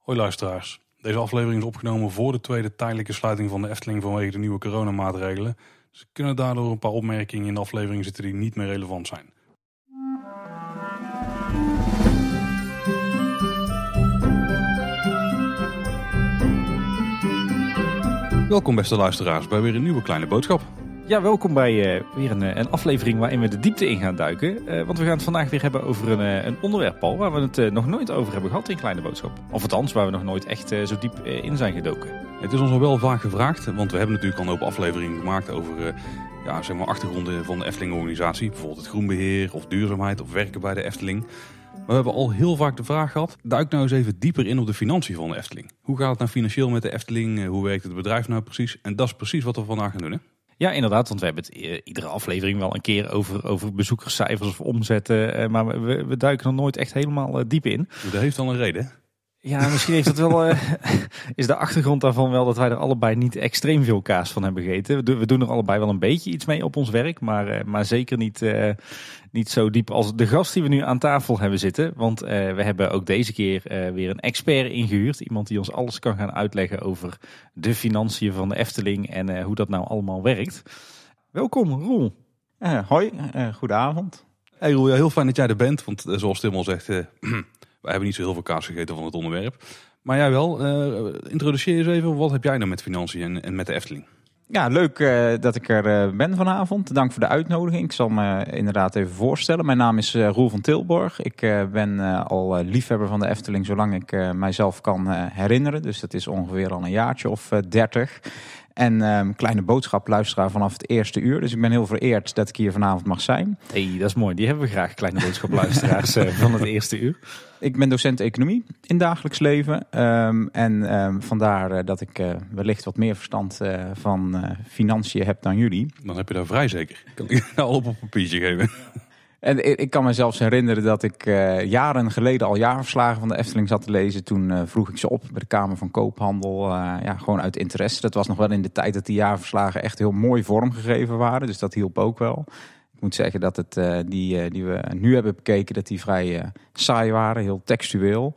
Hoi luisteraars. Deze aflevering is opgenomen voor de tweede tijdelijke sluiting van de Efteling vanwege de nieuwe coronamaatregelen. Dus kunnen daardoor een paar opmerkingen in de aflevering zitten die niet meer relevant zijn. Welkom beste luisteraars bij weer een nieuwe kleine boodschap. Ja, welkom bij eh, weer een, eh, een, aflevering waarin we de diepte in gaan duiken. Eh, want we gaan het vandaag weer hebben over een, een onderwerp, Paul, waar we het nog nooit over hebben gehad in Kleine Boodschap. Of althans, waar we nog nooit echt zo diep in zijn gedoken. Het is ons al wel vaak gevraagd, want we hebben natuurlijk al een hoop afleveringen gemaakt over ja, zeg maar achtergronden van de Efteling-organisatie. Bijvoorbeeld het groenbeheer of duurzaamheid of werken bij de Efteling. Maar we hebben al heel vaak de vraag gehad: duik nou eens even dieper in op de financiën van de Efteling. Hoe gaat het nou financieel met de Efteling? Hoe werkt het bedrijf nou precies? En dat is precies wat we vandaag gaan doen. Hè? Ja, inderdaad. Want we hebben het eh, iedere aflevering wel een keer over, over bezoekerscijfers of omzetten. Eh, maar we, we duiken er nooit echt helemaal eh, diep in. Dat heeft al een reden. Ja, misschien heeft dat wel, eh, is de achtergrond daarvan wel dat wij er allebei niet extreem veel kaas van hebben gegeten. We doen er allebei wel een beetje iets mee op ons werk, maar, eh, maar zeker niet, eh, niet zo diep als de gast die we nu aan tafel hebben zitten. Want we hebben ook deze keer weer een expert ingehuurd. Iemand die ons alles kan gaan uitleggen over de financiën van de Efteling en hoe dat nou allemaal werkt. Welkom Roel. hoi, goedenavond. Hey Roel, heel fijn dat jij er bent, want zoals Tim al zegt We hebben niet zo heel veel kaas gegeten van het onderwerp. Maar jij wel, eh, introduceer eens even, wat heb jij nou met financiën en, en met de Efteling? Ja, leuk eh, dat ik er eh, ben vanavond. Dank voor de uitnodiging. Ik zal me inderdaad even voorstellen. Mijn naam is Roel van Tilborg. Ik ben al liefhebber van de Efteling zolang ik mijzelf kan herinneren. Dus dat is ongeveer al een jaartje of dertig. En ehm, kleine boodschap luisteraar vanaf het eerste uur. Dus ik ben heel vereerd dat ik hier vanavond mag zijn. hey, dat is mooi. Die hebben we graag, kleine boodschap luisteraars eh, van het eerste uur. Ik ben docent economie in dagelijks leven. Ehm, en ehm, vandaar eh, dat ik eh, wellicht wat meer verstand van financiën heb dan jullie. Dan heb je daar vrij zeker. Kan ik al op een papiertje geven. En ik, kan me zelfs herinneren dat ik eh, jaren geleden al jaarverslagen van de Efteling zat te lezen. Toen eh, vroeg ik ze op bij de Kamer van Koophandel. Eh, ja, gewoon uit interesse. Dat was nog wel in de tijd dat die jaarverslagen echt heel mooi vormgegeven waren. Dus dat hielp ook wel moet zeggen dat het, eh, die, eh, die we nu hebben bekeken, dat die vrij eh, saai waren, heel textueel.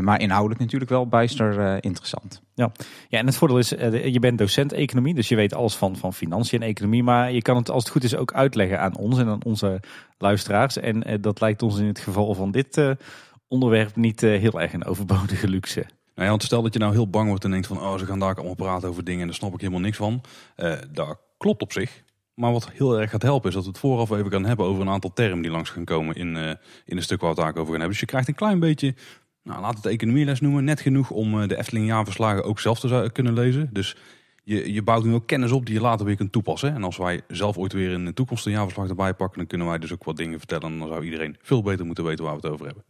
maar inhoudelijk natuurlijk wel bijster interessant. Ja. ja, en het voordeel is, je bent docent economie, dus je weet alles van, van financiën en economie. Maar je kan het als het goed is ook uitleggen aan ons en aan onze luisteraars. En dat lijkt ons in het geval van dit onderwerp niet heel erg een overbodige luxe. Nou ja, stel dat je nou heel bang wordt en denkt van, oh, ze gaan daar allemaal praten over dingen en daar snap ik helemaal niks van. dat klopt op zich. Maar wat heel erg gaat helpen is dat we het vooraf even gaan hebben over een aantal termen die langs gaan komen in, uh, in een stuk waar we het over gaan hebben. Dus je krijgt een klein beetje, nou, laat het economieles noemen, net genoeg om eh, de Efteling jaarverslagen ook zelf te kunnen lezen. Dus je, je bouwt nu ook kennis op die je later weer kunt toepassen. En als wij zelf ooit weer in de toekomst een jaarverslag erbij pakken, dan kunnen wij dus ook wat dingen vertellen. En dan zou iedereen veel beter moeten weten waar we het over hebben.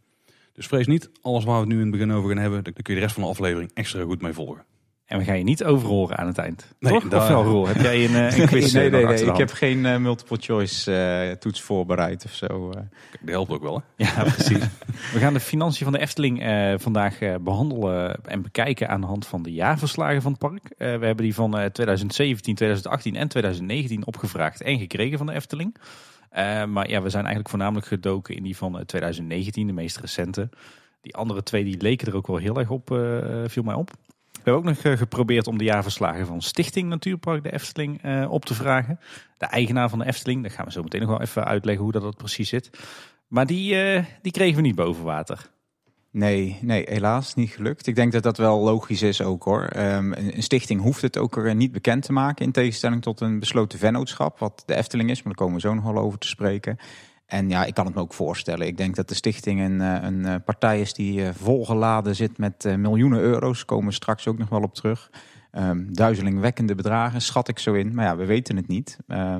Dus vrees niet, alles waar we het nu in het begin over gaan hebben, dan kun je de rest van de aflevering extra goed mee volgen. En we gaan je niet overhoren aan het eind. Nee, Toch? wel, Roel? Heb jij een, eh, een quiz? nee, eh, ik heb geen eh, multiple choice toets voorbereid of zo. Uh. Dat helpt ook wel, hè? Ja, precies. we gaan de financiën van de Efteling vandaag behandelen en bekijken aan de hand van de jaarverslagen van het park. we hebben die van 2017, 2018 en 2019 opgevraagd en gekregen van de Efteling. maar ja, we zijn eigenlijk voornamelijk gedoken in die van 2019, de meest recente. Die andere twee die leken er ook wel heel erg op, viel mij op. We hebben ook nog eh, geprobeerd om de jaarverslagen van Stichting Natuurpark de Efteling eh, op te vragen. De eigenaar van de Efteling, daar gaan we zo meteen nog wel even uitleggen hoe dat, precies zit. Maar die, eh, die kregen we niet boven water. Nee, nee, helaas niet gelukt. Ik denk dat dat wel logisch is ook hoor. Ehm, een stichting hoeft het ook er niet bekend te maken. In tegenstelling tot een besloten vennootschap, wat de Efteling is. Maar daar komen we zo nog wel over te spreken. En ja, ik kan het me ook voorstellen. Ik denk dat de stichting een, eh, een eh, partij is die eh, volgeladen zit met miljoenen euro's. Komen we straks ook nog wel op terug. Um, duizelingwekkende bedragen, schat ik zo in. Maar ja, we weten het niet.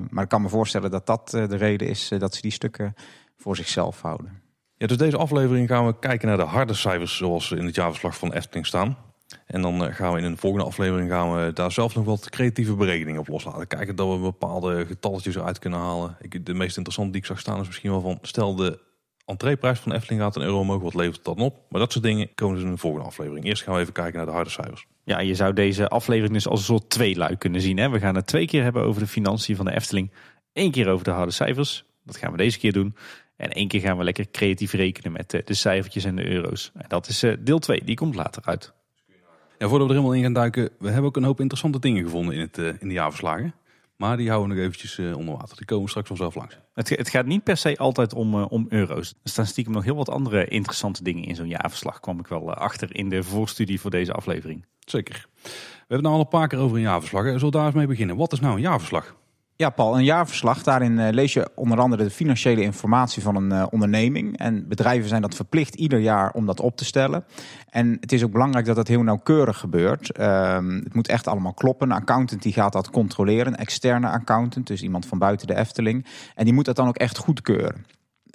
maar ik kan me voorstellen dat dat de reden is dat ze die stukken voor zichzelf houden. Ja, dus deze aflevering gaan we kijken naar de harde cijfers zoals ze in het jaarverslag van Efteling staan. En dan eh, gaan we in een volgende aflevering gaan we daar zelf nog wat creatieve berekeningen op loslaten. Kijken dat we bepaalde getalletjes eruit kunnen halen. Ik, de meest interessante die ik zag staan is misschien wel van... stel de entreeprijs van Efteling gaat een euro omhoog, wat levert dat dan op? Maar dat soort dingen komen dus in een volgende aflevering. Eerst gaan we even kijken naar de harde cijfers. Ja, je zou deze aflevering dus als een soort tweeluik kunnen zien. Hè? We gaan het twee keer hebben over de financiën van de Efteling. Eén keer over de harde cijfers. Dat gaan we deze keer doen. En één keer gaan we lekker creatief rekenen met eh, de cijfertjes en de euro's. En dat is eh, deel 2, die komt later uit voordat we er helemaal in gaan duiken, we hebben ook een hoop interessante dingen gevonden in, het, eh, in de jaarverslagen. Maar die houden we nog eventjes eh, onder water. Die komen straks vanzelf langs. Het, het gaat niet per se altijd om, eh, om euro's. Er staan stiekem nog heel wat andere interessante dingen in zo'n jaarverslag. Kwam ik wel achter in de voorstudie voor deze aflevering. Zeker. We hebben het nou al een paar keer over een jaarverslag. Zullen we daar eens mee beginnen? Wat is nou een jaarverslag? Ja, Paul, een jaarverslag. Daarin eh, lees je onder andere de financiële informatie van een eh, onderneming. En bedrijven zijn dat verplicht ieder jaar om dat op te stellen. En het is ook belangrijk dat dat heel nauwkeurig gebeurt. Ehm, het moet echt allemaal kloppen. Een accountant die gaat dat controleren, een externe accountant, dus iemand van buiten de Efteling. En die moet dat dan ook echt goedkeuren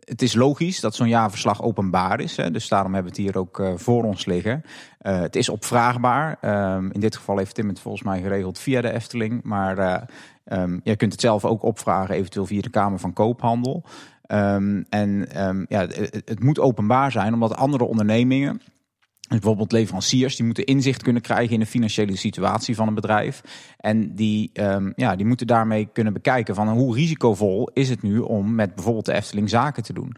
het is logisch dat zo'n jaarverslag openbaar is. Hè? Dus daarom hebben we het hier ook eh, voor ons liggen. het is opvraagbaar. Ehm, in dit geval heeft Tim het volgens mij geregeld via de Efteling. Maar Um, je kunt het zelf ook opvragen, eventueel via de Kamer van Koophandel. Ehm, en ehm, ja, het, moet openbaar zijn, omdat andere ondernemingen. Dus bijvoorbeeld leveranciers, die moeten inzicht kunnen krijgen in de financiële situatie van een bedrijf. En die, ja, die moeten daarmee kunnen bekijken van hoe risicovol is het nu om met bijvoorbeeld de Efteling zaken te doen.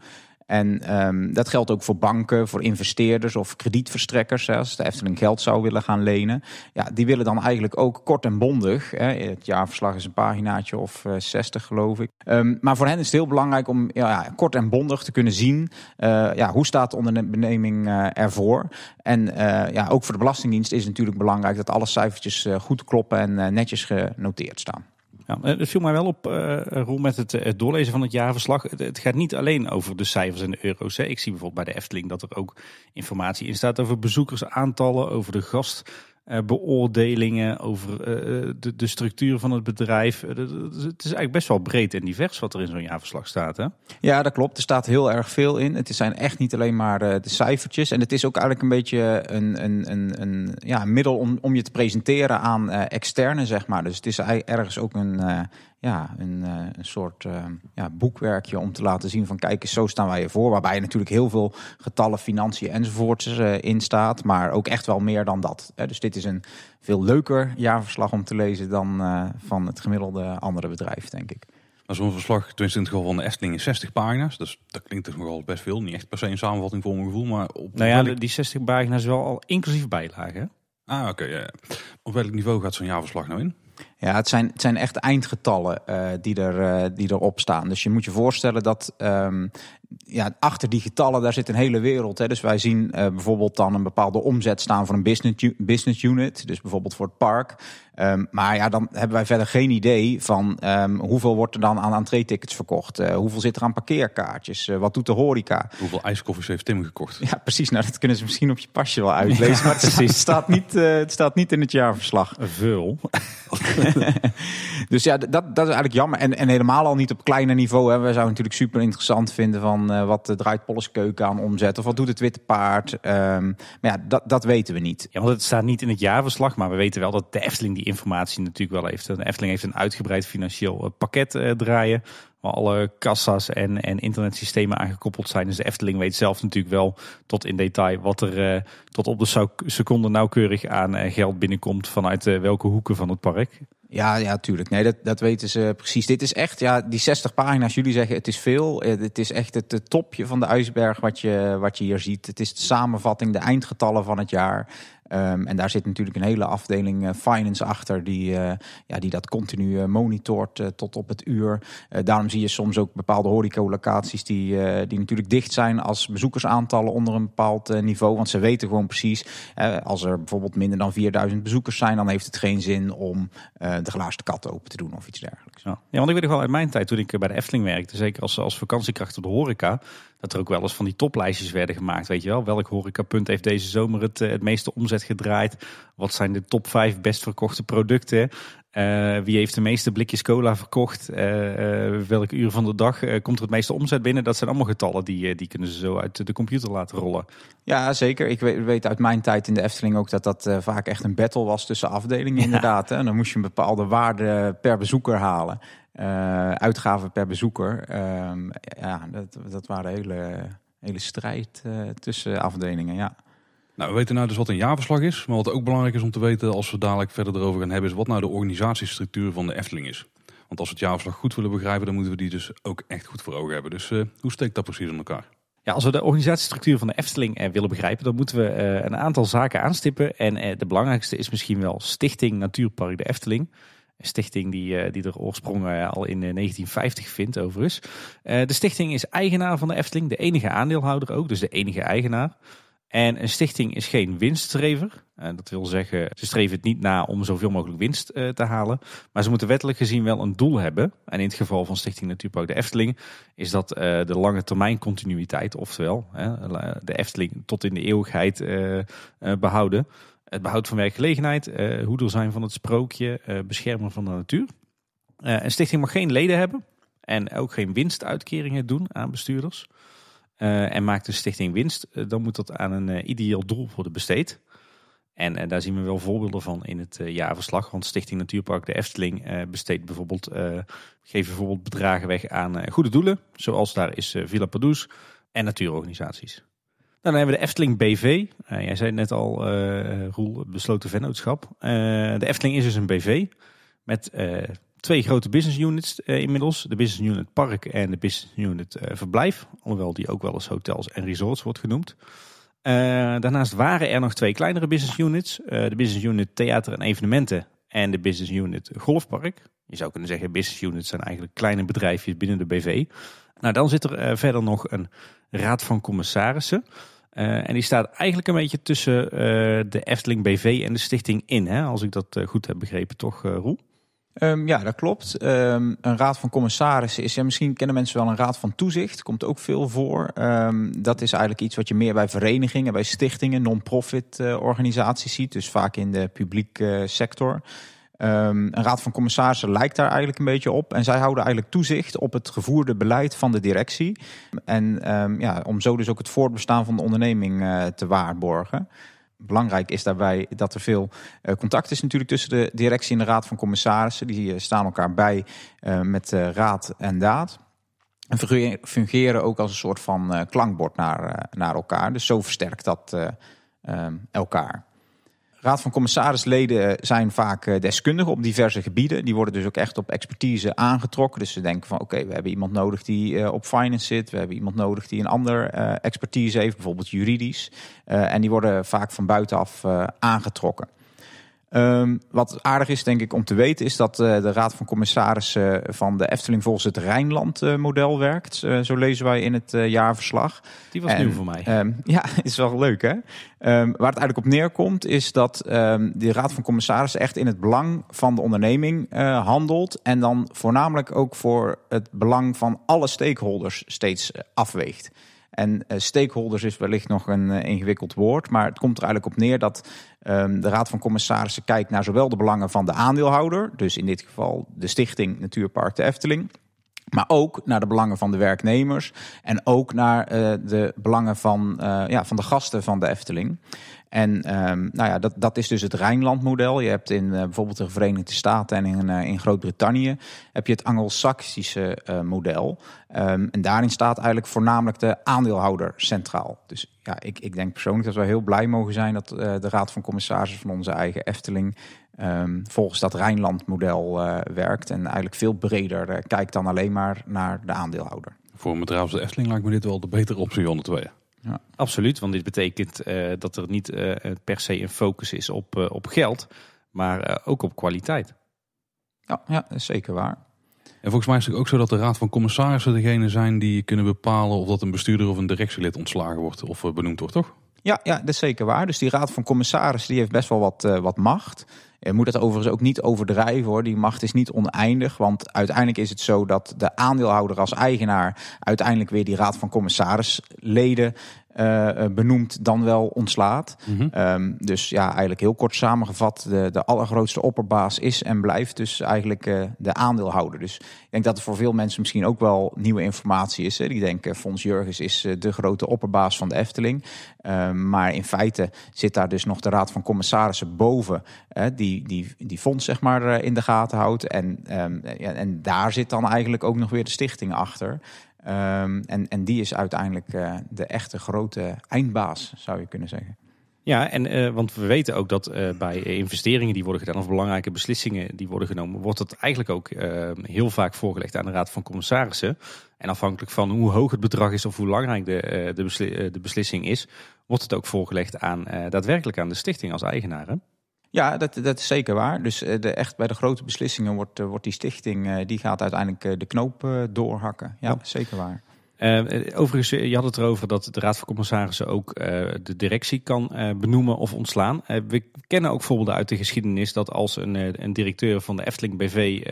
En ehm, dat geldt ook voor banken, voor investeerders of kredietverstrekkers. als de Efteling geld zou willen gaan lenen. Ja, die willen dan eigenlijk ook kort en bondig. Hè, het jaarverslag is een paginaatje of uh, eh, 60 geloof ik. Ehm, maar voor hen is het heel belangrijk om ja, kort en bondig te kunnen zien... Eh, ja, hoe staat de onderneming eh, ervoor. En ja, ook voor de Belastingdienst is het natuurlijk belangrijk... dat alle cijfertjes goed kloppen en netjes genoteerd staan. Eh, het viel mij wel op, uh, met eh, het, doorlezen van het jaarverslag. Het, gaat niet alleen over de cijfers en de euro's. Hè. Ik zie bijvoorbeeld bij de Efteling dat er ook informatie in staat over bezoekersaantallen, over de gast eh, beoordelingen over eh, eh, de, de, structuur van het bedrijf. het is eigenlijk best wel breed en divers wat er in zo'n jaarverslag staat. Hè? Ja, dat klopt. Er staat heel erg veel in. Het zijn echt niet alleen maar de cijfertjes. En het is ook eigenlijk een beetje een, een, een, een ja, middel om, om je te presenteren aan externe, zeg maar. Dus het is ergens ook een, ja, een, eh, een soort eh, ja, boekwerkje om te laten zien van kijk eens, zo staan wij ervoor. Waarbij natuurlijk heel veel getallen, financiën enzovoorts eh, in staat. Maar ook echt wel meer dan dat. Dus dit is een veel leuker jaarverslag om te lezen dan van het gemiddelde andere bedrijf, denk ik. Zo'n verslag, tenminste in geval van de Efteling, 60 pagina's. Dus dat klinkt toch dus nogal best veel. Niet echt per se een samenvatting voor mijn gevoel, maar... Op nou ja, die 60 pagina's wel al inclusief bijlagen. Ah, oké. Op welk niveau gaat zo'n jaarverslag nou in? Ja, het zijn, het zijn echt eindgetallen eh, die, er, uh, die erop staan. Dus je moet je voorstellen dat ehm, ja, achter die getallen, daar zit een hele wereld. Hè. Dus wij zien eh, bijvoorbeeld dan een bepaalde omzet staan voor een business, business unit. Dus bijvoorbeeld voor het park. Ehm, maar ja, dan hebben wij verder geen idee van ehm, hoeveel wordt er dan aan entree-tickets verkocht. hoeveel zit er aan parkeerkaartjes? wat doet de horeca? Hoeveel ijskoffers heeft Tim gekocht? Ja, precies. Nou, dat kunnen ze misschien op je pasje wel uitlezen. maar het, precies. Staat, niet, het staat niet in het jaarverslag. Veel. dus ja, dat, dat is eigenlijk jammer. En, en helemaal al niet op kleiner niveau. Hè. We zouden natuurlijk super interessant vinden van eh, wat eh, draait Polles keuken aan omzet. Of wat doet het Witte Paard. Ehm, maar ja, dat, dat weten we niet. want het staat niet in het jaarverslag. Maar we weten wel dat de Efteling die informatie natuurlijk wel heeft. De Efteling heeft een uitgebreid financieel eh, pakket draaien waar alle kassa's en, en internetsystemen aangekoppeld zijn. Dus de Efteling weet zelf natuurlijk wel tot in detail wat er tot op de seconde nauwkeurig aan geld binnenkomt vanuit welke hoeken van het park. Ja, ja, tuurlijk. Nee, dat, dat weten ze precies. Dit is echt, ja, die 60 pagina's, jullie zeggen het is veel. Eh, het is echt het, het topje van de ijsberg wat je, wat je hier ziet. Het is de samenvatting, de eindgetallen van het jaar. Ehm, en daar zit natuurlijk een hele afdeling eh, finance achter, die, eh, ja, die dat continu eh, monitort tot op het uur. daarom zie je soms ook bepaalde locaties die, die natuurlijk dicht zijn als bezoekersaantallen onder een bepaald niveau. Want ze weten gewoon precies, als er bijvoorbeeld minder dan 4000 bezoekers zijn, dan heeft het geen zin om de glazen kat open te doen of iets dergelijks. Ja, want ik weet nog wel uit mijn tijd toen ik eh, bij de Efteling werkte, zeker als, als vakantiekracht op de horeca, dat er ook wel eens van die toplijstjes werden gemaakt. Weet je wel, welk horecapunt heeft deze zomer het, eh, het meeste omzet gedraaid? Wat zijn de top 5 best verkochte producten? Eh, wie heeft de meeste blikjes cola verkocht? Uh, eh, eh, welke uur van de dag komt er het meeste omzet binnen? Dat zijn allemaal getallen die, die kunnen ze zo uit de computer laten rollen. Ja, zeker. Ik weet, weet uit mijn tijd in de Efteling ook dat dat vaak echt een battle was tussen afdelingen inderdaad. En dan moest je een bepaalde waarde per bezoeker halen. uitgaven per bezoeker. Ehm, ja, dat, dat waren hele hele strijd tussen afdelingen, ja. Nou, we weten nou dus wat een jaarverslag is. Maar wat ook belangrijk is om te weten als we dadelijk verder erover gaan hebben, is wat nou de organisatiestructuur van de Efteling is. Want als we het jaarverslag goed willen begrijpen, dan moeten we die dus ook echt goed voor ogen hebben. Dus eh, hoe steekt dat precies in elkaar? Ja, als we de organisatiestructuur van de Efteling eh, willen begrijpen, dan moeten we eh, een aantal zaken aanstippen. En de belangrijkste is misschien wel Stichting Natuurpark de Efteling. Een stichting die, die er oorsprong al in 1950 vindt, overigens. de stichting is eigenaar van de Efteling, de enige aandeelhouder ook, dus de enige eigenaar. En een stichting is geen winststrever. En eh, dat wil zeggen, ze streven het niet na om zoveel mogelijk winst eh, te halen. Maar ze moeten wettelijk gezien wel een doel hebben. En in het geval van Stichting Natuurpark de Efteling is dat eh, de lange termijn continuïteit. Oftewel, de Efteling tot in de eeuwigheid behouden. Het behoud van werkgelegenheid, hoedel zijn van het sprookje, beschermen van de natuur. een stichting mag geen leden hebben en ook geen winstuitkeringen doen aan bestuurders. Eh, en maakt een stichting winst, eh, dan moet dat aan een eh, ideaal doel worden besteed. En daar zien we wel voorbeelden van in het jaarverslag. Want Stichting Natuurpark de Efteling besteedt bijvoorbeeld, geeft bijvoorbeeld bedragen weg aan goede doelen. Zoals daar is Villa Padoues en natuurorganisaties. Nou, dan hebben we de Efteling BV. jij zei net al, uh, Roel, besloten vennootschap. de Efteling is dus een BV met twee grote business units eh, inmiddels. De business unit park en de business unit uh, verblijf. Alhoewel die ook wel eens hotels en resorts wordt genoemd. Eh, daarnaast waren er nog twee kleinere business units. de business unit theater en evenementen en de business unit golfpark. Je zou kunnen zeggen business units zijn eigenlijk kleine bedrijfjes binnen de BV. Nou, dan zit er verder nog een raad van commissarissen. en die staat eigenlijk een beetje tussen de Efteling BV en de stichting in, hè? als ik dat goed heb begrepen, toch, Roel? Ehm, ja, dat klopt. Ehm, een raad van commissarissen is, ja, misschien kennen mensen wel een raad van toezicht, komt ook veel voor. Ehm, dat is eigenlijk iets wat je meer bij verenigingen, bij stichtingen, non-profit eh, organisaties ziet, dus vaak in de publieke eh, sector. een raad van commissarissen lijkt daar eigenlijk een beetje op. En zij houden eigenlijk toezicht op het gevoerde beleid van de directie. En ja, om zo dus ook het voortbestaan van de onderneming eh, te waarborgen belangrijk is daarbij dat er veel eh, contact is natuurlijk tussen de directie en de raad van commissarissen. Die eh, staan elkaar bij eh, met raad en daad. En fungeren ook als een soort van klankbord naar, naar elkaar. Dus zo versterkt dat elkaar. Raad van commissarisleden eh, zijn vaak eh, deskundigen op diverse gebieden. Die worden dus ook echt op expertise aangetrokken. Dus ze denken van oké, we hebben iemand nodig die eh, op finance zit. We hebben iemand nodig die een ander expertise heeft, bijvoorbeeld juridisch. en die worden vaak van buitenaf aangetrokken. Ehm, wat aardig is, denk ik, om te weten, is dat eh, de Raad van Commissarissen eh, van de Efteling volgens het Rijnland-model eh, werkt. zo lezen wij in het jaarverslag. Die was nieuw voor mij. Ehm, ja, is wel leuk, hè? Ehm, waar het eigenlijk op neerkomt, is dat de Raad van Commissarissen echt in het belang van de onderneming handelt. En dan voornamelijk ook voor het belang van alle stakeholders steeds afweegt. En eh, stakeholders is wellicht nog een eh, ingewikkeld woord, maar het komt er eigenlijk op neer dat ehm, de Raad van Commissarissen kijkt naar zowel de belangen van de aandeelhouder, dus in dit geval de Stichting Natuurpark de Efteling, maar ook naar de belangen van de werknemers en ook naar eh, de belangen van, ja, van de gasten van de Efteling. En ehm, nou ja, dat, dat is dus het Rijnland-model. Je hebt in eh, bijvoorbeeld de Verenigde Staten en in, eh, in Groot-Brittannië heb je het Angelsaksische uh, eh, model. Ehm, en daarin staat eigenlijk voornamelijk de aandeelhouder centraal. Dus ja, ik, ik denk persoonlijk dat we heel blij mogen zijn dat de Raad van Commissarissen van onze eigen Efteling ehm, volgens dat rijnland Rijnlandmodel werkt. En eigenlijk veel breder kijkt dan alleen maar naar de aandeelhouder. Voor een bedrijf de Efteling lijkt me dit wel de betere optie onder tweeën. Ja. Absoluut, want dit betekent eh, dat er niet eh, eh, per se een focus is op, op geld, maar ook op kwaliteit. Ja, ja, dat is zeker waar. En volgens mij is het ook zo dat de Raad van Commissarissen degene zijn die kunnen bepalen of dat een bestuurder of een directielid ontslagen wordt of benoemd wordt, toch? Ja, ja, dat is zeker waar. Dus die raad van commissarissen die heeft best wel wat, eh, wat macht. Je moet dat overigens ook niet overdrijven hoor. Die macht is niet oneindig. Want uiteindelijk is het zo dat de aandeelhouder als eigenaar uiteindelijk weer die raad van leden. Eh, eh, benoemd dan wel ontslaat. Mhm. Ehm, dus ja, eigenlijk heel kort samengevat, de, de allergrootste opperbaas is en blijft dus eigenlijk eh, de aandeelhouder. Dus ik denk dat er voor veel mensen misschien ook wel nieuwe informatie is. Hè. Die denken, fonds Jurgens is de grote opperbaas van de Efteling. Ehm, maar in feite zit daar dus nog de Raad van Commissarissen boven, die, die, die fonds zeg maar in de gaten houdt. En, um, en daar zit dan eigenlijk ook nog weer de stichting achter. Ehm, en, en die is uiteindelijk eh, de echte grote eindbaas, zou je kunnen zeggen. Ja, en, eh, want we weten ook dat eh, bij investeringen die worden gedaan of belangrijke beslissingen die worden genomen, wordt dat eigenlijk ook ehm, heel vaak voorgelegd aan de Raad van Commissarissen. En afhankelijk van hoe hoog het bedrag is of hoe belangrijk de, de beslissing is, wordt het ook voorgelegd aan, daadwerkelijk aan de stichting als eigenaren. Ja, dat, dat is zeker waar. Dus eh, de, echt bij de grote beslissingen wordt, eh, wordt die stichting, eh, die gaat uiteindelijk de knoop doorhakken. Ja, zeker waar. overigens, je had het erover dat de Raad van Commissarissen ook de directie kan benoemen of ontslaan. we kennen ook voorbeelden uit de geschiedenis dat als een, een directeur van de Efteling BV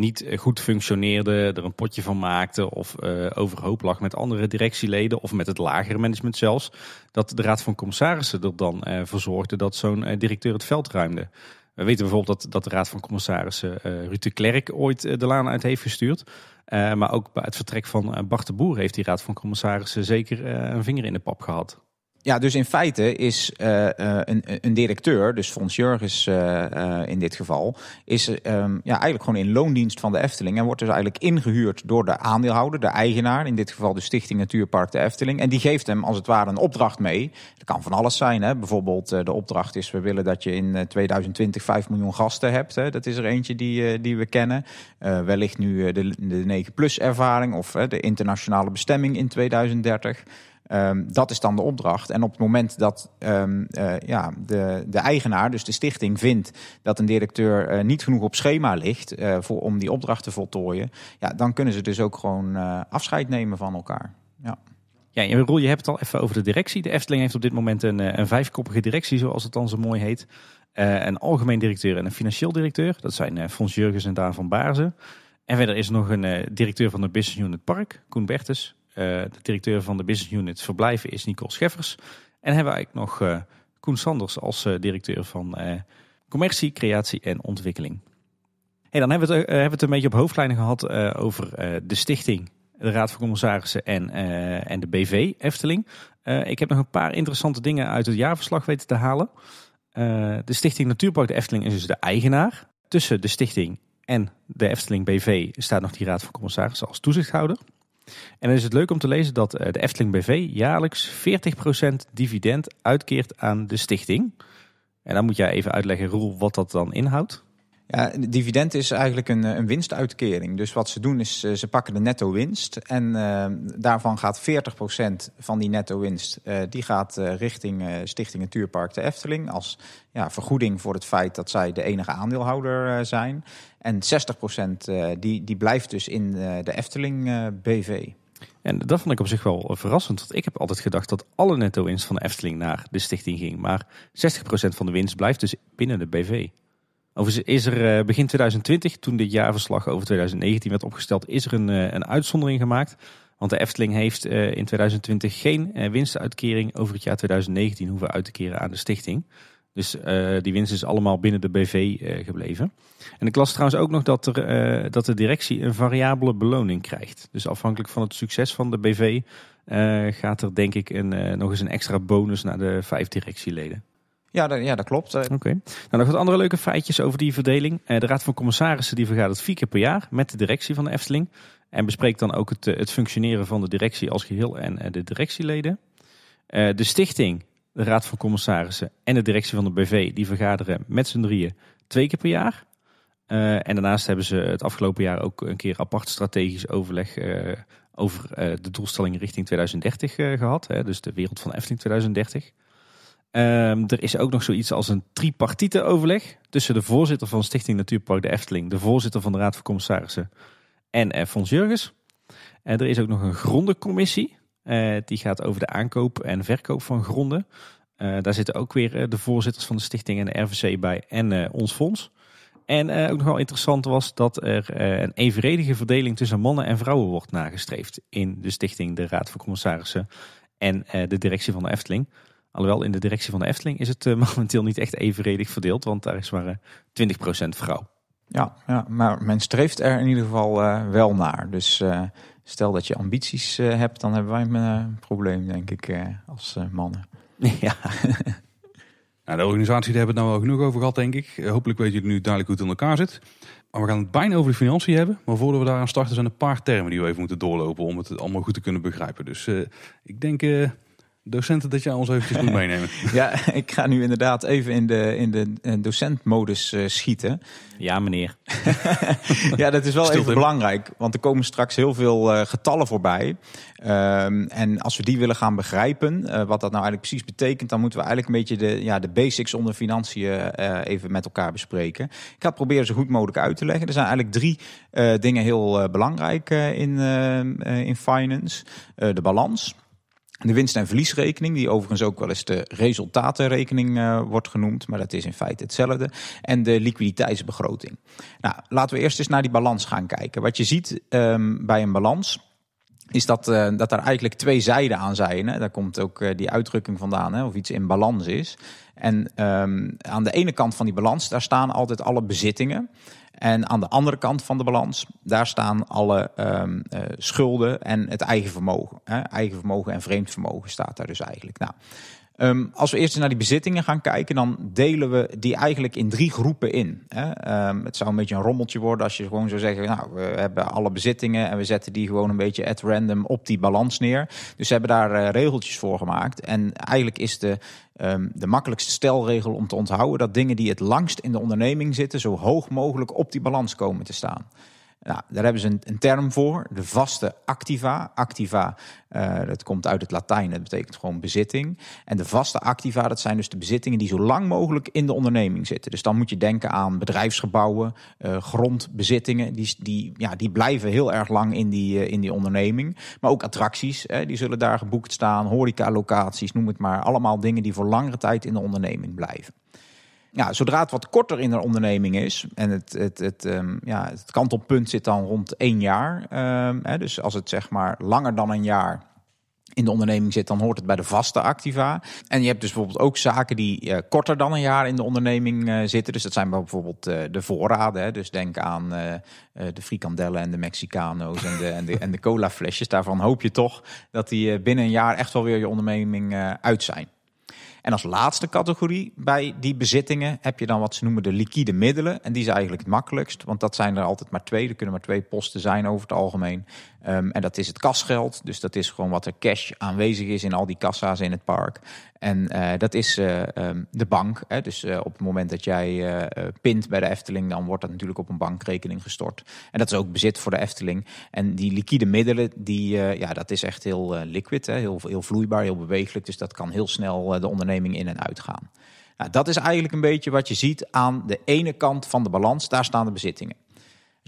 niet eh, goed functioneerde, er een potje van maakte of eh, overhoop lag met andere directieleden of met het lagere management zelfs, dat de Raad van Commissarissen er dan uh, voor zorgde dat zo'n directeur het veld ruimde. We weten bijvoorbeeld dat, dat de Raad van Commissarissen Ruud de Klerk ooit de laan uit heeft gestuurd. maar ook bij het vertrek van Bart de Boer heeft die Raad van Commissarissen zeker een vinger in de pap gehad. Ja, dus in feite is eh, eh, een, een, directeur, dus Fons Jurgis eh, in dit geval, is ehm, ja, eigenlijk gewoon in loondienst van de Efteling. En wordt dus eigenlijk ingehuurd door de aandeelhouder, de eigenaar, in dit geval de Stichting Natuurpark de Efteling. En die geeft hem als het ware een opdracht mee. Dat kan van alles zijn. Hè? Bijvoorbeeld de opdracht is, we willen dat je in 2020 5 miljoen gasten hebt. Hè? Dat is er eentje die, die we kennen. wellicht nu de, de 9 plus ervaring of de internationale bestemming in 2030. Ehm, dat is dan de opdracht. En op het moment dat ehm, eh, ja, de, de eigenaar, dus de stichting, vindt dat een directeur eh, niet genoeg op schema ligt eh, voor, om die opdracht te voltooien, ja, dan kunnen ze dus ook gewoon afscheid nemen van elkaar. Ja. Ja, Roel, je hebt het al even over de directie. De Efteling heeft op dit moment een, een vijfkoppige directie, zoals het dan zo mooi heet. een algemeen directeur en een financieel directeur. Dat zijn Fons Jurgens en Daan van Baarzen. En verder is er nog een directeur van de Business Unit Park, Koen Bertes. Eh, de directeur van de business unit verblijven is Nicole Scheffers. En hebben we eigenlijk nog eh, Koen Sanders als eh, directeur van commercie, creatie en ontwikkeling. Hey, dan hebben we, het, hebben het een beetje op hoofdlijnen gehad over de stichting, de Raad van Commissarissen en, en de BV Efteling. ik heb nog een paar interessante dingen uit het jaarverslag weten te halen. de Stichting Natuurpark de Efteling is dus de eigenaar. Tussen de stichting en de Efteling BV staat nog die Raad van Commissarissen als toezichthouder. En dan is het leuk om te lezen dat eh, de Efteling BV jaarlijks 40% dividend uitkeert aan de stichting. En dan moet jij even uitleggen, Roel, wat dat dan inhoudt. Ja, dividend is eigenlijk een, eh, een, winstuitkering. Dus wat ze doen is, eh, ze pakken de netto winst. En eh, daarvan gaat 40% van die netto winst die gaat, richting Stichting Natuurpark de Efteling. Als ja, vergoeding voor het feit dat zij de enige aandeelhouder zijn. En 60% die, die blijft dus in de Efteling BV. En dat vond ik op zich wel verrassend. Want ik heb altijd gedacht dat alle netto winst van de Efteling naar de stichting ging. Maar 60% van de winst blijft dus binnen de BV. Overigens is er eh, begin 2020, toen dit jaarverslag over 2019 werd opgesteld, is er een, eh, een uitzondering gemaakt. Want de Efteling heeft eh, in 2020 geen winstuitkering over het jaar 2019 hoeven uit te keren aan de stichting. Dus die winst is allemaal binnen de BV gebleven. En ik las trouwens ook nog dat, er, dat de directie een variabele beloning krijgt. Dus afhankelijk van het succes van de BV gaat er denk ik een, nog eens een extra bonus naar de vijf directieleden. Ja, dat, ja, dat klopt. Eh, Oké. Nou, nog wat andere leuke feitjes over die verdeling. Eh, de Raad van Commissarissen die vergadert vier keer per jaar met de directie van de Efteling. En bespreekt dan ook het, eh, het functioneren van de directie als geheel en de directieleden. De stichting, de Raad van Commissarissen en de directie van de BV, die vergaderen met z'n drieën twee keer per jaar. En daarnaast hebben ze het afgelopen jaar ook een keer apart strategisch overleg over de doelstelling richting 2030 gehad. Dus de wereld van Efteling 2030. Ehm, er is ook nog zoiets als een tripartite overleg tussen de voorzitter van Stichting Natuurpark de Efteling, de voorzitter van de Raad van Commissarissen en uh, Fons Jurgens. Eh, er is ook nog een grondencommissie, eh, die gaat over de aankoop en verkoop van gronden. Eh, daar zitten ook weer de voorzitters van de stichting en de RVC bij en ons fonds. En ook nog wel interessant was dat er een evenredige verdeling tussen mannen en vrouwen wordt nagestreefd in de stichting, de Raad van Commissarissen en de directie van de Efteling. Alhoewel, in de directie van de Efteling is het eh, momenteel niet echt evenredig verdeeld, want daar is maar 20% eh, vrouw. Ja, ja, maar men streeft er in ieder geval eh, wel naar. Dus stel dat je ambities hebt, dan hebben wij een probleem, denk ik, als mannen. Ja. nou, de organisatie daar hebben we het nou wel genoeg over gehad, denk ik. hopelijk weet jullie nu duidelijk hoe het in elkaar zit. Maar we gaan het bijna over de financiën hebben. Maar voordat we daaraan starten, zijn een paar termen die we even moeten doorlopen om het allemaal goed te kunnen begrijpen. Dus ik denk docenten dat jij ons eventjes moet meenemen. ja, ik ga nu inderdaad even in de, in de eh, docentmodus eh, schieten. Ja, meneer. ja, dat is wel Stilte. even belangrijk, want er komen straks heel veel eh, getallen voorbij. Ehm, en als we die willen gaan begrijpen, wat dat nou eigenlijk precies betekent, dan moeten we eigenlijk een beetje de, ja, de basics onder financiën even met elkaar bespreken. Ik ga het proberen zo goed mogelijk uit te leggen. Er zijn eigenlijk drie dingen heel belangrijk in, in finance: de balans de winst- en verliesrekening, die overigens ook wel eens de resultatenrekening eh, wordt genoemd, maar dat is in feite hetzelfde. En de liquiditeitsbegroting. Nou, laten we eerst eens naar die balans gaan kijken. Wat je ziet ehm, bij een balans, is dat, eh, dat er eigenlijk twee zijden aan zijn. Hè? Daar komt ook eh, die uitdrukking vandaan, hè? of iets in balans is. En ehm, aan de ene kant van die balans, daar staan altijd alle bezittingen. En aan de andere kant van de balans, daar staan alle ehm, eh, schulden en het eigen vermogen. Hè? Eigen vermogen en vreemd vermogen staat daar dus eigenlijk. Nou, ehm, als we eerst naar die bezittingen gaan kijken, dan delen we die eigenlijk in drie groepen in. Hè? Ehm, het zou een beetje een rommeltje worden als je gewoon zou zeggen, nou, we hebben alle bezittingen en we zetten die gewoon een beetje at random op die balans neer. Dus we hebben daar eh, regeltjes voor gemaakt. En eigenlijk is de Ehm, de makkelijkste stelregel om te onthouden dat dingen die het langst in de onderneming zitten, zo hoog mogelijk op die balans komen te staan. Nou, daar hebben ze een, een, term voor, de vaste activa. Activa, eh, dat komt uit het Latijn, dat betekent gewoon bezitting. En de vaste activa, dat zijn dus de bezittingen die zo lang mogelijk in de onderneming zitten. Dus dan moet je denken aan bedrijfsgebouwen, eh, grondbezittingen. Die, die, ja, die blijven heel erg lang in die, eh, in die onderneming. Maar ook attracties, hè, die zullen daar geboekt staan. Horecalocaties, noem het maar. Allemaal dingen die voor langere tijd in de onderneming blijven. Ja, zodra het wat korter in een onderneming is en het, het, het, um, ja, het kantelpunt zit dan rond één jaar. Ehm, hè, dus als het zeg maar langer dan een jaar in de onderneming zit, dan hoort het bij de vaste activa. En je hebt dus bijvoorbeeld ook zaken die eh, korter dan een jaar in de onderneming eh, zitten. Dus dat zijn bijvoorbeeld eh, de voorraden. Hè. Dus denk aan de frikandellen en de Mexicano's en de, en de, en de colaflesjes. Daarvan hoop je toch dat die binnen een jaar echt wel weer je onderneming uit zijn. En als laatste categorie bij die bezittingen heb je dan wat ze noemen de liquide middelen. En die is eigenlijk het makkelijkst, want dat zijn er altijd maar twee. Er kunnen maar twee posten zijn over het algemeen. Ehm, en dat is het kasgeld. Dus dat is gewoon wat er cash aanwezig is in al die kassa's in het park. En eh, dat is eh, ehm, de bank. Hè? Dus eh, op het moment dat jij pint bij de Efteling, dan wordt dat natuurlijk op een bankrekening gestort. En dat is ook bezit voor de Efteling. En die liquide middelen, die, ja, dat is echt heel liquid, hè? Heel, heel vloeibaar, heel beweeglijk. Dus dat kan heel snel de onderneming in en uitgaan. Nou, dat is eigenlijk een beetje wat je ziet aan de ene kant van de balans. Daar staan de bezittingen.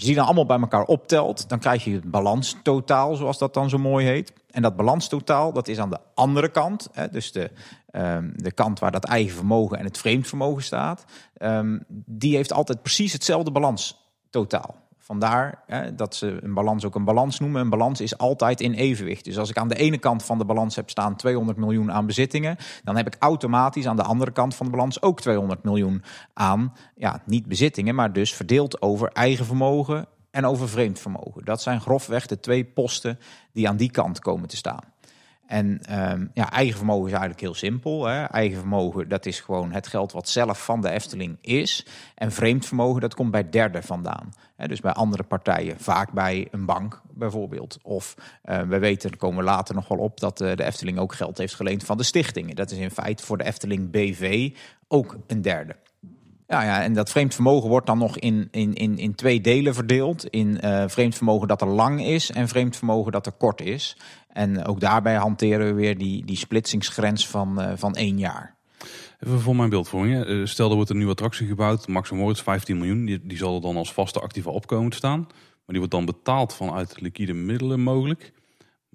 Als je die dan allemaal bij elkaar optelt, dan krijg je het balanstotaal, zoals dat dan zo mooi heet. En dat balanstotaal, dat is aan de andere kant, hè, dus de, ehm, de kant waar dat eigen vermogen en het vreemd vermogen staat, ehm, die heeft altijd precies hetzelfde balanstotaal. Vandaar hè, dat ze een balans ook een balans noemen. Een balans is altijd in evenwicht. Dus als ik aan de ene kant van de balans heb staan 200 miljoen aan bezittingen, dan heb ik automatisch aan de andere kant van de balans ook 200 miljoen aan, ja, niet bezittingen, maar dus verdeeld over eigen vermogen en over vreemd vermogen. Dat zijn grofweg de twee posten die aan die kant komen te staan. En ehm, ja, eigen vermogen is eigenlijk heel simpel. Hè. Eigen vermogen, dat is gewoon het geld wat zelf van de Efteling is. En vreemd vermogen, dat komt bij derden vandaan. Hè, dus bij andere partijen, vaak bij een bank bijvoorbeeld. Of eh, we weten, daar komen we later nog wel op, dat eh, de Efteling ook geld heeft geleend van de stichtingen. Dat is in feite voor de Efteling BV ook een derde. Ja, ja, en dat vreemd vermogen wordt dan nog in, in, in, in twee delen verdeeld. In eh, vreemd vermogen dat er lang is en vreemd vermogen dat er kort is. En ook daarbij hanteren we weer die, die splitsingsgrens van, eh, van één jaar. Even voor mijn beeldvorming. Eh, stel, er wordt een nieuwe attractie gebouwd. Max 15 miljoen. Die, die zal er dan als vaste actieve opkomen staan. Maar die wordt dan betaald vanuit liquide middelen mogelijk.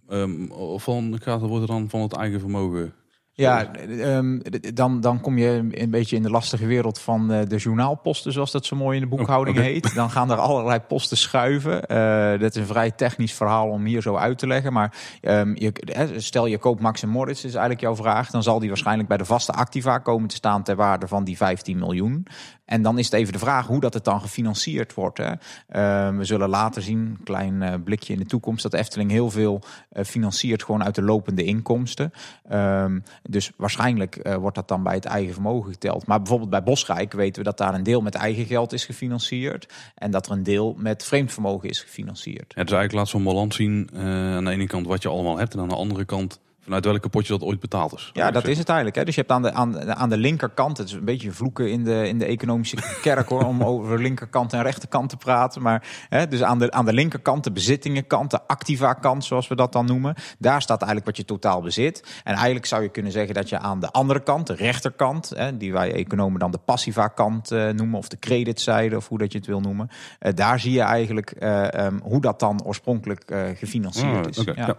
Um, ehm, of van, gaat, wordt er dan van het eigen vermogen ja, ehm, dan, dan kom je een beetje in de lastige wereld van eh, de journaalposten, zoals dat zo mooi in de boekhouding oh, heet. Dan gaan er allerlei posten schuiven. Eh, dat is een vrij technisch verhaal om hier zo uit te leggen. Maar ehm, je, stel je koopt Max en Moritz, is eigenlijk jouw vraag. Dan zal die waarschijnlijk bij de vaste activa komen te staan ter waarde van die 15 miljoen. En dan is het even de vraag hoe dat het dan gefinancierd wordt. Hè? Ehm, we zullen later zien, klein eh, blikje in de toekomst, dat Efteling heel veel financiert gewoon uit de lopende inkomsten. Um, dus waarschijnlijk eh, wordt dat dan bij het eigen vermogen geteld. Maar bijvoorbeeld bij Bosrijk weten we dat daar een deel met eigen geld is gefinancierd. En dat er een deel met vreemd vermogen is gefinancierd. Het is dus eigenlijk laat zo'n balans zien eh, aan de ene kant wat je allemaal hebt. En aan de andere kant Vanuit welke potje dat ooit betaald is. Ja, dat is het eigenlijk. Hè? Dus je hebt aan de, aan, de, aan de linkerkant, het is een beetje vloeken in de, in de economische kerk hoor, om over linkerkant en rechterkant te praten. Maar hè, dus aan de, aan de linkerkant, de bezittingenkant, de activa kant, zoals we dat dan noemen. Daar staat eigenlijk wat je totaal bezit. En eigenlijk zou je kunnen zeggen dat je aan de andere kant, de rechterkant, hè, die wij economen dan de passiva kant eh, noemen, of de creditzijde, of hoe dat je het wil noemen. Eh, daar zie je eigenlijk eh, ehm, hoe dat dan oorspronkelijk eh, gefinancierd ah, is. Ja.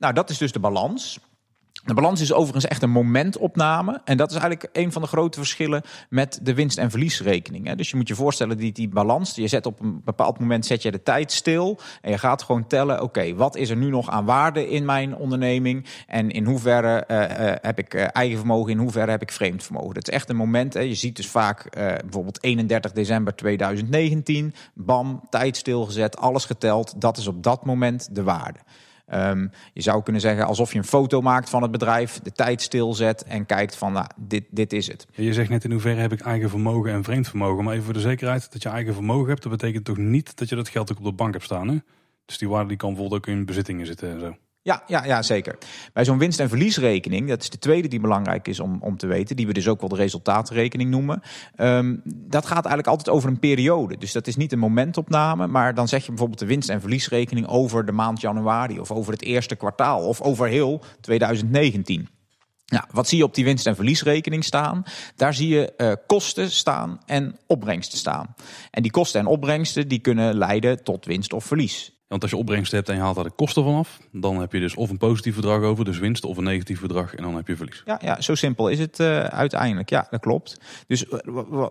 Nou, dat is dus de balans. De balans is overigens echt een momentopname. En dat is eigenlijk een van de grote verschillen met de winst- en verliesrekening. Dus je moet je voorstellen, die, die balans, je zet op een bepaald moment zet je de tijd stil. En je gaat gewoon tellen, oké, wat is er nu nog aan waarde in mijn onderneming? En in hoeverre eh, eh, heb ik eh, eigen vermogen, in hoeverre heb ik vreemd vermogen? Dat is echt een moment. Hè. Je ziet dus vaak bijvoorbeeld 31 december 2019, bam, tijd stilgezet, alles geteld. Dat is op dat moment de waarde. Ehm, je zou kunnen zeggen alsof je een foto maakt van het bedrijf, de tijd stilzet en kijkt van nou, dit, dit is het. Je zegt net in hoeverre heb ik eigen vermogen en vreemd vermogen. Maar even voor de zekerheid, dat je eigen vermogen hebt, dat betekent toch niet dat je dat geld ook op de bank hebt staan. Hè? Dus die waarde die kan bijvoorbeeld ook in bezittingen zitten en zo. Ja, ja, ja, zeker. Bij zo'n winst- en verliesrekening, dat is de tweede die belangrijk is om, om te weten, die we dus ook wel de resultaatrekening noemen. Ehm, dat gaat eigenlijk altijd over een periode. Dus dat is niet een momentopname, maar dan zeg je bijvoorbeeld de winst- en verliesrekening over de maand januari of over het eerste kwartaal of over heel 2019. Nou, wat zie je op die winst- en verliesrekening staan? Daar zie je eh, kosten staan en opbrengsten staan. En die kosten en opbrengsten die kunnen leiden tot winst of verlies. Want als je opbrengsten hebt en je haalt daar de kosten vanaf, dan heb je dus of een positief bedrag over, dus winst, of een negatief bedrag en dan heb je verlies. Ja, ja zo simpel is het eh, uiteindelijk. Ja, dat klopt. Dus eh,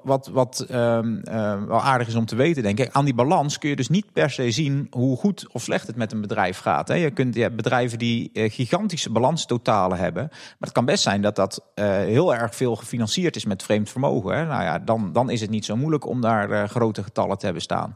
wat, wat ehm, eh, wel aardig is om te weten, denk ik, aan die balans kun je dus niet per se zien hoe goed of slecht het met een bedrijf gaat. Hè. Je kunt hebt bedrijven die gigantische balanstotalen hebben, maar het kan best zijn dat dat heel erg veel gefinancierd is met vreemd vermogen. Hè. Nou ja, dan, dan is het niet zo moeilijk om daar grote getallen te hebben staan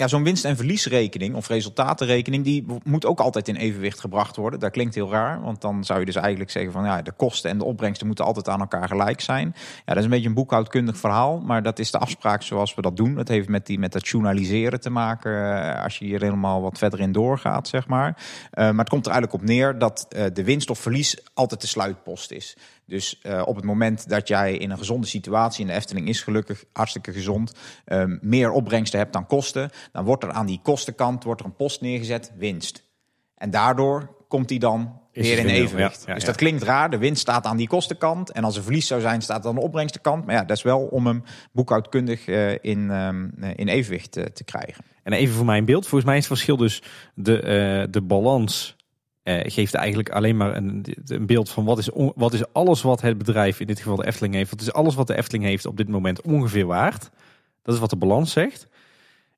ja, zo'n winst- en verliesrekening of resultatenrekening, die moet ook altijd in evenwicht gebracht worden. Dat klinkt heel raar, want dan zou je dus eigenlijk zeggen van ja, de kosten en de opbrengsten moeten altijd aan elkaar gelijk zijn. Ja, dat is een beetje een boekhoudkundig verhaal, maar dat is de afspraak zoals we dat doen. Dat heeft met, die, met dat journaliseren te maken, eh, als je hier helemaal wat verder in doorgaat, zeg maar. Eh, maar het komt er eigenlijk op neer dat eh, de winst of verlies altijd de sluitpost is. Dus eh, op het moment dat jij in een gezonde situatie, en de Efteling is gelukkig hartstikke gezond, ehm, meer opbrengsten hebt dan kosten, dan wordt er aan die kostenkant wordt er een post neergezet, winst. En daardoor komt die dan weer in evenwicht. dus dat klinkt raar. De winst staat aan die kostenkant. En als er verlies zou zijn, staat aan de opbrengstenkant. Maar ja, dat is wel om hem boekhoudkundig eh, in, ehm, eh, in evenwicht te krijgen. En even voor mijn beeld. Volgens mij is het verschil dus de, de balans eh, geeft eigenlijk alleen maar een, een beeld van wat is, wat is alles wat het bedrijf, in dit geval de Efteling heeft, wat is alles wat de Efteling heeft op dit moment ongeveer waard. Dat is wat de balans zegt.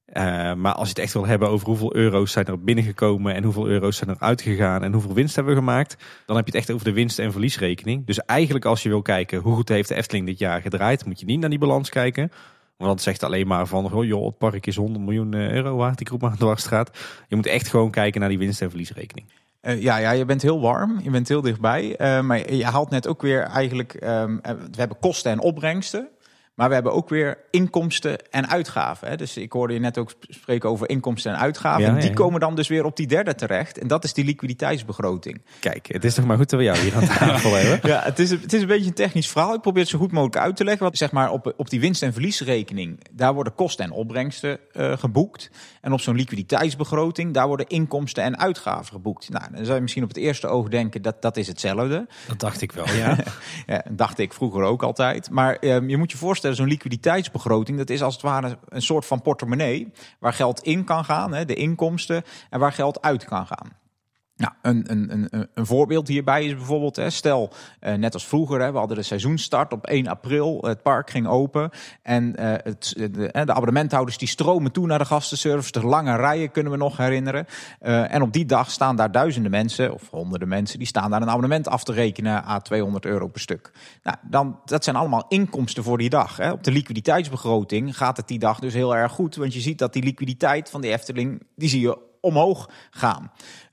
Eh, maar als je het echt wil hebben over hoeveel euro's zijn er binnengekomen en hoeveel euro's zijn er uitgegaan en hoeveel winst hebben we gemaakt, dan heb je het echt over de winst- en verliesrekening. Dus eigenlijk als je wil kijken hoe goed heeft de Efteling dit jaar gedraaid, moet je niet naar die balans kijken. Want dat zegt alleen maar van, oh joh, het park is 100 miljoen eh, euro waard, die groep aan de Wachtstraat. Je moet echt gewoon kijken naar die winst- en verliesrekening. Eh, ja, ja, je bent heel warm, je bent heel dichtbij. Eh, maar je haalt net ook weer eigenlijk. Ehm, eh, we hebben kosten en opbrengsten. Maar we hebben ook weer inkomsten en uitgaven. Hè? Dus ik hoorde je net ook spreken over inkomsten en uitgaven. die komen dan dus weer op die derde terecht. En dat is die liquiditeitsbegroting. Kijk, het is toch maar goed dat we jou hier aan tafel hebben. Ja, het is, het is een beetje een technisch verhaal. Ik probeer het zo goed mogelijk uit te leggen. Want zeg maar op, op die winst- en verliesrekening, daar worden kosten en opbrengsten eh, geboekt. En op zo'n liquiditeitsbegroting, daar worden inkomsten en uitgaven geboekt. Nou, dan zou je misschien op het eerste oog denken dat dat is hetzelfde. Dat dacht ik wel, ja. dacht ik vroeger ook altijd. Maar ehm, je moet je voorstellen voorstellen, zo'n liquiditeitsbegroting, dat is als het ware een soort van portemonnee waar geld in kan gaan, hè, de inkomsten, en waar geld uit kan gaan. Nou, een, een, een, een voorbeeld hierbij is bijvoorbeeld, hè, stel eh, net als vroeger, hè, we hadden de seizoenstart op 1 april, het park ging open en eh, het, de, de, abonnementhouders die stromen toe naar de gastenservice, de lange rijen kunnen we nog herinneren. Eh, en op die dag staan daar duizenden mensen of honderden mensen, die staan daar een abonnement af te rekenen aan 200 euro per stuk. Nou, dan, dat zijn allemaal inkomsten voor die dag. Hè. Op de liquiditeitsbegroting gaat het die dag dus heel erg goed, want je ziet dat die liquiditeit van de Efteling, die zie je omhoog gaan.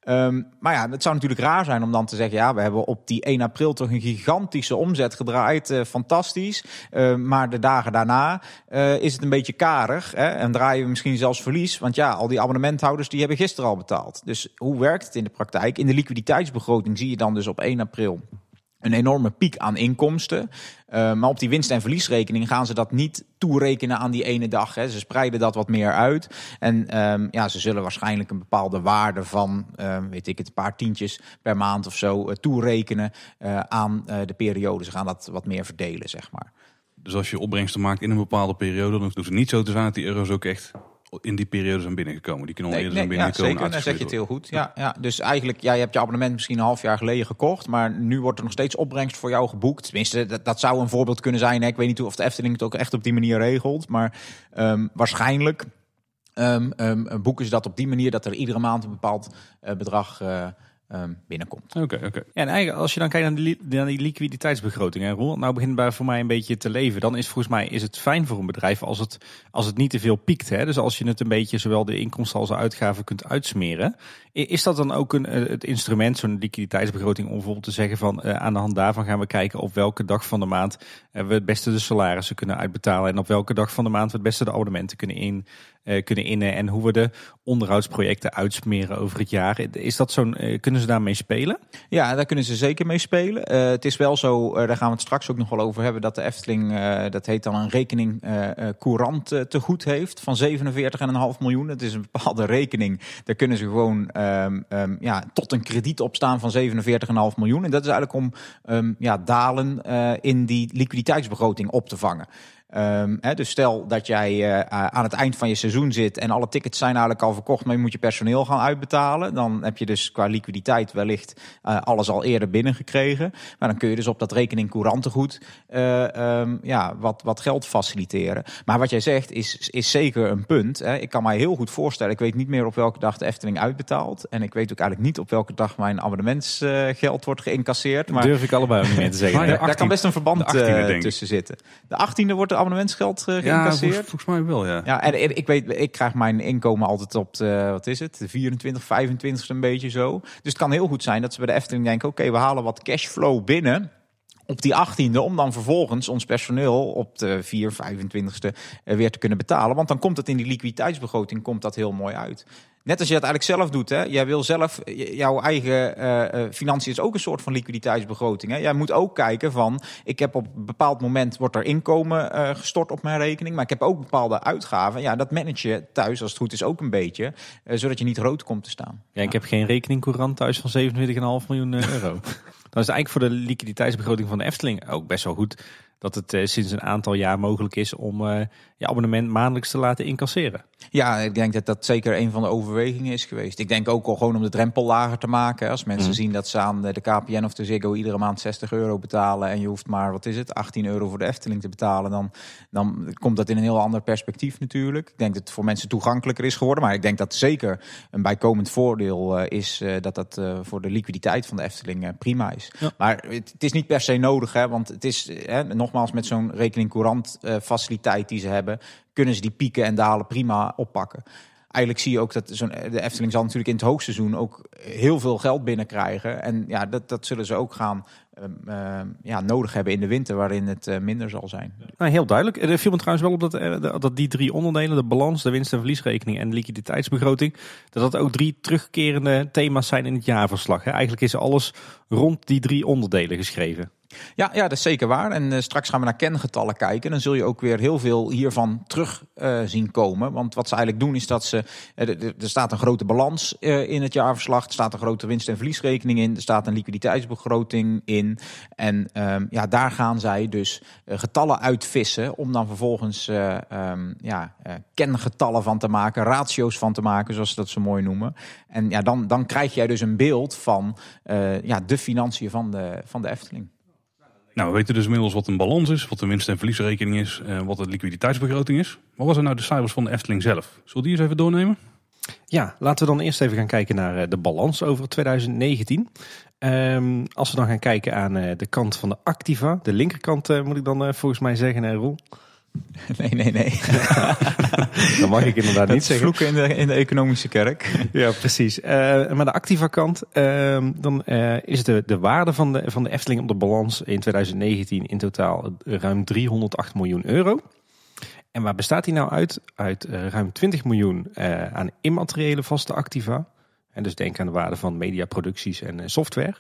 Ehm, maar ja, het zou natuurlijk raar zijn om dan te zeggen: ja, we hebben op die 1 april toch een gigantische omzet gedraaid. Eh, fantastisch. Ehm, maar de dagen daarna eh, is het een beetje karig. Hè? En draaien we misschien zelfs verlies. Want ja, al die abonnementhouders die hebben gisteren al betaald. Dus hoe werkt het in de praktijk? In de liquiditeitsbegroting zie je dan dus op 1 april een enorme piek aan inkomsten. Eh, maar op die winst- en verliesrekening gaan ze dat niet toerekenen aan die ene dag. Hè. Ze spreiden dat wat meer uit. En ehm, ja, ze zullen waarschijnlijk een bepaalde waarde van, ehm, weet ik het, een paar tientjes per maand of zo eh, toerekenen eh, aan de periode. Ze gaan dat wat meer verdelen, zeg maar. Dus als je opbrengsten maakt in een bepaalde periode, dan doen ze niet zo te zijn dat die euro's ook echt in die periode zijn binnengekomen. Die kunnen al eerder zijn binnengekomen. Ja, zeker, dan zeg je het heel goed. Ja, ja, dus eigenlijk, ja, je hebt je abonnement misschien een half jaar geleden gekocht. Maar nu wordt er nog steeds opbrengst voor jou geboekt. Tenminste, dat, dat zou een voorbeeld kunnen zijn. Hè. Ik weet niet of de Efteling het ook echt op die manier regelt. Maar ehm, waarschijnlijk um, um, boeken ze dat op die manier dat er iedere maand een bepaald eh, bedrag... Eh, Ehm, binnenkomt. Oké, oké. Okay. En eigenlijk als je dan kijkt naar die, liquiditeitsbegroting, en Roel, nou begint bij voor mij een beetje te leven. Dan is volgens mij is het fijn voor een bedrijf als het, als het niet te veel piekt. Hè? Dus als je het een beetje zowel de inkomsten als de uitgaven kunt uitsmeren. Is dat dan ook een, eh, het instrument, zo'n liquiditeitsbegroting, om bijvoorbeeld te zeggen van eh, aan de hand daarvan gaan we kijken op welke dag van de maand eh, we het beste de salarissen kunnen uitbetalen en op welke dag van de maand we het beste de abonnementen kunnen in, eh, kunnen innen en hoe we de onderhoudsprojecten uitsmeren over het jaar. Is dat zo'n, eh, kunnen ze daarmee spelen? Ja, daar kunnen ze zeker mee spelen. Eh, het is wel zo, daar gaan we het straks ook nog wel over hebben, dat de Efteling, dat heet dan een rekening courant te goed heeft van 47,5 miljoen. Het is een bepaalde rekening. Daar kunnen ze gewoon ehm, ehm, ja, tot een krediet op staan van 47,5 miljoen. En dat is eigenlijk om ehm, ja, dalen in die liquiditeitsbegroting op te vangen. Ehm, hè, dus stel dat jij eh, aan het eind van je seizoen zit en alle tickets zijn eigenlijk al verkocht, maar je moet je personeel gaan uitbetalen. Dan heb je dus qua liquiditeit wellicht eh, alles al eerder binnengekregen. Maar dan kun je dus op dat rekening courantengoed eh, ehm, ja, wat, wat geld faciliteren. Maar wat jij zegt is, is zeker een punt. Hè. Ik kan mij heel goed voorstellen, ik weet niet meer op welke dag de Efteling uitbetaalt. En ik weet ook eigenlijk niet op welke dag mijn abonnementsgeld wordt geïncasseerd. Maar... Durf ik allebei niet te zeggen. daar kan best een verband tussen zitten. De 18e wordt de abonnementsgeld uh, geïncasseerd? Ja, volgens, mij wel, ja. Ja, en ik weet, ik krijg mijn inkomen altijd op de, wat is het, de 24, 25 een beetje zo. Dus het kan heel goed zijn dat ze bij de Efteling denken, oké, we halen wat cashflow binnen op die 18e, om dan vervolgens ons personeel op de 4, 25e eh, weer te kunnen betalen. Want dan komt het in die liquiditeitsbegroting komt dat heel mooi uit. Net als je dat eigenlijk zelf doet. Hè? Jij wil zelf, jouw eigen eh, eh, financiën is ook een soort van liquiditeitsbegroting. Hè? Jij moet ook kijken van, ik heb op een bepaald moment wordt er inkomen eh, gestort op mijn rekening. Maar ik heb ook bepaalde uitgaven. Ja, dat manage je thuis als het goed is ook een beetje. zodat je niet rood komt te staan. Ja, ik heb geen rekeningcourant thuis van 27,5 miljoen euro. dan is eigenlijk voor de liquiditeitsbegroting van de Efteling ook best wel goed dat het eh, sinds een aantal jaar mogelijk is om eh, je abonnement maandelijks te laten incasseren. Ja, ik denk dat dat zeker een van de overwegingen is geweest. Ik denk ook al gewoon om de drempel lager te maken. Als mensen mm. zien dat ze aan de KPN of de Ziggo iedere maand 60 euro betalen en je hoeft maar, wat is het, 18 euro voor de Efteling te betalen, dan, dan komt dat in een heel ander perspectief natuurlijk. Ik denk dat het voor mensen toegankelijker is geworden, maar ik denk dat zeker een bijkomend voordeel eh, is dat dat voor de liquiditeit van de Efteling prima is. Maar het, is niet per se nodig, hè, want het is eh, hè, nogmaals met zo'n rekening courant eh, faciliteit die ze hebben, kunnen ze die pieken en dalen prima oppakken. Eigenlijk zie je ook dat eh, de Efteling zal natuurlijk in het hoogseizoen ook heel veel geld binnenkrijgen. En ja, dat, dat zullen ze ook gaan ehm, ehm, ja, nodig hebben in de winter, waarin het minder zal zijn. Nou, heel duidelijk. Er viel me trouwens wel op dat, dat die drie onderdelen, de balans, de winst- en verliesrekening en de liquiditeitsbegroting, dat dat ook drie terugkerende thema's zijn in het jaarverslag. Hè. Eigenlijk is alles rond die drie onderdelen geschreven. Ja, ja, dat is zeker waar. En eh, straks gaan we naar kengetallen kijken. Dan zul je ook weer heel veel hiervan terug eh, zien komen. Want wat ze eigenlijk doen is dat ze. Eh, er staat een grote balans in het jaarverslag. Er staat een grote winst- en verliesrekening in. Er staat een liquiditeitsbegroting in. En ehm, ja, daar gaan zij dus getallen uitvissen. Om dan vervolgens um, ja, kengetallen van te maken. Ratio's van te maken, zoals ze dat zo mooi noemen. En ja, dan, dan krijg jij dus een beeld van ja, de financiën van de, van de Efteling. Nou, we weten dus inmiddels wat een balans is, wat de winst- en verliesrekening is, en eh, wat de liquiditeitsbegroting is. Wat was er nou de cijfers van de Efteling zelf? Zullen die eens even doornemen? Ja, laten we dan eerst even gaan kijken naar eh, de balans over 2019. Ehm, als we dan gaan kijken aan eh, de kant van de activa, de linkerkant moet ik dan volgens mij zeggen, Roel. Nee, nee, nee. dat mag ik inderdaad niet Vloeken in de, in de economische kerk. ja, precies. Eh, maar de activa kant, ehm, dan eh, is de, de waarde van de, van de Efteling op de balans in 2019 in totaal ruim 308 miljoen euro. En waar bestaat die nou uit? Uit eh, ruim 20 miljoen aan immateriële vaste activa. En dus denk aan de waarde van mediaproducties en software.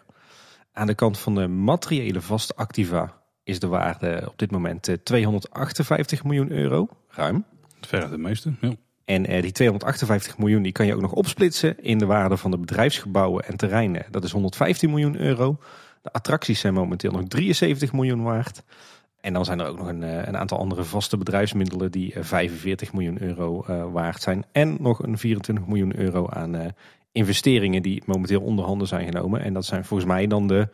Aan de kant van de materiële vaste activa is de waarde op dit moment 258 eh, miljoen euro. Ruim. Verre de meeste, ja. En eh, die 258 miljoen die kan je ook nog opsplitsen in de waarde van de bedrijfsgebouwen en terreinen. Dat is 115 miljoen euro. De attracties zijn momenteel nog 73 miljoen waard. En dan zijn er ook nog een, eh, een aantal andere vaste bedrijfsmiddelen die 45 miljoen euro waard zijn. En nog een 24 miljoen euro aan investeringen die momenteel onder handen zijn genomen. En dat zijn volgens mij dan de,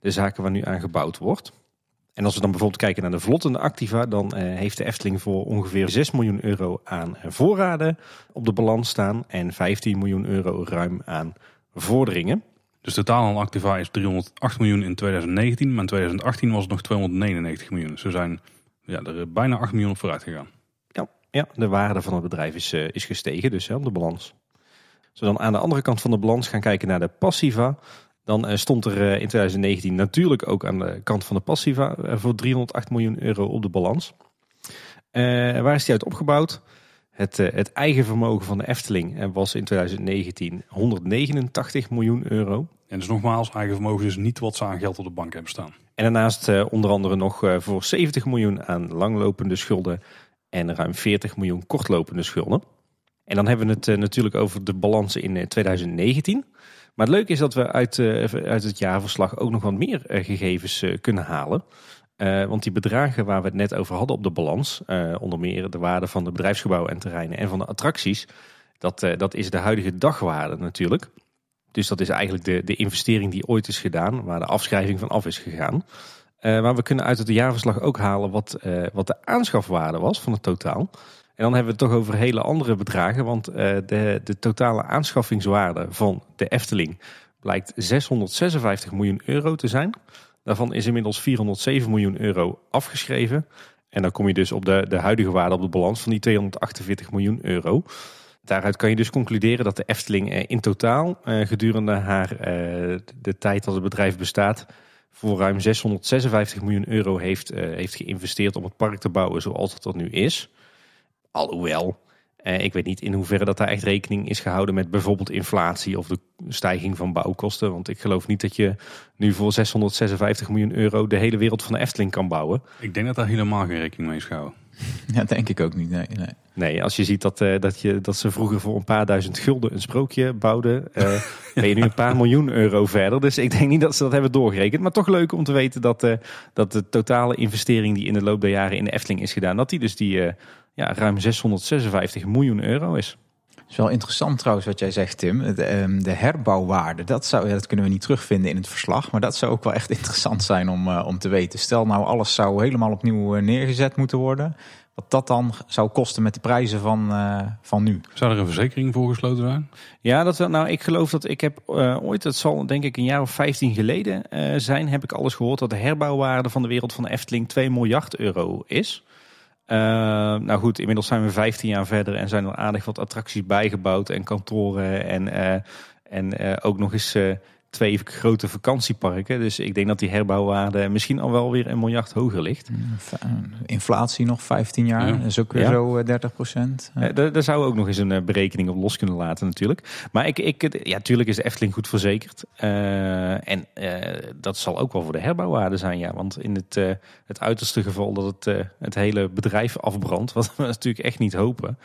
de zaken waar nu aan gebouwd wordt. En als we dan bijvoorbeeld kijken naar de vlottende activa, dan eh, heeft de Efteling voor ongeveer 6 miljoen euro aan voorraden op de balans staan en 15 miljoen euro ruim aan vorderingen. Dus totaal aan activa is 308 miljoen in 2019, maar in 2018 was het nog 299 miljoen. Dus zijn ja, er eh, bijna 8 miljoen vooruit gegaan. Ja, ja de waarde van het bedrijf is, eh, is gestegen dus hè, op de balans. Als we dan aan de andere kant van de balans gaan kijken naar de passiva, dan eh, stond er eh, in 2019 natuurlijk ook aan de kant van de passiva eh, voor 308 miljoen euro op de balans. waar is die uit opgebouwd? Het, het, eigen vermogen van de Efteling was in 2019 189 miljoen euro. En dus nogmaals, eigen vermogen is niet wat ze aan geld op de bank hebben staan. En daarnaast onder andere nog voor 70 miljoen aan langlopende schulden en ruim 40 miljoen kortlopende schulden. En dan hebben we het natuurlijk over de balans in 2019. Maar het leuke is dat we uit, eh, uit het jaarverslag ook nog wat meer eh, gegevens eh, kunnen halen. want die bedragen waar we het net over hadden op de balans, onder meer de waarde van de bedrijfsgebouwen en terreinen en van de attracties, dat, dat is de huidige dagwaarde natuurlijk. Dus dat is eigenlijk de, de investering die ooit is gedaan, waar de afschrijving van af is gegaan. maar we kunnen uit het jaarverslag ook halen wat, wat de aanschafwaarde was van het totaal. En dan hebben we het toch over hele andere bedragen. Want eh, de, de totale aanschaffingswaarde van de Efteling blijkt 656 miljoen euro te zijn. Daarvan is inmiddels 407 miljoen euro afgeschreven. En dan kom je dus op de, de huidige waarde op de balans van die 248 miljoen euro. Daaruit kan je dus concluderen dat de Efteling eh, in totaal eh, gedurende haar, de tijd dat het bedrijf bestaat voor ruim 656 miljoen euro heeft, heeft geïnvesteerd om het park te bouwen zoals het tot nu is. Alhoewel, eh, ik weet niet in hoeverre dat daar echt rekening is gehouden met bijvoorbeeld inflatie of de stijging van bouwkosten. Want ik geloof niet dat je nu voor 656 miljoen euro de hele wereld van de Efteling kan bouwen. Ik denk dat daar helemaal geen rekening mee is gehouden. Ja, denk ik ook niet. Nee, nee. nee als je ziet dat, eh, dat, je, dat ze vroeger voor een paar duizend gulden een sprookje bouwden, eh, ben je nu een paar miljoen euro verder. Dus ik denk niet dat ze dat hebben doorgerekend. Maar toch leuk om te weten dat, eh, dat de totale investering die in de loop der jaren in de Efteling is gedaan, dat die dus die ja, ruim 656 miljoen euro is. Het is wel interessant trouwens wat jij zegt, Tim. De, ehm, de, herbouwwaarde, dat, zou, dat kunnen we niet terugvinden in het verslag. Maar dat zou ook wel echt interessant zijn om, eh, om te weten. Stel nou, alles zou helemaal opnieuw eh, neergezet moeten worden. Wat dat dan zou kosten met de prijzen van, eh, van nu. Zou er een verzekering voor gesloten zijn? Ja, dat wel. Nou, ik geloof dat ik heb ooit, dat zal denk ik een jaar of 15 geleden zijn, heb ik alles gehoord dat de herbouwwaarde van de wereld van de Efteling 2 miljard euro is. Ehm, nou goed, inmiddels zijn we 15 jaar verder en zijn er aardig wat attracties bijgebouwd en kantoren en, eh, en eh, ook nog eens eh, twee grote vakantieparken. Dus ik denk dat die herbouwwaarde misschien al wel weer een miljard hoger ligt. Inflatie nog 15 jaar, is ook weer zo 30 eh, procent. Ja. Eh, daar, daar zouden ook nog eens een eh, berekening op los kunnen laten natuurlijk. Maar ik, ik, ja, tuurlijk is de Efteling goed verzekerd. en dat zal ook wel voor de herbouwwaarde zijn, ja. Want in het, het uiterste geval dat het, het hele bedrijf afbrandt... wat we natuurlijk echt niet hopen...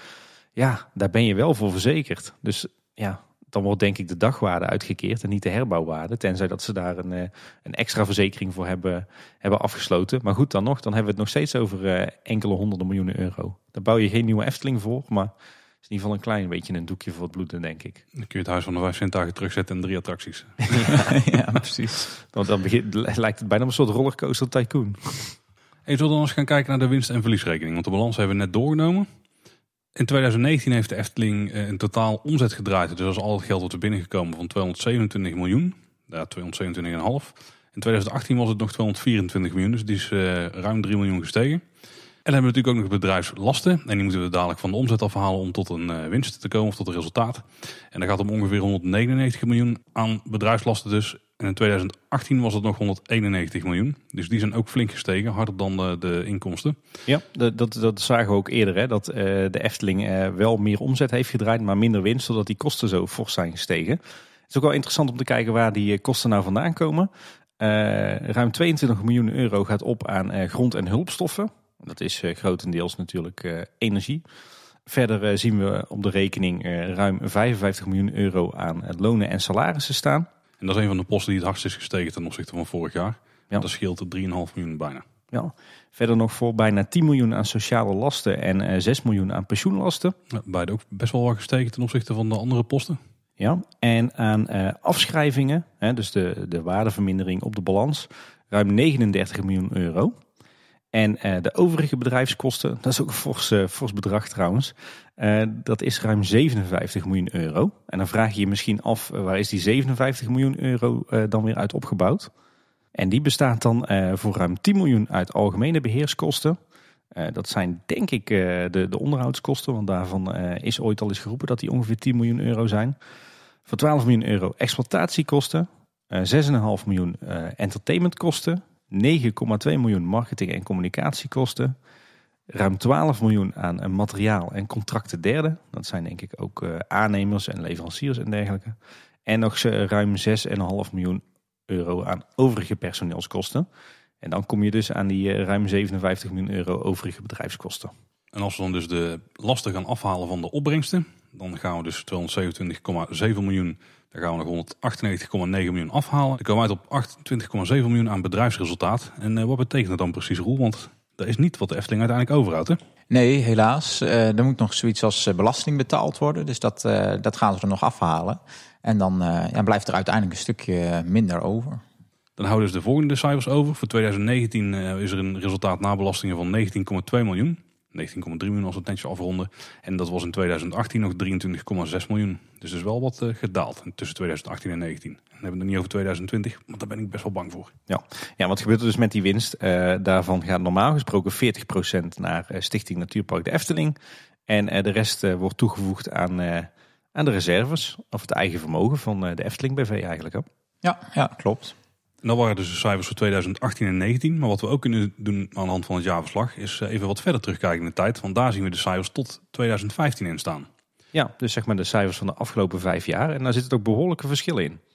ja, daar ben je wel voor verzekerd. Dus ja, dan wordt denk ik de dagwaarde uitgekeerd en niet de herbouwwaarde. Tenzij dat ze daar een, eh, een extra verzekering voor hebben, hebben afgesloten. Maar goed, dan nog, dan hebben we het nog steeds over eh, enkele honderden miljoenen euro. Daar bouw je geen nieuwe Efteling voor, maar is in ieder geval een klein beetje een doekje voor het bloeden, denk ik. Dan kun je het huis van de vijf centdagen terugzetten en drie attracties. ja, precies. Want dan begint, lijkt het bijna een soort rollercoaster tycoon. Hey, zullen we dan eens gaan kijken naar de winst- en verliesrekening? Want de balans hebben we net doorgenomen. In 2019 heeft de Efteling een eh, totaal omzet gedraaid. Dus dat al het geld wat er binnengekomen van 227 miljoen. Ja, 227,5. In 2018 was het nog 224 miljoen. Dus die is eh, ruim 3 miljoen gestegen. En dan hebben we natuurlijk ook nog bedrijfslasten. En die moeten we dadelijk van de omzet afhalen om tot een eh, winst te komen of tot een resultaat. En dat gaat om ongeveer 199 miljoen aan bedrijfslasten dus. En in 2018 was het nog 191 miljoen. Dus die zijn ook flink gestegen, harder dan de, de inkomsten. Ja, dat, dat, zagen we ook eerder. Hè, dat eh, de Efteling eh, wel meer omzet heeft gedraaid, maar minder winst. Zodat die kosten zo fors zijn gestegen. Het is ook wel interessant om te kijken waar die eh, kosten nou vandaan komen. ruim 22 miljoen euro gaat op aan grond- en hulpstoffen. Dat is grotendeels natuurlijk energie. Verder zien we op de rekening ruim 55 miljoen euro aan lonen en salarissen staan. En dat is een van de posten die het hardst is gestegen ten opzichte van vorig jaar. Dat scheelt er 3,5 miljoen bijna. Ja. Verder nog voor bijna 10 miljoen aan sociale lasten en 6 eh, miljoen aan pensioenlasten. beide ook best wel wat gestegen ten opzichte van de andere posten. Ja, en aan eh, afschrijvingen, hè, dus de, de waardevermindering op de balans, ruim 39 miljoen euro. En eh, de overige bedrijfskosten, dat is ook een fors, eh, bedrag trouwens. Eh, dat is ruim 57 miljoen euro. En dan vraag je je misschien af, waar is die 57 miljoen euro dan weer uit opgebouwd? En die bestaat dan voor ruim 10 miljoen uit algemene beheerskosten. dat zijn denk ik de, de, onderhoudskosten, want daarvan is ooit al eens geroepen dat die ongeveer 10 miljoen euro zijn. Voor 12 miljoen euro exploitatiekosten, 6,5 miljoen entertainmentkosten, 9,2 miljoen marketing- en communicatiekosten. Ruim 12 miljoen aan materiaal en contracten derde, Dat zijn denk ik ook eh, aannemers en leveranciers en dergelijke. En nog ruim 6,5 miljoen euro aan overige personeelskosten. En dan kom je dus aan die eh, ruim 57 miljoen euro overige bedrijfskosten. En als we dan dus de lasten gaan afhalen van de opbrengsten, dan gaan we dus 227,7 miljoen. Dan gaan we nog 198,9 miljoen afhalen. Dan komen we uit op 28,7 miljoen aan bedrijfsresultaat. En eh, wat betekent dat dan precies, Roel? Want dat is niet wat de Efteling uiteindelijk overhoudt, hè? Nee, helaas. Eh, er moet nog zoiets als eh, belasting betaald worden. Dus dat, dat gaan ze er nog afhalen. En dan ja, blijft er uiteindelijk een stukje minder over. Dan houden ze de volgende cijfers over. Voor 2019 is er een resultaat na belastingen van 19,2 miljoen. 19,3 miljoen als we het netjes afronden. En dat was in 2018 nog 23,6 miljoen. Dus dus wel wat eh, gedaald tussen 2018 en 2019. dan hebben we het niet over 2020, want daar ben ik best wel bang voor. Ja, ja wat gebeurt er dus met die winst? Eh, daarvan gaat normaal gesproken 40% naar eh, Stichting Natuurpark de Efteling. En de rest wordt toegevoegd aan, aan de reserves, of het eigen vermogen van de Efteling BV eigenlijk. Hè? Ja, ja, klopt dat nou waren dus de cijfers voor 2018 en 2019. Maar wat we ook kunnen doen aan de hand van het jaarverslag is eh, even wat verder terugkijken in de tijd. Want daar zien we de cijfers tot 2015 in staan. Ja, dus zeg maar de cijfers van de afgelopen vijf jaar. En daar zitten ook behoorlijke verschillen in. Nou,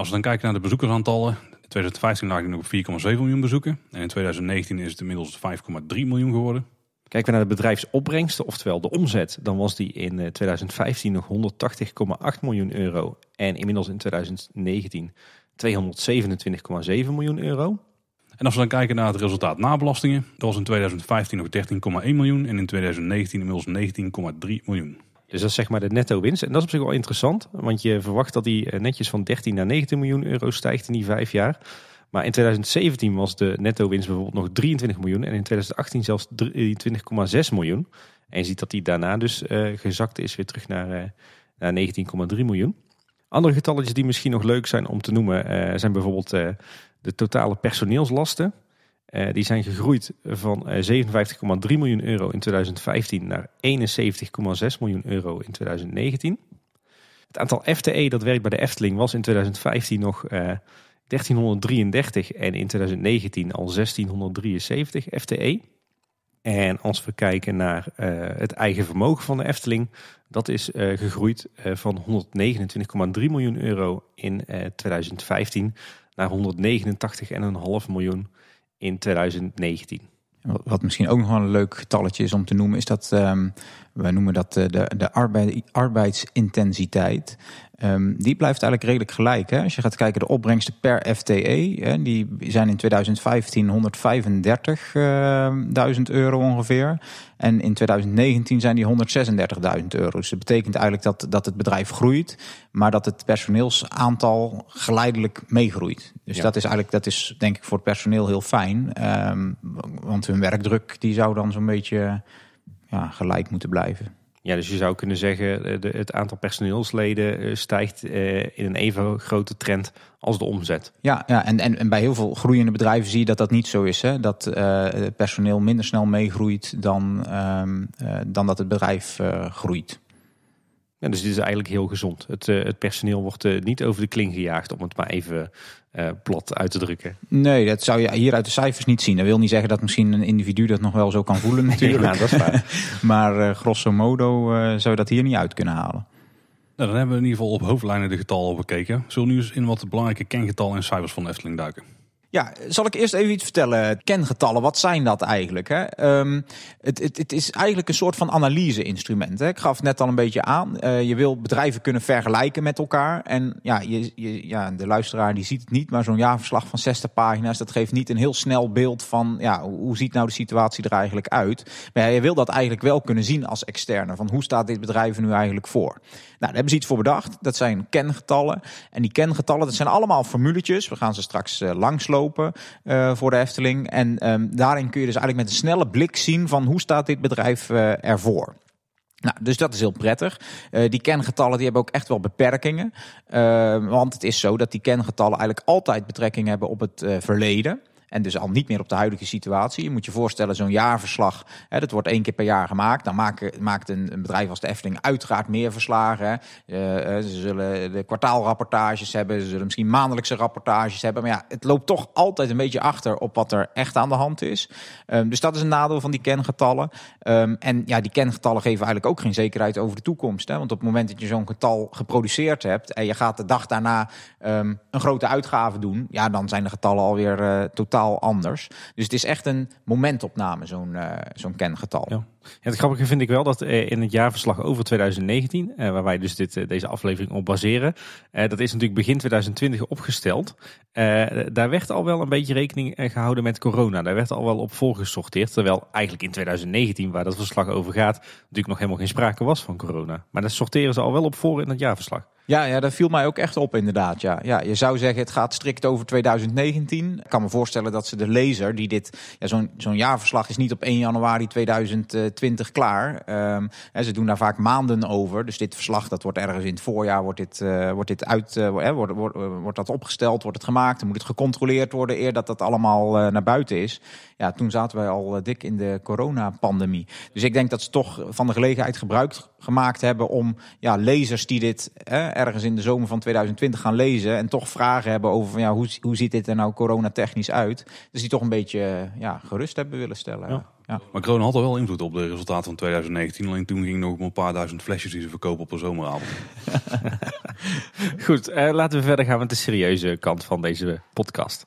als we dan kijken naar de bezoekersaantallen. In 2015 lag hij nog op 4,7 miljoen bezoeken. En in 2019 is het inmiddels 5,3 miljoen geworden. Kijken we naar de bedrijfsopbrengsten, oftewel de omzet, dan was die in 2015 eh, nog 180,8 miljoen euro. En inmiddels in 2019 227,7 miljoen euro. En als we dan kijken naar het resultaat na belastingen, dat was in 2015 nog 13,1 miljoen en in 2019 inmiddels 19,3 miljoen. Dus dat is zeg maar de netto winst. En dat is op zich wel interessant, want je verwacht dat die eh, netjes van 13 naar 19 miljoen euro stijgt in die vijf jaar. Maar in 2017 was de netto winst bijvoorbeeld nog 23 miljoen en in 2018 zelfs 23,6 miljoen. En je ziet dat die daarna dus eh, gezakt is weer terug naar, eh, naar 19,3 miljoen. Andere getalletjes die misschien nog leuk zijn om te noemen eh, zijn bijvoorbeeld eh, de totale personeelslasten. Eh, die zijn gegroeid van 57,3 miljoen euro in 2015 naar 71,6 miljoen euro in 2019. Het aantal FTE dat werkt bij de Efteling was in 2015 nog 1333 en in 2019 al 1673 FTE. En als we kijken naar eh, het eigen vermogen van de Efteling, dat is eh, gegroeid eh, van 129,3 miljoen euro in 2015 naar 189,5 miljoen in 2019. Wat misschien ook nog wel een leuk getalletje is om te noemen, is dat ehm, wij noemen dat eh, de, de arbeidsintensiteit. Ehm, die blijft eigenlijk redelijk gelijk. Hè? Als je gaat kijken, de opbrengsten per FTE, hè, die zijn in 2015 135.000 ehm, euro ongeveer. En in 2019 zijn die 136.000 euro. Dus dat betekent eigenlijk dat, dat het bedrijf groeit, maar dat het personeelsaantal geleidelijk meegroeit. Dus dat is eigenlijk, dat is denk ik voor het personeel heel fijn. Ehm, want hun werkdruk die zou dan zo'n beetje ja, gelijk moeten blijven. Ja, dus je zou kunnen zeggen, eh, de, het aantal personeelsleden eh, stijgt eh, in een even grote trend als de omzet. Ja, ja en, en, en, bij heel veel groeiende bedrijven zie je dat dat niet zo is. Hè? Dat het personeel minder snel meegroeit dan, ehm, dan dat het bedrijf groeit. Ja, dus dit is eigenlijk heel gezond. Het, het personeel wordt niet over de kling gejaagd, om het maar even uh, plat uit te drukken. Nee, dat zou je hier uit de cijfers niet zien. Dat wil niet zeggen dat misschien een individu dat nog wel zo kan voelen natuurlijk. ja, dat is waar. maar eh, grosso modo uh, zou je dat hier niet uit kunnen halen. Nou, dan hebben we in ieder geval op hoofdlijnen de getallen bekeken. Zullen nu eens in wat belangrijke kengetallen en cijfers van de Efteling duiken? Ja, zal ik eerst even iets vertellen? Kengetallen, wat zijn dat eigenlijk? Hè? Ehm, het, het, het, is eigenlijk een soort van analyse-instrument. Ik gaf net al een beetje aan. Eh, je wil bedrijven kunnen vergelijken met elkaar. En ja, je, de luisteraar die ziet het niet, maar zo'n jaarverslag van 60 pagina's, dat geeft niet een heel snel beeld van ja, hoe ziet nou de situatie er eigenlijk uit. Maar je wil dat eigenlijk wel kunnen zien als externe. Van hoe staat dit bedrijf nu eigenlijk voor? Nou, daar hebben ze iets voor bedacht. Dat zijn kengetallen. En die kengetallen, dat zijn allemaal formuletjes. We gaan ze straks eh, langslopen eh, voor de Efteling. En ehm, daarin kun je dus eigenlijk met een snelle blik zien van hoe staat dit bedrijf eh, ervoor. Nou, dus dat is heel prettig. die kengetallen die hebben ook echt wel beperkingen. Ehm, want het is zo dat die kengetallen eigenlijk altijd betrekking hebben op het verleden. En dus al niet meer op de huidige situatie. Je moet je voorstellen, zo'n jaarverslag, hè, dat wordt één keer per jaar gemaakt. Dan maakt een, een, bedrijf als de Efteling uiteraard meer verslagen. Eh, eh, ze zullen de kwartaalrapportages hebben, ze zullen misschien maandelijkse rapportages hebben. Maar ja, het loopt toch altijd een beetje achter op wat er echt aan de hand is. Ehm, dus dat is een nadeel van die kengetallen. Ehm, en ja, die kengetallen geven eigenlijk ook geen zekerheid over de toekomst. Hè? Want op het moment dat je zo'n getal geproduceerd hebt en je gaat de dag daarna ehm, een grote uitgave doen, ja, dan zijn de getallen alweer uh, totaal anders. Dus het is echt een momentopname, zo'n eh, zo'n kengetal. Ja. het grappige vind ik wel dat eh, in het jaarverslag over 2019, eh, waar wij dus dit, deze aflevering op baseren, dat is natuurlijk begin 2020 opgesteld. daar werd al wel een beetje rekening gehouden met corona. Daar werd al wel op gesorteerd. Terwijl eigenlijk in 2019, waar dat verslag over gaat, natuurlijk nog helemaal geen sprake was van corona. Maar dat sorteren ze al wel op voor in het jaarverslag. Ja, ja, dat viel mij ook echt op inderdaad. Ja. Ja, je zou zeggen het gaat strikt over 2019. Ik kan me voorstellen dat ze de lezer die dit... Ja, zo'n zo'n jaarverslag is niet op 1 januari 2020 klaar. Um, hè, ze doen daar vaak maanden over. Dus dit verslag dat wordt ergens in het voorjaar wordt dit, eh, wordt dit uit, eh, wordt, wordt, eh, wordt, dat opgesteld, wordt het gemaakt. Dan moet het gecontroleerd worden eer dat dat allemaal naar buiten is ja, toen zaten wij al eh, dik in de coronapandemie. Dus ik denk dat ze toch van de gelegenheid gebruik gemaakt hebben om ja, lezers die dit ergens in de zomer van 2020 gaan lezen en toch vragen hebben over ja, hoe, hoe ziet dit er nou coronatechnisch uit? Dus die toch een beetje eh, ja, gerust hebben willen stellen. Ja. Maar corona had al wel invloed op de resultaten van 2019. Alleen toen ging nog een paar duizend flesjes die ze verkopen op een zomeravond. Goed, eh, laten we verder gaan met de serieuze kant van deze podcast.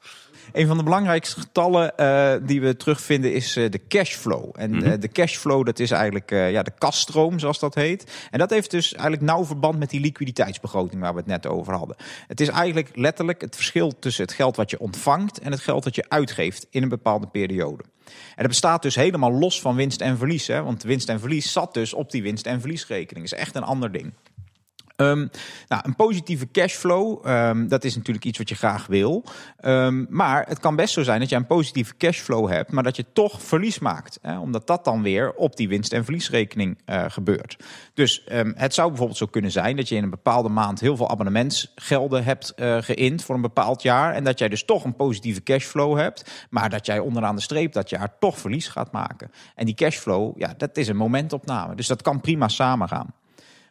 Een van de belangrijkste getallen eh, die we terugvinden is eh, de cashflow. En mhm. eh, de cashflow, dat is eigenlijk ja, de kaststroom, zoals dat heet. En dat heeft dus eigenlijk nauw verband met die liquiditeitsbegroting waar we het net over hadden. Het is eigenlijk letterlijk het verschil tussen het geld wat je ontvangt en het geld dat je uitgeeft in een bepaalde periode. En dat bestaat dus helemaal los van winst en verlies. Hè? Want winst en verlies zat dus op die winst- en verliesrekening. Dat is echt een ander ding. Ehm, nou, een positieve cashflow, ehm, dat is natuurlijk iets wat je graag wil. Ehm, maar het kan best zo zijn dat je een positieve cashflow hebt, maar dat je toch verlies maakt. Hè, omdat dat dan weer op die winst- en verliesrekening eh, gebeurt. Dus het zou bijvoorbeeld zo kunnen zijn dat je in een bepaalde maand heel veel abonnementsgelden hebt uh, geïnd voor een bepaald jaar. En dat jij dus toch een positieve cashflow hebt, maar dat jij onderaan de streep dat jaar toch verlies gaat maken. En die cashflow, ja, dat is een momentopname. Dus dat kan prima samengaan.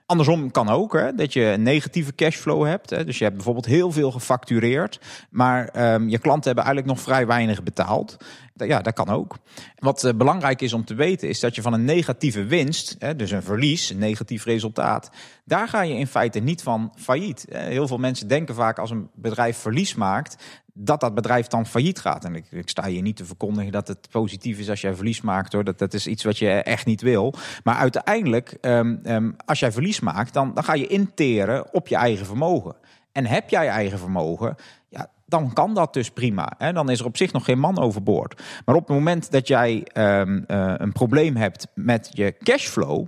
Andersom kan ook, hè, dat je een negatieve cashflow hebt. Hè. Dus je hebt bijvoorbeeld heel veel gefactureerd, maar ehm, je klanten hebben eigenlijk nog vrij weinig betaald. Ja, dat kan ook. Wat eh, belangrijk is om te weten is dat je van een negatieve winst, dus een verlies, een negatief resultaat, daar ga je in feite niet van failliet. Heel veel mensen denken vaak als een bedrijf verlies maakt, dat dat bedrijf dan failliet gaat. En ik, ik, sta hier niet te verkondigen dat het positief is als jij verlies maakt hoor. Dat, dat is iets wat je echt niet wil. Maar uiteindelijk, ehm, ehm, als jij verlies maakt, dan, dan ga je interen op je eigen vermogen. En heb jij eigen vermogen, dan kan dat dus prima. Hè? Dan is er op zich nog geen man overboord. Maar op het moment dat jij ehm, eh, een probleem hebt met je cashflow.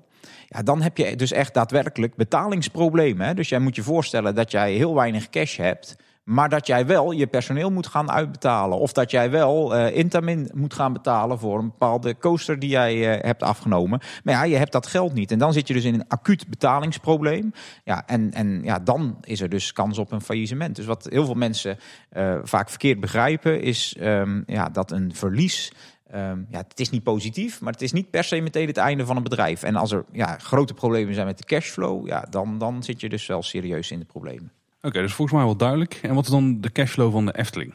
Ja, dan heb je dus echt daadwerkelijk betalingsproblemen. Dus jij moet je voorstellen dat jij heel weinig cash hebt. Maar dat jij wel je personeel moet gaan uitbetalen. Of dat jij wel uh, eh, intermin moet gaan betalen voor een bepaalde coaster die jij eh, hebt afgenomen. Maar ja, je hebt dat geld niet. En dan zit je dus in een acuut betalingsprobleem. Ja, en, en ja, dan is er dus kans op een faillissement. Dus wat heel veel mensen eh, vaak verkeerd begrijpen, is ehm, ja, dat een verlies. Ehm, ja, het is niet positief, maar het is niet per se meteen het einde van een bedrijf. En als er ja, grote problemen zijn met de cashflow, ja, dan, dan zit je dus wel serieus in de problemen. Oké, okay, dus volgens mij wel duidelijk. En wat is dan de cashflow van de Efteling?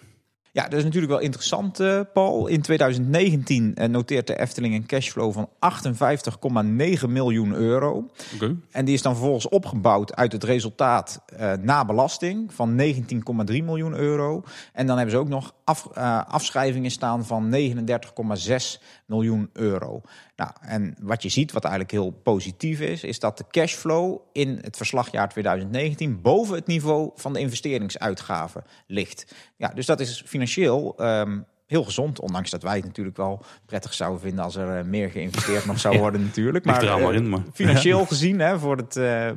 Ja, dat is natuurlijk wel interessant, eh, Paul. In 2019 eh, noteert de Efteling een cashflow van 58,9 miljoen euro. Okay. En die is dan vervolgens opgebouwd uit het resultaat eh, na belasting van 19,3 miljoen euro. En dan hebben ze ook nog af, afschrijvingen staan van 39,6 miljoen euro. Nou, en wat je ziet, wat eigenlijk heel positief is, is dat de cashflow in het verslagjaar 2019 boven het niveau van de investeringsuitgaven ligt. Ja, dus dat is financieel ehm, heel gezond. Ondanks dat wij het natuurlijk wel prettig zouden vinden als er eh, meer geïnvesteerd nog zou worden, natuurlijk. Eh, maar, financieel gezien, hè, voor, het, eh,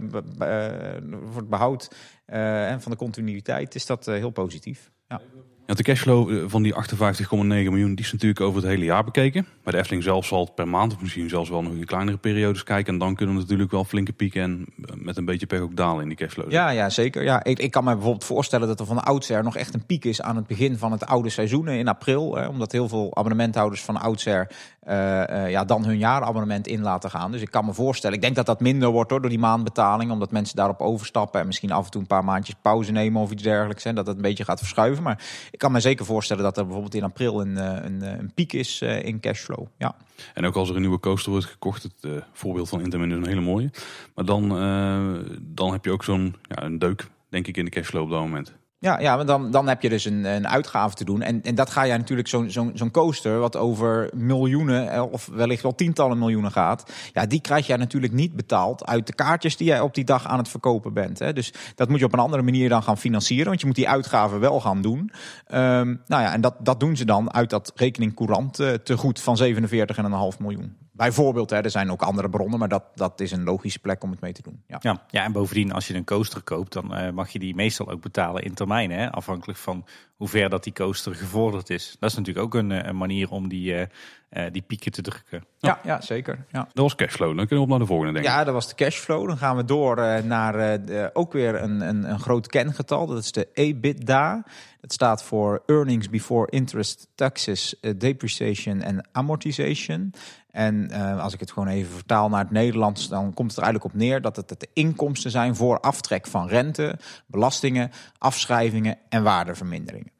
voor het behoud en van de continuïteit, is dat heel positief. Ja. Ja, de cashflow eh, van die 58,9 miljoen die is natuurlijk over het hele jaar bekeken. maar de Efteling zelf zal per maand of misschien zelfs wel nog in kleinere periodes kijken. En dan kunnen we natuurlijk wel flinke pieken en eh, met een beetje pech ook dalen in die cashflow. Ja, ja zeker. Ja, ik, ik kan me bijvoorbeeld voorstellen dat er van oudsher nog echt een piek is aan het begin van het oude seizoen in april. Hè, omdat heel veel abonnementhouders van oudsher uh, ja, dan hun jaarabonnement in laten gaan. Dus ik kan me voorstellen. Ik denk dat dat minder wordt hoor, door die maandbetaling. Omdat mensen daarop overstappen en misschien af en toe een paar maandjes pauze nemen of iets dergelijks. En dat het een beetje gaat verschuiven. Maar ik kan me zeker voorstellen dat er bijvoorbeeld in april een, eh, een, eh, een piek is eh, in cashflow. Ja. En ook als er een nieuwe coaster wordt gekocht, het voorbeeld van Intamin is een hele mooie. Maar dan, dan heb je ook zo'n ja, een deuk, denk ik, in de cashflow op dat moment. Ja, ja maar dan, dan heb je dus een, een uitgave te doen. En, en dat ga jij natuurlijk zo'n zo'n zo'n coaster, wat over miljoenen eh, of wellicht wel tientallen miljoenen gaat. Ja, die krijg jij natuurlijk niet betaald uit de kaartjes die jij op die dag aan het verkopen bent. Hè. Dus dat moet je op een andere manier dan gaan financieren, want je moet die uitgaven wel gaan doen. Um, nou ja, en dat, dat doen ze dan uit dat rekening courant eh, te goed van 47,5 miljoen. Bijvoorbeeld, hè, er zijn ook andere bronnen, maar dat, dat is een logische plek om het mee te doen. Ja, ja, en bovendien, als je een coaster koopt, dan eh, mag je die meestal ook betalen in termijnen. Hè? Afhankelijk van hoe ver dat die coaster gevorderd is. Dat is natuurlijk ook een, eh, een manier om die, uh, die pieken te drukken. Ja, ja, zeker. Ja. Dat was cashflow, dan kunnen we op naar de volgende denken. Ja, dat was de cashflow. Dan gaan we door naar ook weer een, een, een groot kengetal. Dat is de EBITDA. dat staat voor Earnings Before Interest, Taxes, Depreciation en Amortization. En eh, als ik het gewoon even vertaal naar het Nederlands, dan komt het er eigenlijk op neer dat het de inkomsten zijn voor aftrek van rente, belastingen, afschrijvingen en waardeverminderingen.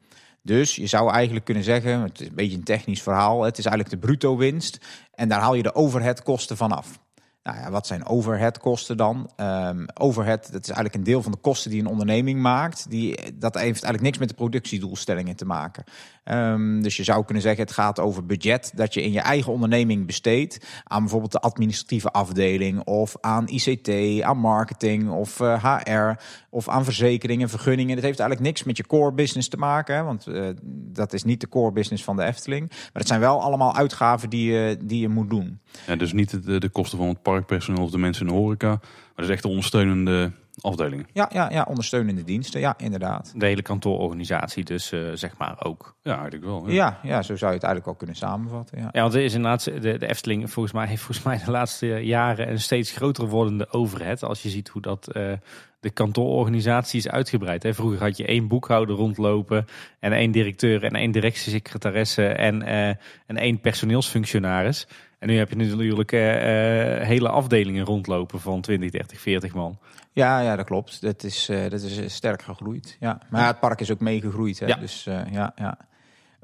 Dus je zou eigenlijk kunnen zeggen, het is een beetje een technisch verhaal, het is eigenlijk de bruto winst en daar haal je de overheadkosten van af. Nou ja, wat zijn overheadkosten dan? Um, overhead, dat is eigenlijk een deel van de kosten die een onderneming maakt. Die, dat heeft eigenlijk niks met de productiedoelstellingen te maken. Ehm, dus je zou kunnen zeggen, het gaat over budget dat je in je eigen onderneming besteedt. Aan bijvoorbeeld de administratieve afdeling of aan ICT, aan marketing of HR eh, of aan verzekeringen, vergunningen. Het heeft eigenlijk niks met je core business te maken. want eh, dat is niet de core business van de Efteling. Maar het zijn wel allemaal uitgaven die je, die je moet doen. Ja, dus niet de, de kosten van het parkpersoneel of de mensen in de horeca. Maar dus echt de ondersteunende afdelingen. Ja, ja, ja, ondersteunende diensten, ja, inderdaad. De hele kantoororganisatie dus, eh, zeg maar, ook. Ja, eigenlijk wel. Ja. ja. Ja, zo zou je het eigenlijk ook kunnen samenvatten. Ja, ja want er is inderdaad, de, de Efteling volgens mij, heeft volgens mij de laatste jaren een steeds groter wordende overheid. Als je ziet hoe dat... Eh, de kantoororganisatie is uitgebreid. Hè? Vroeger had je één boekhouder rondlopen en één directeur en één directiesecretaresse en, eh, en één personeelsfunctionaris. En nu heb je natuurlijk eh, eh, hele afdelingen rondlopen van 20, 30, 40 man. Ja, ja dat klopt. Dat is, eh, dat is sterk gegroeid. Ja. Maar het park is ook meegegroeid. Ja. Dus ja, ja.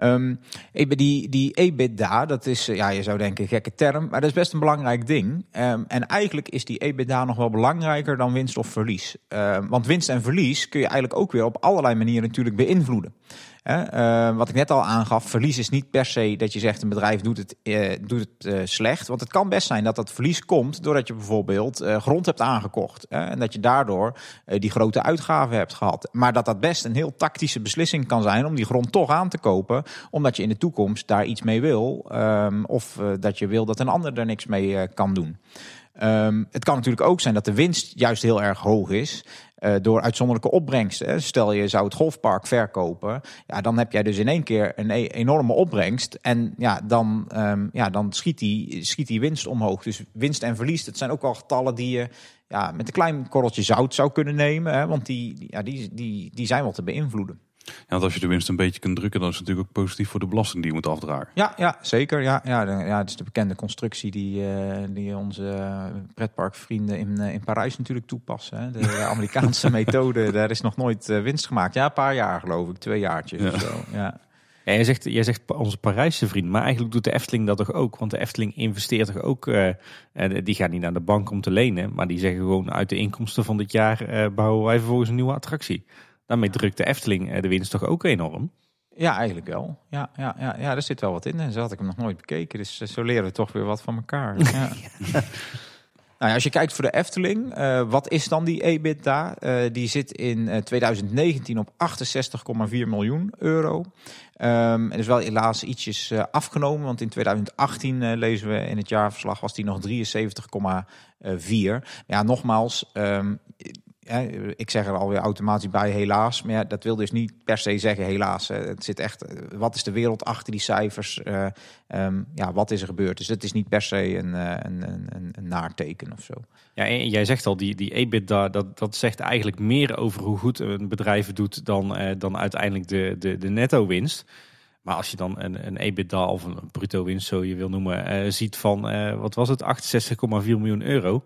Um, die, die EBITDA, dat is, ja, je zou denken, een gekke term, maar dat is best een belangrijk ding. Ehm, en eigenlijk is die EBITDA nog wel belangrijker dan winst of verlies. Ehm, want winst en verlies kun je eigenlijk ook weer op allerlei manieren natuurlijk beïnvloeden. Ehm, wat ik net al aangaf, verlies is niet per se dat je zegt een bedrijf doet het, eh, doet het eh, slecht. Want het kan best zijn dat dat verlies komt doordat je bijvoorbeeld eh, grond hebt aangekocht. en dat je daardoor die grote uitgaven hebt gehad. Maar dat dat best een heel tactische beslissing kan zijn om die grond toch aan te kopen. Omdat je in de toekomst daar iets mee wil. Ehm, of dat je wil dat een ander er niks mee kan doen. Ehm, het kan natuurlijk ook zijn dat de winst juist heel erg hoog is. Eh, door uitzonderlijke opbrengsten. Stel je zou het golfpark verkopen, ja, dan heb jij dus in één keer een e- enorme opbrengst. En ja, dan, ehm, ja, dan schiet, die, schiet die winst omhoog. Dus winst en verlies, dat zijn ook wel getallen die je ja, met een klein korreltje zout zou kunnen nemen. Hè, want die, ja, die, die, die zijn wel te beïnvloeden. Ja, want als je de winst een beetje kunt drukken, dan is het natuurlijk ook positief voor de belasting die je moet afdragen. Ja, ja zeker. Ja, ja, ja, het is de bekende constructie die, eh, die onze eh, pretparkvrienden in, eh, in Parijs natuurlijk toepassen. Hè. De Amerikaanse methode, daar is nog nooit winst gemaakt. Ja, een paar jaar geloof ik, twee jaartjes ja. of zo. Ja. jij, zegt, jij zegt onze Parijse vriend, maar eigenlijk doet de Efteling dat toch ook? Want de Efteling investeert toch ook, uh, die gaat niet naar de bank om te lenen, maar die zeggen gewoon uit de inkomsten van dit jaar uh, bouwen wij vervolgens een nieuwe attractie. Daarmee drukt de Efteling eh, de winst toch ook enorm? Ja, eigenlijk wel. Ja, ja, ja, ja, er zit wel wat in. En zo had ik hem nog nooit bekeken. Dus eh, zo leren we toch weer wat van elkaar. Ja. Nou als je kijkt voor de Efteling, eh, wat is dan die EBITDA? Uh, die zit in 2019 op 68,4 miljoen euro. Um, en is wel helaas ietsjes afgenomen, want in 2018 lezen we in het jaarverslag was die nog 73,4. Ja, nogmaals, ehm, ik zeg er alweer automatisch bij, helaas. Maar ja, dat wil dus niet per se zeggen, helaas. Het zit echt, wat is de wereld achter die cijfers? Eh, ehm, ja, wat is er gebeurd? Dus dat is niet per se een, eh, een, een, een naarteken of zo. Ja, jij zegt al, die, die EBITDA, dat, dat zegt eigenlijk meer over hoe goed een bedrijf doet dan, eh, dan uiteindelijk de, de, de netto winst. Maar als je dan een, een EBITDA of een bruto winst, zo je wil noemen, ziet van, wat was het, 68,4 miljoen euro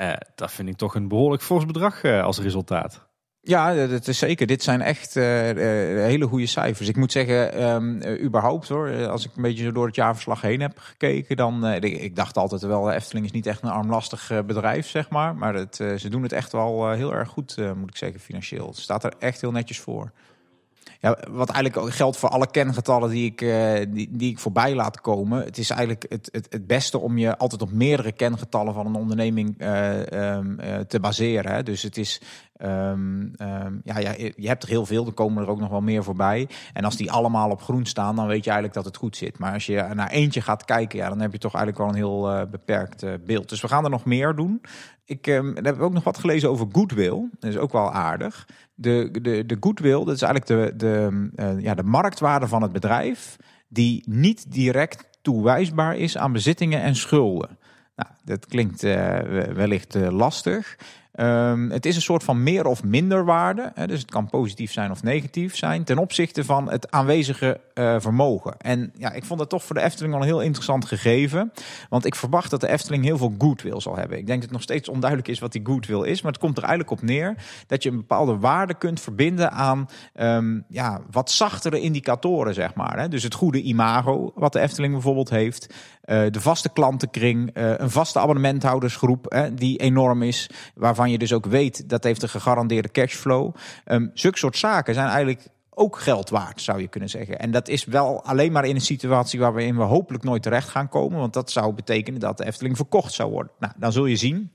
eh, dat vind ik toch een behoorlijk fors bedrag eh, als resultaat. Ja, eh, dat is zeker. Dit zijn echt hele goede cijfers. Ik moet zeggen, ehm, überhaupt hoor, als ik een beetje door het jaarverslag heen heb gekeken, dan. ik dacht altijd wel, Efteling is niet echt een armlastig bedrijf, zeg maar. Maar ze doen het echt wel heel erg goed, moet ik zeggen, financieel. Het staat er echt heel netjes voor. Ja, wat eigenlijk geldt voor alle kengetallen die ik, eh, die, die ik voorbij laat komen. Het is eigenlijk het, het, het beste om je altijd op meerdere kengetallen van een onderneming eh, ehm, eh, te baseren. Hè. Dus het is, ehm, ehm, ja, ja, je hebt er heel veel, er komen er ook nog wel meer voorbij. En als die allemaal op groen staan, dan weet je eigenlijk dat het goed zit. Maar als je naar eentje gaat kijken, ja, dan heb je toch eigenlijk wel een heel beperkt beeld. Dus we gaan er nog meer doen. Ik heb ook nog wat gelezen over goodwill. Dat is ook wel aardig de, de, de goodwill, dat is eigenlijk de, de, eh, ja, de marktwaarde van het bedrijf, die niet direct toewijsbaar is aan bezittingen en schulden. Nou, dat klinkt eh, wellicht eh, lastig, Ehm, het is een soort van meer of minder waarde. Hè, dus het kan positief zijn of negatief zijn ten opzichte van het aanwezige eh, vermogen. En ja, ik vond dat toch voor de Efteling al een heel interessant gegeven. Want ik verwacht dat de Efteling heel veel goodwill zal hebben. Ik denk dat het nog steeds onduidelijk is wat die goodwill is. Maar het komt er eigenlijk op neer dat je een bepaalde waarde kunt verbinden aan ehm, ja, wat zachtere indicatoren, zeg maar. Hè. Dus het goede imago, wat de Efteling bijvoorbeeld heeft. Eh, de vaste klantenkring, eh, een vaste abonnementhoudersgroep die enorm is, waarvan je dus ook weet dat heeft een gegarandeerde cashflow. Um, zulke soort zaken zijn eigenlijk ook geld waard, zou je kunnen zeggen. En dat is wel alleen maar in een situatie waarin we hopelijk nooit terecht gaan komen. Want dat zou betekenen dat de Efteling verkocht zou worden. Nou, dan zul je zien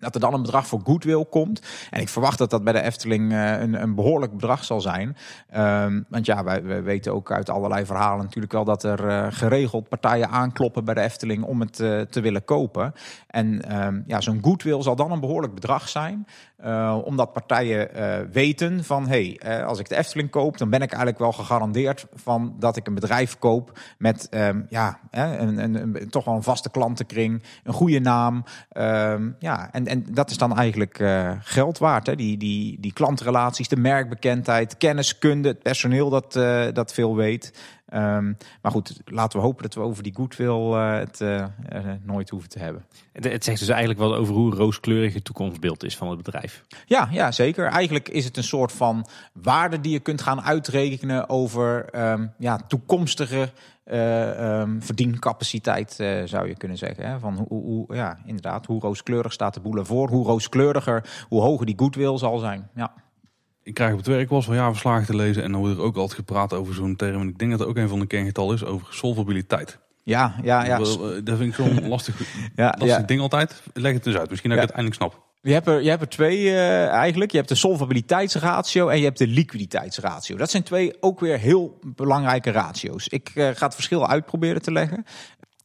dat er dan een bedrag voor goodwill komt. En ik verwacht dat dat bij de Efteling eh, een, een behoorlijk bedrag zal zijn. Ehm, want ja, wij, weten ook uit allerlei verhalen natuurlijk wel dat er eh, geregeld partijen aankloppen bij de Efteling om het eh, te willen kopen. En ehm, ja, zo'n goodwill zal dan een behoorlijk bedrag zijn. Eh, omdat partijen eh, weten van hey, eh, als ik de Efteling koop, dan ben ik eigenlijk wel gegarandeerd van dat ik een bedrijf koop met ehm, ja, een, een, een, toch wel een vaste klantenkring, een goede naam. Ehm, ja, en, en dat is dan eigenlijk geld waard. Hè? Die, die, die klantrelaties, de merkbekendheid, kenniskunde, het personeel dat, dat veel weet. Ehm, maar goed, laten we hopen dat we over die goodwill eh, het eh, eh, nooit hoeven te hebben. Het zegt dus eigenlijk wel over hoe rooskleurig het toekomstbeeld is van het bedrijf. Ja, ja zeker. Eigenlijk is het een soort van waarde die je kunt gaan uitrekenen over ehm, ja, toekomstige uh, verdiencapaciteit, zou je kunnen zeggen. Hè? Van hoe, hoe, ja, inderdaad, hoe rooskleurig staat de boel ervoor, hoe rooskleuriger, hoe hoger die goodwill zal zijn. Ja ik krijg op het werk was van jaarverslagen te lezen. En dan wordt er ook altijd gepraat over zo'n term. En ik denk dat dat ook een van de kerngetallen is over solvabiliteit. Ja, ja, ja. Eh, dat vind ik zo'n lastig, ja, lastig het ding altijd. Leg het eens dus uit. Misschien dat ik het eindelijk snap. Je hebt er, je hebt er twee eh, eigenlijk. Je hebt de solvabiliteitsratio en je hebt de liquiditeitsratio. Dat zijn twee ook weer heel belangrijke ratio's. Ik eh, ga het verschil uitproberen te leggen.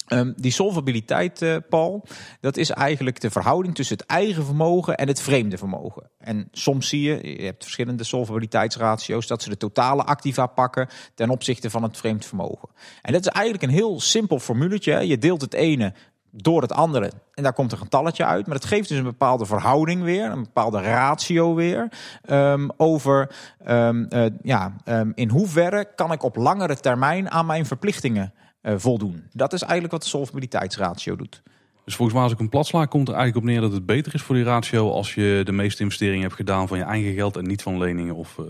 Ehm, die solvabiliteit, eh, Paul, dat is eigenlijk de verhouding tussen het eigen vermogen en het vreemde vermogen. En soms zie je, je hebt verschillende solvabiliteitsratio's, dat ze de totale activa pakken ten opzichte van het vreemd vermogen. En dat is eigenlijk een heel simpel formuletje. Je deelt het ene door het andere. En daar komt een getalletje uit. Maar dat geeft dus een bepaalde verhouding weer, een bepaalde ratio weer. Ehm, over ehm, eh, ja, in hoeverre kan ik op langere termijn aan mijn verplichtingen eh, voldoen. Dat is eigenlijk wat de solvabiliteitsratio doet. Dus volgens mij als ik een plat sla, komt er eigenlijk op neer dat het beter is voor die ratio als je de meeste investeringen hebt gedaan van je eigen geld en niet van leningen of... Eh,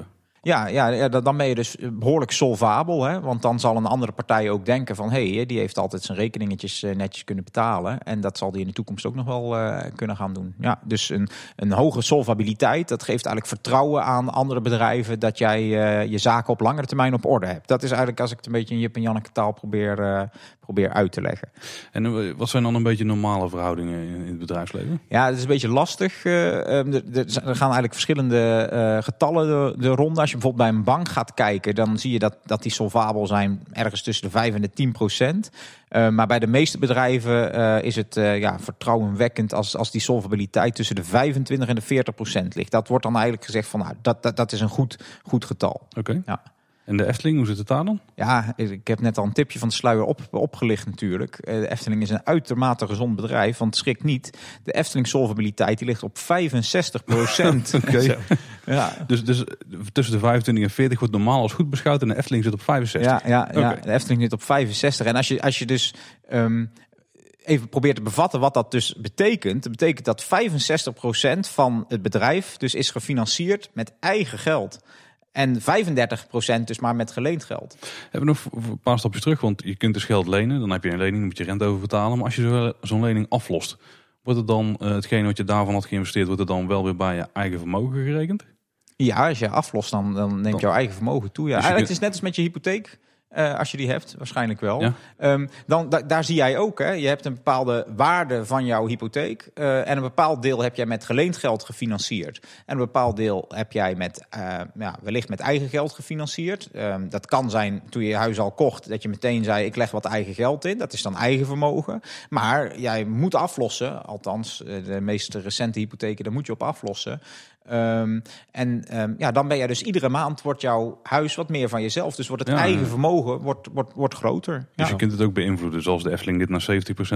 ja, ja, ja dan ben je dus eh, behoorlijk solvabel. Hè? Want dan zal een andere partij ook denken van... hé, hey, die heeft altijd zijn rekeningetjes eh, netjes kunnen betalen. En dat zal die in de toekomst ook nog wel eh, kunnen gaan doen. Ja, dus een, een hoge solvabiliteit, dat geeft eigenlijk vertrouwen aan andere bedrijven... dat jij je zaken op langere termijn op orde hebt. Dat is eigenlijk, als ik het een beetje in Jip en Janneke taal probeer uh, probeer uit te leggen. En eh, wat zijn dan een beetje normale verhoudingen in het bedrijfsleven? Ja, het is een beetje lastig. Eh, ehm, er gaan eigenlijk verschillende eh, getallen de ronde. Als je bijvoorbeeld bij een bank gaat kijken, dan zie je dat, dat die solvabel zijn ergens tussen de 5 en de 10 procent. Maar bij de meeste bedrijven is het ja, vertrouwenwekkend als, als die solvabiliteit tussen de 25 en de 40 procent ligt. Dat wordt dan eigenlijk gezegd van nou, dat, dat, dat is een goed, goed getal. Oké. Ja. En de Efteling, hoe zit het daar dan? Ja, ik heb net al een tipje van de sluier op, opgelicht natuurlijk. Eh, de Efteling is een uitermate gezond bedrijf, want schrik niet. De Efteling solvabiliteit die ligt op 65 procent. ja. dus, dus tussen de 25 en 40 wordt normaal als goed beschouwd en de Efteling zit op 65. Ja, ja, ja de Efteling zit op 65. En als je, als je dus ehm, even probeert te bevatten wat dat dus betekent. Dat betekent dat 65% van het bedrijf dus is gefinancierd met eigen geld. En 35% dus maar met geleend geld. Hebben nog een paar stapjes terug, want je kunt dus geld lenen. Dan heb je een lening, moet je rente over betalen. Maar als je zo'n lening aflost, wordt het dan eh, hetgeen wat je daarvan had geïnvesteerd, wordt het dan wel weer bij je eigen vermogen gerekend? Ja, als je aflost, dan, dan neemt jouw eigen vermogen toe. Ja. Dus ah, het is net als met je hypotheek. Eh, als je die hebt, waarschijnlijk wel. Ehm, dan daar zie jij ook, hè, je hebt een bepaalde waarde van jouw hypotheek. Eh, en een bepaald deel heb jij met geleend geld gefinancierd. En een bepaald deel heb jij met, eh, ja, wellicht met eigen geld gefinancierd. Ehm, dat kan zijn toen je je huis al kocht, dat je meteen zei: ik leg wat eigen geld in. Dat is dan eigen vermogen. Maar jij moet aflossen, althans de meest recente hypotheken, daar moet je op aflossen. Ehm, en ehm, ja, dan ben je dus iedere maand wordt jouw huis wat meer van jezelf. Dus wordt het eigen vermogen wordt, wordt, wordt groter. Dus je kunt het ook beïnvloeden. zoals dus de Efteling dit naar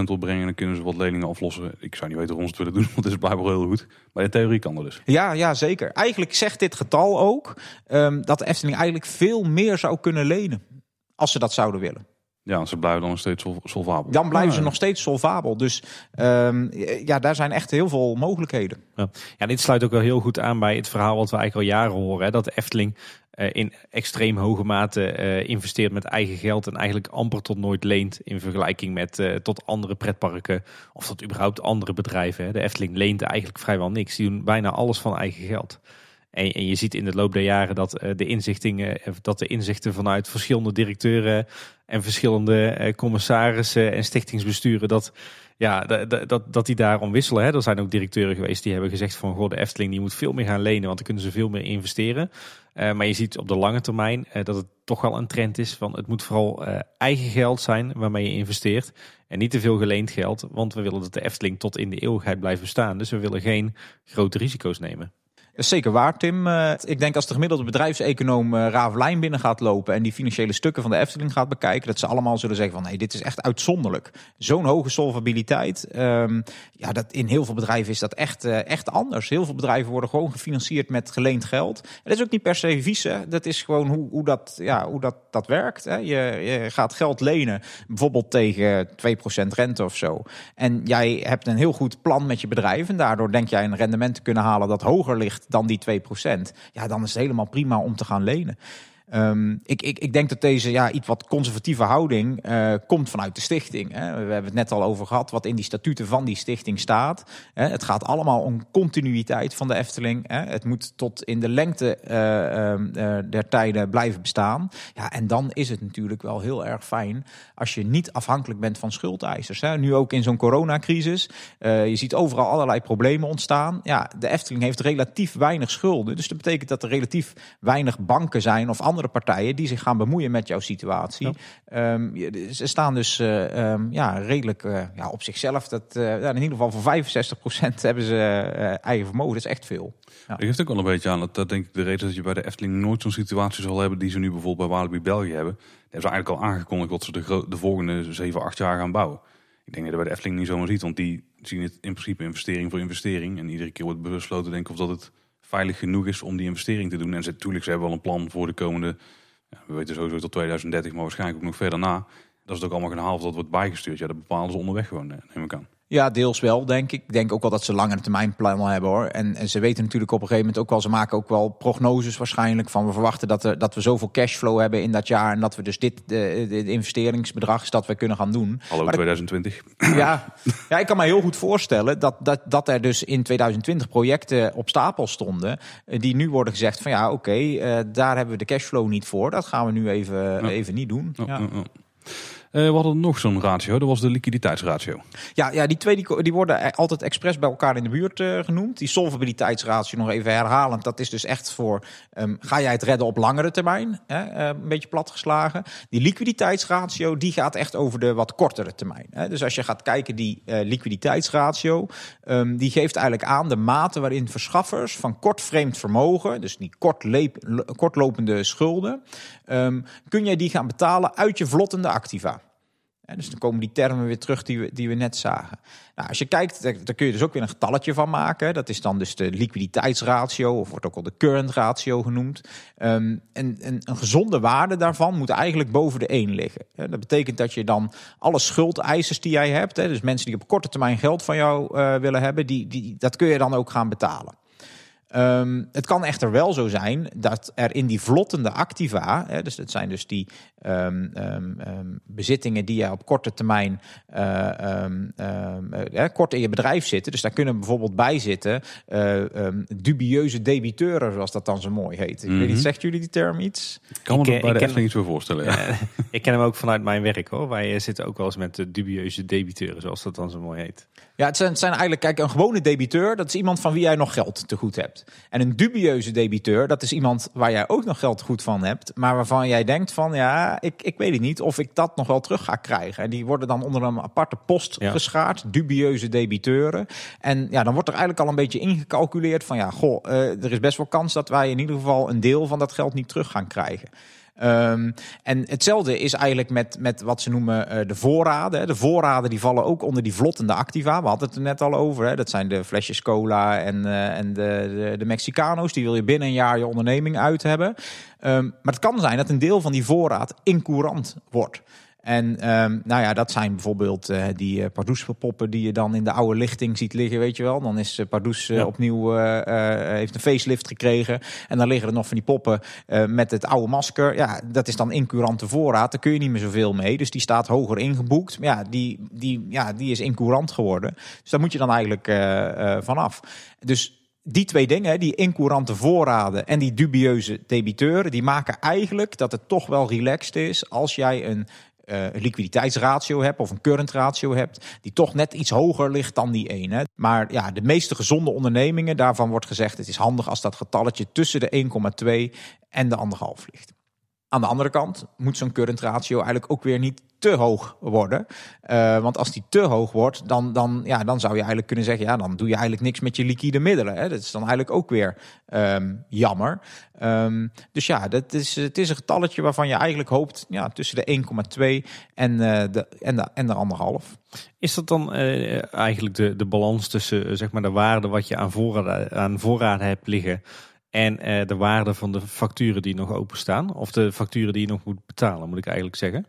70% wil brengen, dan kunnen ze wat leningen aflossen. Ik zou niet weten hoe ze het willen doen, want het is blijkbaar heel goed. Maar in theorie kan dat dus. Ja, ja zeker. Eigenlijk zegt dit getal ook ehm, dat de Efteling eigenlijk veel meer zou kunnen lenen. Als ze dat zouden willen. Ja, ze blijven dan nog steeds solvabel. Dan blijven ze nog steeds solvabel. Dus ehm, ja, daar zijn echt heel veel mogelijkheden. Ja. ja, dit sluit ook wel heel goed aan bij het verhaal wat we eigenlijk al jaren horen. Hè, dat de Efteling eh, in extreem hoge mate eh, investeert met eigen geld en eigenlijk amper tot nooit leent in vergelijking met eh, tot andere pretparken of tot überhaupt andere bedrijven. Hè. De Efteling leent eigenlijk vrijwel niks. Die doen bijna alles van eigen geld. En, en, je ziet in de loop der jaren dat, eh, de, inzichtingen, eh, dat de inzichten vanuit verschillende directeuren en verschillende eh, commissarissen en stichtingsbesturen, dat, ja, dat, dat die daarom wisselen. Hè. Er zijn ook directeuren geweest die hebben gezegd van goh, de Efteling die moet veel meer gaan lenen, want dan kunnen ze veel meer investeren. maar je ziet op de lange termijn dat het toch wel een trend is van het moet vooral eigen geld zijn waarmee je investeert en niet te veel geleend geld, want we willen dat de Efteling tot in de eeuwigheid blijft bestaan. Dus we willen geen grote risico's nemen zeker waar, Tim. Eh, ik denk als de gemiddelde bedrijfseconoom eh, Raaf Lijn binnen gaat lopen en die financiële stukken van de Efteling gaat bekijken, dat ze allemaal zullen zeggen van nee, dit is echt uitzonderlijk. Zo'n hoge solvabiliteit. Ehm, ja, dat in heel veel bedrijven is dat echt, eh, echt anders. Heel veel bedrijven worden gewoon gefinancierd met geleend geld. En dat is ook niet per se vies. Dat is gewoon hoe, hoe, dat, ja, hoe dat, dat werkt. Hè? Je, je gaat geld lenen, bijvoorbeeld tegen 2% rente of zo. En jij hebt een heel goed plan met je bedrijf. En daardoor denk jij een rendement te kunnen halen dat hoger ligt dan die 2%, ja, dan is het helemaal prima om te gaan lenen. Ehm, ik, ik, ik, denk dat deze ja, iets wat conservatieve houding eh, komt vanuit de stichting. Hè. We hebben het net al over gehad wat in die statuten van die stichting staat. Hè. Het gaat allemaal om continuïteit van de Efteling. Hè. Het moet tot in de lengte eh, ehm, eh, der tijden blijven bestaan. Ja, en dan is het natuurlijk wel heel erg fijn als je niet afhankelijk bent van schuldeisers. Nu ook in zo'n coronacrisis. je ziet overal allerlei problemen ontstaan. Ja, de Efteling heeft relatief weinig schulden. Dus dat betekent dat er relatief weinig banken zijn of andere partijen die zich gaan bemoeien met jouw situatie. Ja. Ehm, ze staan dus eh, ehm, ja, redelijk eh, ja, op zichzelf. Dat, uh, in ieder geval voor 65% hebben ze eigen vermogen. Dat is echt veel. Ja. Ik geeft ook wel een beetje aan. Dat, dat denk ik de reden dat je bij de Efteling nooit zo'n situatie zal hebben die ze nu bijvoorbeeld bij Walibi België hebben. Die hebben ze eigenlijk al aangekondigd wat ze de, de volgende 7, 8 jaar gaan bouwen. Ik denk dat je bij de Efteling niet zomaar ziet, want die zien het in principe investering voor investering. En iedere keer wordt besloten, denk ik, of dat het veilig genoeg is om die investering te doen. En ze, natuurlijk, ze hebben wel een plan voor de komende, we weten sowieso tot 2030, maar waarschijnlijk ook nog verder na. Dat is het ook allemaal half dat wordt bijgestuurd. Ja, dat bepalen ze onderweg gewoon, eh, neem ik aan. Ja, deels wel, denk ik. Ik denk ook wel dat ze langere termijn plannen hebben hoor. En, en, ze weten natuurlijk op een gegeven moment ook wel, ze maken ook wel prognoses waarschijnlijk. Van we verwachten dat, er, dat we zoveel cashflow hebben in dat jaar. En dat we dus dit, eh, de investeringsbedrag is dat we kunnen gaan doen. Hallo maar 2020. ja, ja, ik kan me heel goed voorstellen dat, dat, dat er dus in 2020 projecten op stapel stonden. Eh, die nu worden gezegd van ja, oké, eh, daar hebben we de cashflow niet voor. Dat gaan we nu even, even niet doen. ja. Eh, we hadden nog zo'n ratio, dat was de liquiditeitsratio. Ja, ja die twee die, worden e- altijd expres bij elkaar in de buurt eh, genoemd. Die solvabiliteitsratio, nog even herhalend, dat is dus echt voor ehm, ga jij het redden op langere termijn? Hè? Eh, een beetje platgeslagen. Die liquiditeitsratio, die gaat echt over de wat kortere termijn. Hè? Dus als je gaat kijken, die liquiditeitsratio, ehm, die geeft eigenlijk aan de mate waarin verschaffers van kort vreemd vermogen, dus die leep, kortlopende schulden, ehm, kun jij die gaan betalen uit je vlottende activa dus dan komen die termen weer terug die we, die we net zagen. Nou, als je kijkt, daar kun je dus ook weer een getalletje van maken. Dat is dan dus de liquiditeitsratio, of wordt ook al de current ratio genoemd. Ehm, en, en, een gezonde waarde daarvan moet eigenlijk boven de 1 liggen. Dat betekent dat je dan alle schuldeisers die jij hebt, dus mensen die op korte termijn geld van jou eh, willen hebben, die, die, dat kun je dan ook gaan betalen. Ehm, het kan echter wel zo zijn dat er in die vlottende activa, hè, dus dat zijn dus die ehm, ehm, bezittingen die je op korte termijn eh, eh, kort in je bedrijf zitten, dus daar kunnen bijvoorbeeld bij zitten eh, dubieuze debiteuren, zoals dat dan zo mooi heet. weet niet, mhm. zegt jullie die term iets? Ik kan me ik, bij de iets voor voorstellen. Ja. ik ken hem ook vanuit mijn werk hoor. Wij zitten ook wel eens met dubieuze debiteuren, zoals dat dan zo mooi heet. Ja, het zijn, eigenlijk, kijk, een gewone debiteur, dat is iemand van wie jij nog geld te goed hebt. En een dubieuze debiteur, dat is iemand waar jij ook nog geld goed van hebt, maar waarvan jij denkt van, ja, ik, ik weet het niet of ik dat nog wel terug ga krijgen. En die worden dan onder een aparte post geschaard, dubieuze debiteuren. En ja, dan wordt er eigenlijk al een beetje ingecalculeerd van, ja, goh, eh, er is best wel kans dat wij in ieder geval een deel van dat geld niet terug gaan krijgen. Ehm, en hetzelfde is eigenlijk met, met wat ze noemen eh, de voorraden. De voorraden die vallen ook onder die vlottende activa. We hadden het er net al over. Hè. Dat zijn de flesjes cola en, eh, en de, de, Mexicano's. Die wil je binnen een jaar je onderneming uit hebben. Ehm, maar het kan zijn dat een deel van die voorraad courant wordt. En ehm, nou ja, dat zijn bijvoorbeeld eh, die eh, Pardoes-poppen die je dan in de oude lichting ziet liggen, weet je wel. Dan is uh, Pardoes opnieuw, heeft een facelift gekregen. En dan liggen er nog van die poppen met het oude masker. Ja, dat is dan incurante voorraad. Daar kun je niet meer zoveel mee. Dus die staat hoger ingeboekt. Maar ja, die, die, ja, die is incurant geworden. Dus daar moet je dan eigenlijk vanaf. Dus die twee dingen, die incourante voorraden en die dubieuze debiteuren, die maken eigenlijk dat het toch wel relaxed is als jij een eh, een liquiditeitsratio hebt of een current ratio hebt, die toch net iets hoger ligt dan die 1. Hè. Maar ja, de meeste gezonde ondernemingen, daarvan wordt gezegd, het is handig als dat getalletje tussen de 1,2 en de 1,5 ligt. Aan de andere kant moet zo'n current ratio eigenlijk ook weer niet te hoog worden. Eh, want als die te hoog wordt, dan, dan, ja, dan zou je eigenlijk kunnen zeggen: ja, dan doe je eigenlijk niks met je liquide middelen. Hè. Dat is dan eigenlijk ook weer ehm, jammer. Ehm, dus ja, dat is, het is een getalletje waarvan je eigenlijk hoopt ja, tussen de 1,2 en, eh, de, en, de, en de anderhalf. Is dat dan eh, eigenlijk de, de balans tussen zeg maar de waarde wat je aan voorraad, aan voorraad hebt liggen en eh, de waarde van de facturen die nog openstaan. Of de facturen die je nog moet betalen, moet ik eigenlijk zeggen.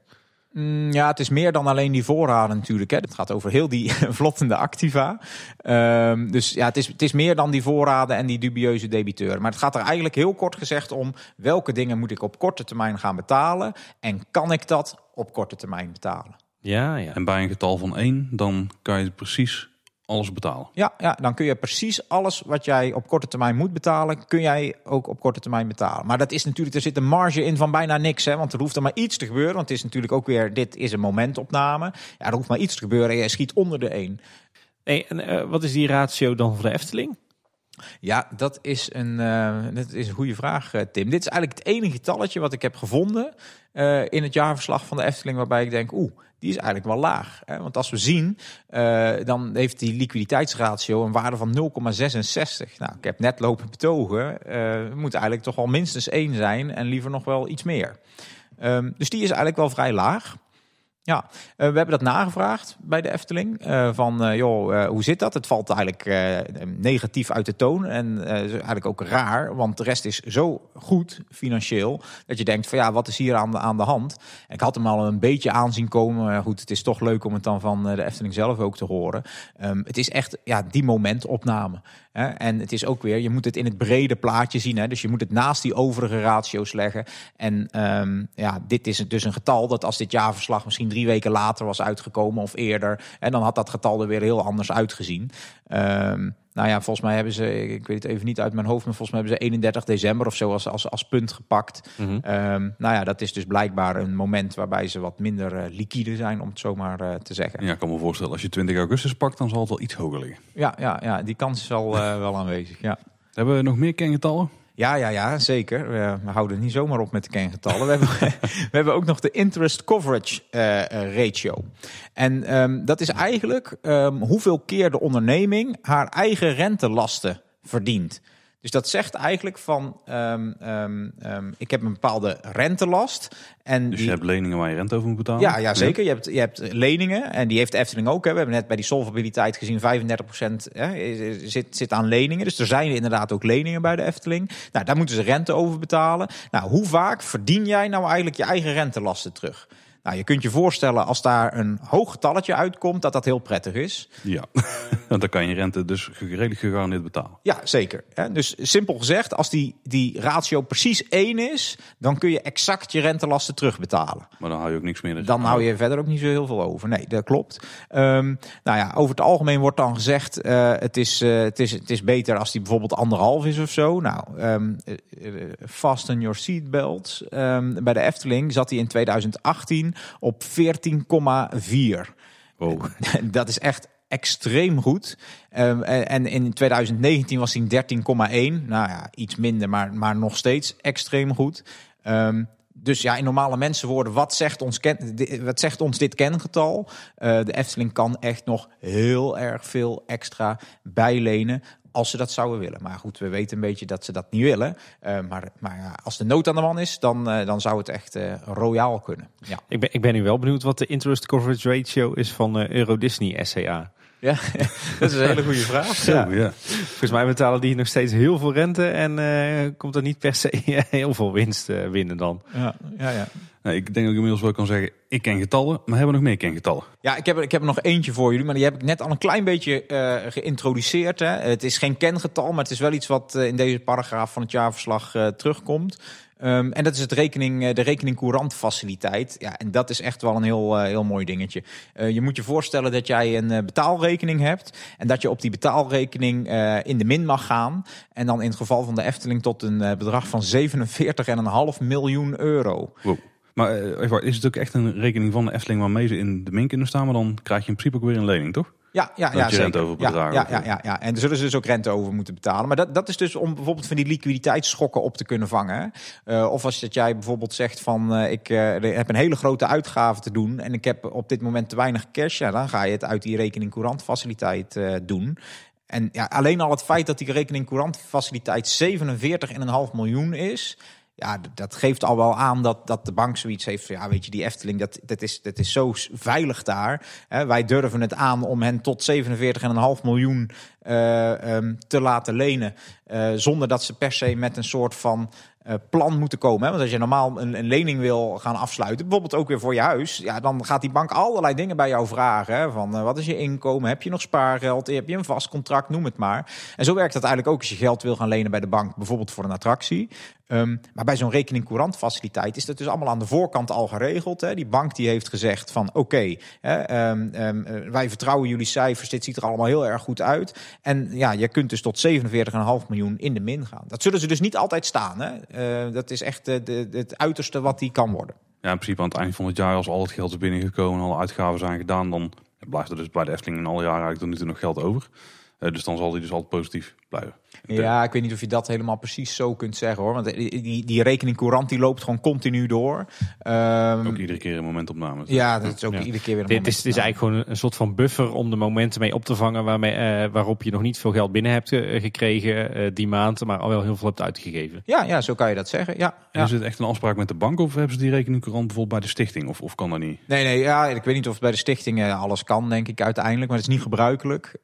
Mm, ja, het is meer dan alleen die voorraden natuurlijk. Hè. Het gaat over heel die vlottende activa. Ehm, dus ja, het is, het is meer dan die voorraden en die dubieuze debiteuren. Maar het gaat er eigenlijk heel kort gezegd om... welke dingen moet ik op korte termijn gaan betalen... en kan ik dat op korte termijn betalen? Ja, ja. En bij een getal van 1, dan kan je precies alles betalen. Ja, ja, dan kun je precies alles wat jij op korte termijn moet betalen, kun jij ook op korte termijn betalen. Maar dat is natuurlijk, er zit een marge in van bijna niks. Hè, want er hoeft er maar iets te gebeuren. Want het is natuurlijk ook weer, dit is een momentopname. Ja, er hoeft maar iets te gebeuren en je schiet onder de één. en eh, wat is die ratio dan voor de Efteling? Ja, dat is een, eh, dat is een goede vraag, eh, Tim. Dit is eigenlijk het enige talletje wat ik heb gevonden eh, in het jaarverslag van de Efteling, waarbij ik denk, oeh, die is eigenlijk wel laag. Hè? Want als we zien, dan heeft die liquiditeitsratio een waarde van 0,66. Nou, ik heb net lopen betogen, moet eigenlijk toch wel minstens één zijn en liever nog wel iets meer. Ehm, dus die is eigenlijk wel vrij laag. Ja, eh, we hebben dat nagevraagd bij de Efteling. Eh, van, eh, joh, hoe zit dat? Het valt eigenlijk negatief uit de toon. En eigenlijk ook raar, want de rest is zo goed financieel... dat je denkt van, ja, wat is hier aan de, aan de hand? ik had hem al een beetje aanzien komen. goed, het is toch leuk om het dan van de Efteling zelf ook te horen. Ehm, het is echt, ja, die momentopname. En het is ook weer, je moet het in het brede plaatje zien. Hè? Dus je moet het naast die overige ratio's leggen. En ehm, ja, dit is dus een getal dat als dit jaarverslag misschien drie weken later was uitgekomen of eerder, en dan had dat getal er weer heel anders uitgezien. Um, nou ja, volgens mij hebben ze, ik weet het even niet uit mijn hoofd, maar volgens mij hebben ze 31 december of zo als, als, als punt gepakt. Mhm. Ehm, nou ja, dat is dus blijkbaar een moment waarbij ze wat minder eh, liquide zijn, om het zomaar uh, eh, te zeggen. Ja, ik kan me voorstellen, als je 20 augustus pakt, dan zal het wel iets hoger liggen. Ja, ja, ja die kans is al eh, wel aanwezig. Ja. Hebben we nog meer kengetallen? Ja, ja, ja, zeker. We, houden niet zomaar op met de kengetallen. We hebben, we hebben ook nog de interest coverage eh, eh, ratio. En ehm, dat is eigenlijk ehm, hoeveel keer de onderneming haar eigen rentelasten verdient. Dus dat zegt eigenlijk van, ehm, ehm, ehm, ik heb een bepaalde rentelast. En dus je hebt leningen waar je rente over moet betalen? Ja, ja zeker. Je hebt, je hebt leningen en die heeft de Efteling ook. We hebben net bij die solvabiliteit gezien 35% hè, zit, zit aan leningen. Dus er zijn inderdaad ook leningen bij de Efteling. Nou, daar moeten ze rente over betalen. Nou, hoe vaak verdien jij nou eigenlijk je eigen rentelasten terug? Nou, je kunt je voorstellen als daar een hoog getalletje uitkomt, dat dat heel prettig is. Ja, want dan kan je rente dus redelijk gegarandeerd betalen. Ja, zeker. Dus simpel gezegd, als die, die ratio precies 1 is, dan kun je exact je rentelasten terugbetalen. Maar dan hou je ook niks meer. Dan, dan hou je verder ook niet zo heel veel over. Nee, dat klopt. Ehm, nou ja, over het algemeen wordt dan gezegd, eh, het, is, eh, het, is, het is beter als die bijvoorbeeld anderhalf is of zo. Nou, um, fasten your seatbelt. Um, ehm, bij de Efteling zat hij in 2018 op 14,4. Oh, Dat is echt extreem goed. Ehm, en in 2019 was hij 13,1. Nou ja, iets minder, maar, maar nog steeds extreem goed. Ehm, dus ja, in normale mensenwoorden, wat zegt ons, wat zegt ons dit kengetal? Eh, de Efteling kan echt nog heel erg veel extra bijlenen als ze dat zouden willen. Maar goed, we weten een beetje dat ze dat niet willen. Eh, maar maar ja, als de nood aan de man is, dan, eh, dan zou het echt eh, royaal kunnen. Ja. Ik, ben, ik ben nu wel benieuwd wat de interest coverage ratio is van Euro Disney SCA. Ja, dat is een hele goede vraag. Zo, ja. Volgens mij betalen die nog steeds heel veel rente en komt er niet per se heel veel winst winnen dan. Ja, ja, ja. Nou, ik denk dat ik inmiddels wel kan zeggen, ik ken getallen, maar hebben we nog meer kengetallen? Ja, ik heb, ik heb er nog eentje voor jullie, maar die heb ik net al een klein beetje eh, geïntroduceerd. Hè. Het is geen kengetal, maar het is wel iets wat eh, in deze paragraaf van het jaarverslag eh, terugkomt. Ehm, en dat is het rekening, de rekening courant faciliteit. Ja, en dat is echt wel een heel, heel mooi dingetje. je moet je voorstellen dat jij een betaalrekening hebt. En dat je op die betaalrekening in de min mag gaan. En dan in het geval van de Efteling tot een bedrag van 47,5 miljoen euro. Maar eh, is het ook echt een rekening van de Efteling waarmee ze in de min kunnen staan? Maar dan krijg je in principe ook weer een lening, toch? Ja, ja, ja, rente over bedragen, ja, ja, ja, ja, en daar zullen ze dus ook rente over moeten betalen. Maar dat, dat is dus om bijvoorbeeld van die liquiditeitsschokken op te kunnen vangen. Eh, of als dat jij bijvoorbeeld zegt van eh, ik heb een hele grote uitgave te doen en ik heb op dit moment te weinig cash. Ja, dan ga je het uit die rekening courant faciliteit doen. En ja, alleen al het feit dat die rekening courant faciliteit 47,5 miljoen is ja, dat geeft al wel aan dat, dat de bank zoiets heeft ja, weet je, die Efteling, dat, dat, is, dat is zo veilig daar. Hè? Wij durven het aan om hen tot 47,5 miljoen uh, um, te laten lenen, eh, zonder dat ze per se met een soort van eh, plan moeten komen. Hè? Want als je normaal een, een, lening wil gaan afsluiten, bijvoorbeeld ook weer voor je huis, ja, dan gaat die bank allerlei dingen bij jou vragen. Hè? Van wat is je inkomen? Heb je nog spaargeld? Heb je een vast contract? Noem het maar. En zo werkt dat eigenlijk ook als je geld wil gaan lenen bij de bank, bijvoorbeeld voor een attractie. Ehm, maar bij zo'n rekening courant faciliteit is dat dus allemaal aan de voorkant al geregeld. Hè. Die bank die heeft gezegd van oké, ehm, ehm, eh, wij vertrouwen jullie cijfers, dit ziet er allemaal heel erg goed uit. En ja, je kunt dus tot 47,5 miljoen in de min gaan. Dat zullen ze dus niet altijd staan. Hè. dat is echt de, het uiterste wat die kan worden. Ja, in principe aan het eind van het jaar, als al het geld is binnengekomen en alle uitgaven zijn gedaan, dan blijft er dus bij de Efteling in alle jaren eigenlijk tot nu toe nog geld over. Eh, dus dan zal die dus altijd positief blijven. Ja, ik weet niet of je dat helemaal precies zo kunt zeggen hoor. Want die, die rekening courant die loopt gewoon continu door. Ehm, ook iedere keer een momentopname. Ja, dat is ook iedere keer weer een Dit is, is, eigenlijk gewoon een soort van buffer om de momenten mee op te vangen waarmee, eh, waarop je nog niet veel geld binnen hebt eh, gekregen eh, die maand, maar al wel heel veel hebt uitgegeven. Ja, ja, zo kan je dat zeggen. Ja, Is het echt een afspraak met de bank of hebben ze die rekening courant bijvoorbeeld bij de stichting of, of kan dat niet? Nee, nee, ja, ik weet niet of bij de stichting alles kan, denk ik uiteindelijk, maar het is niet gebruikelijk.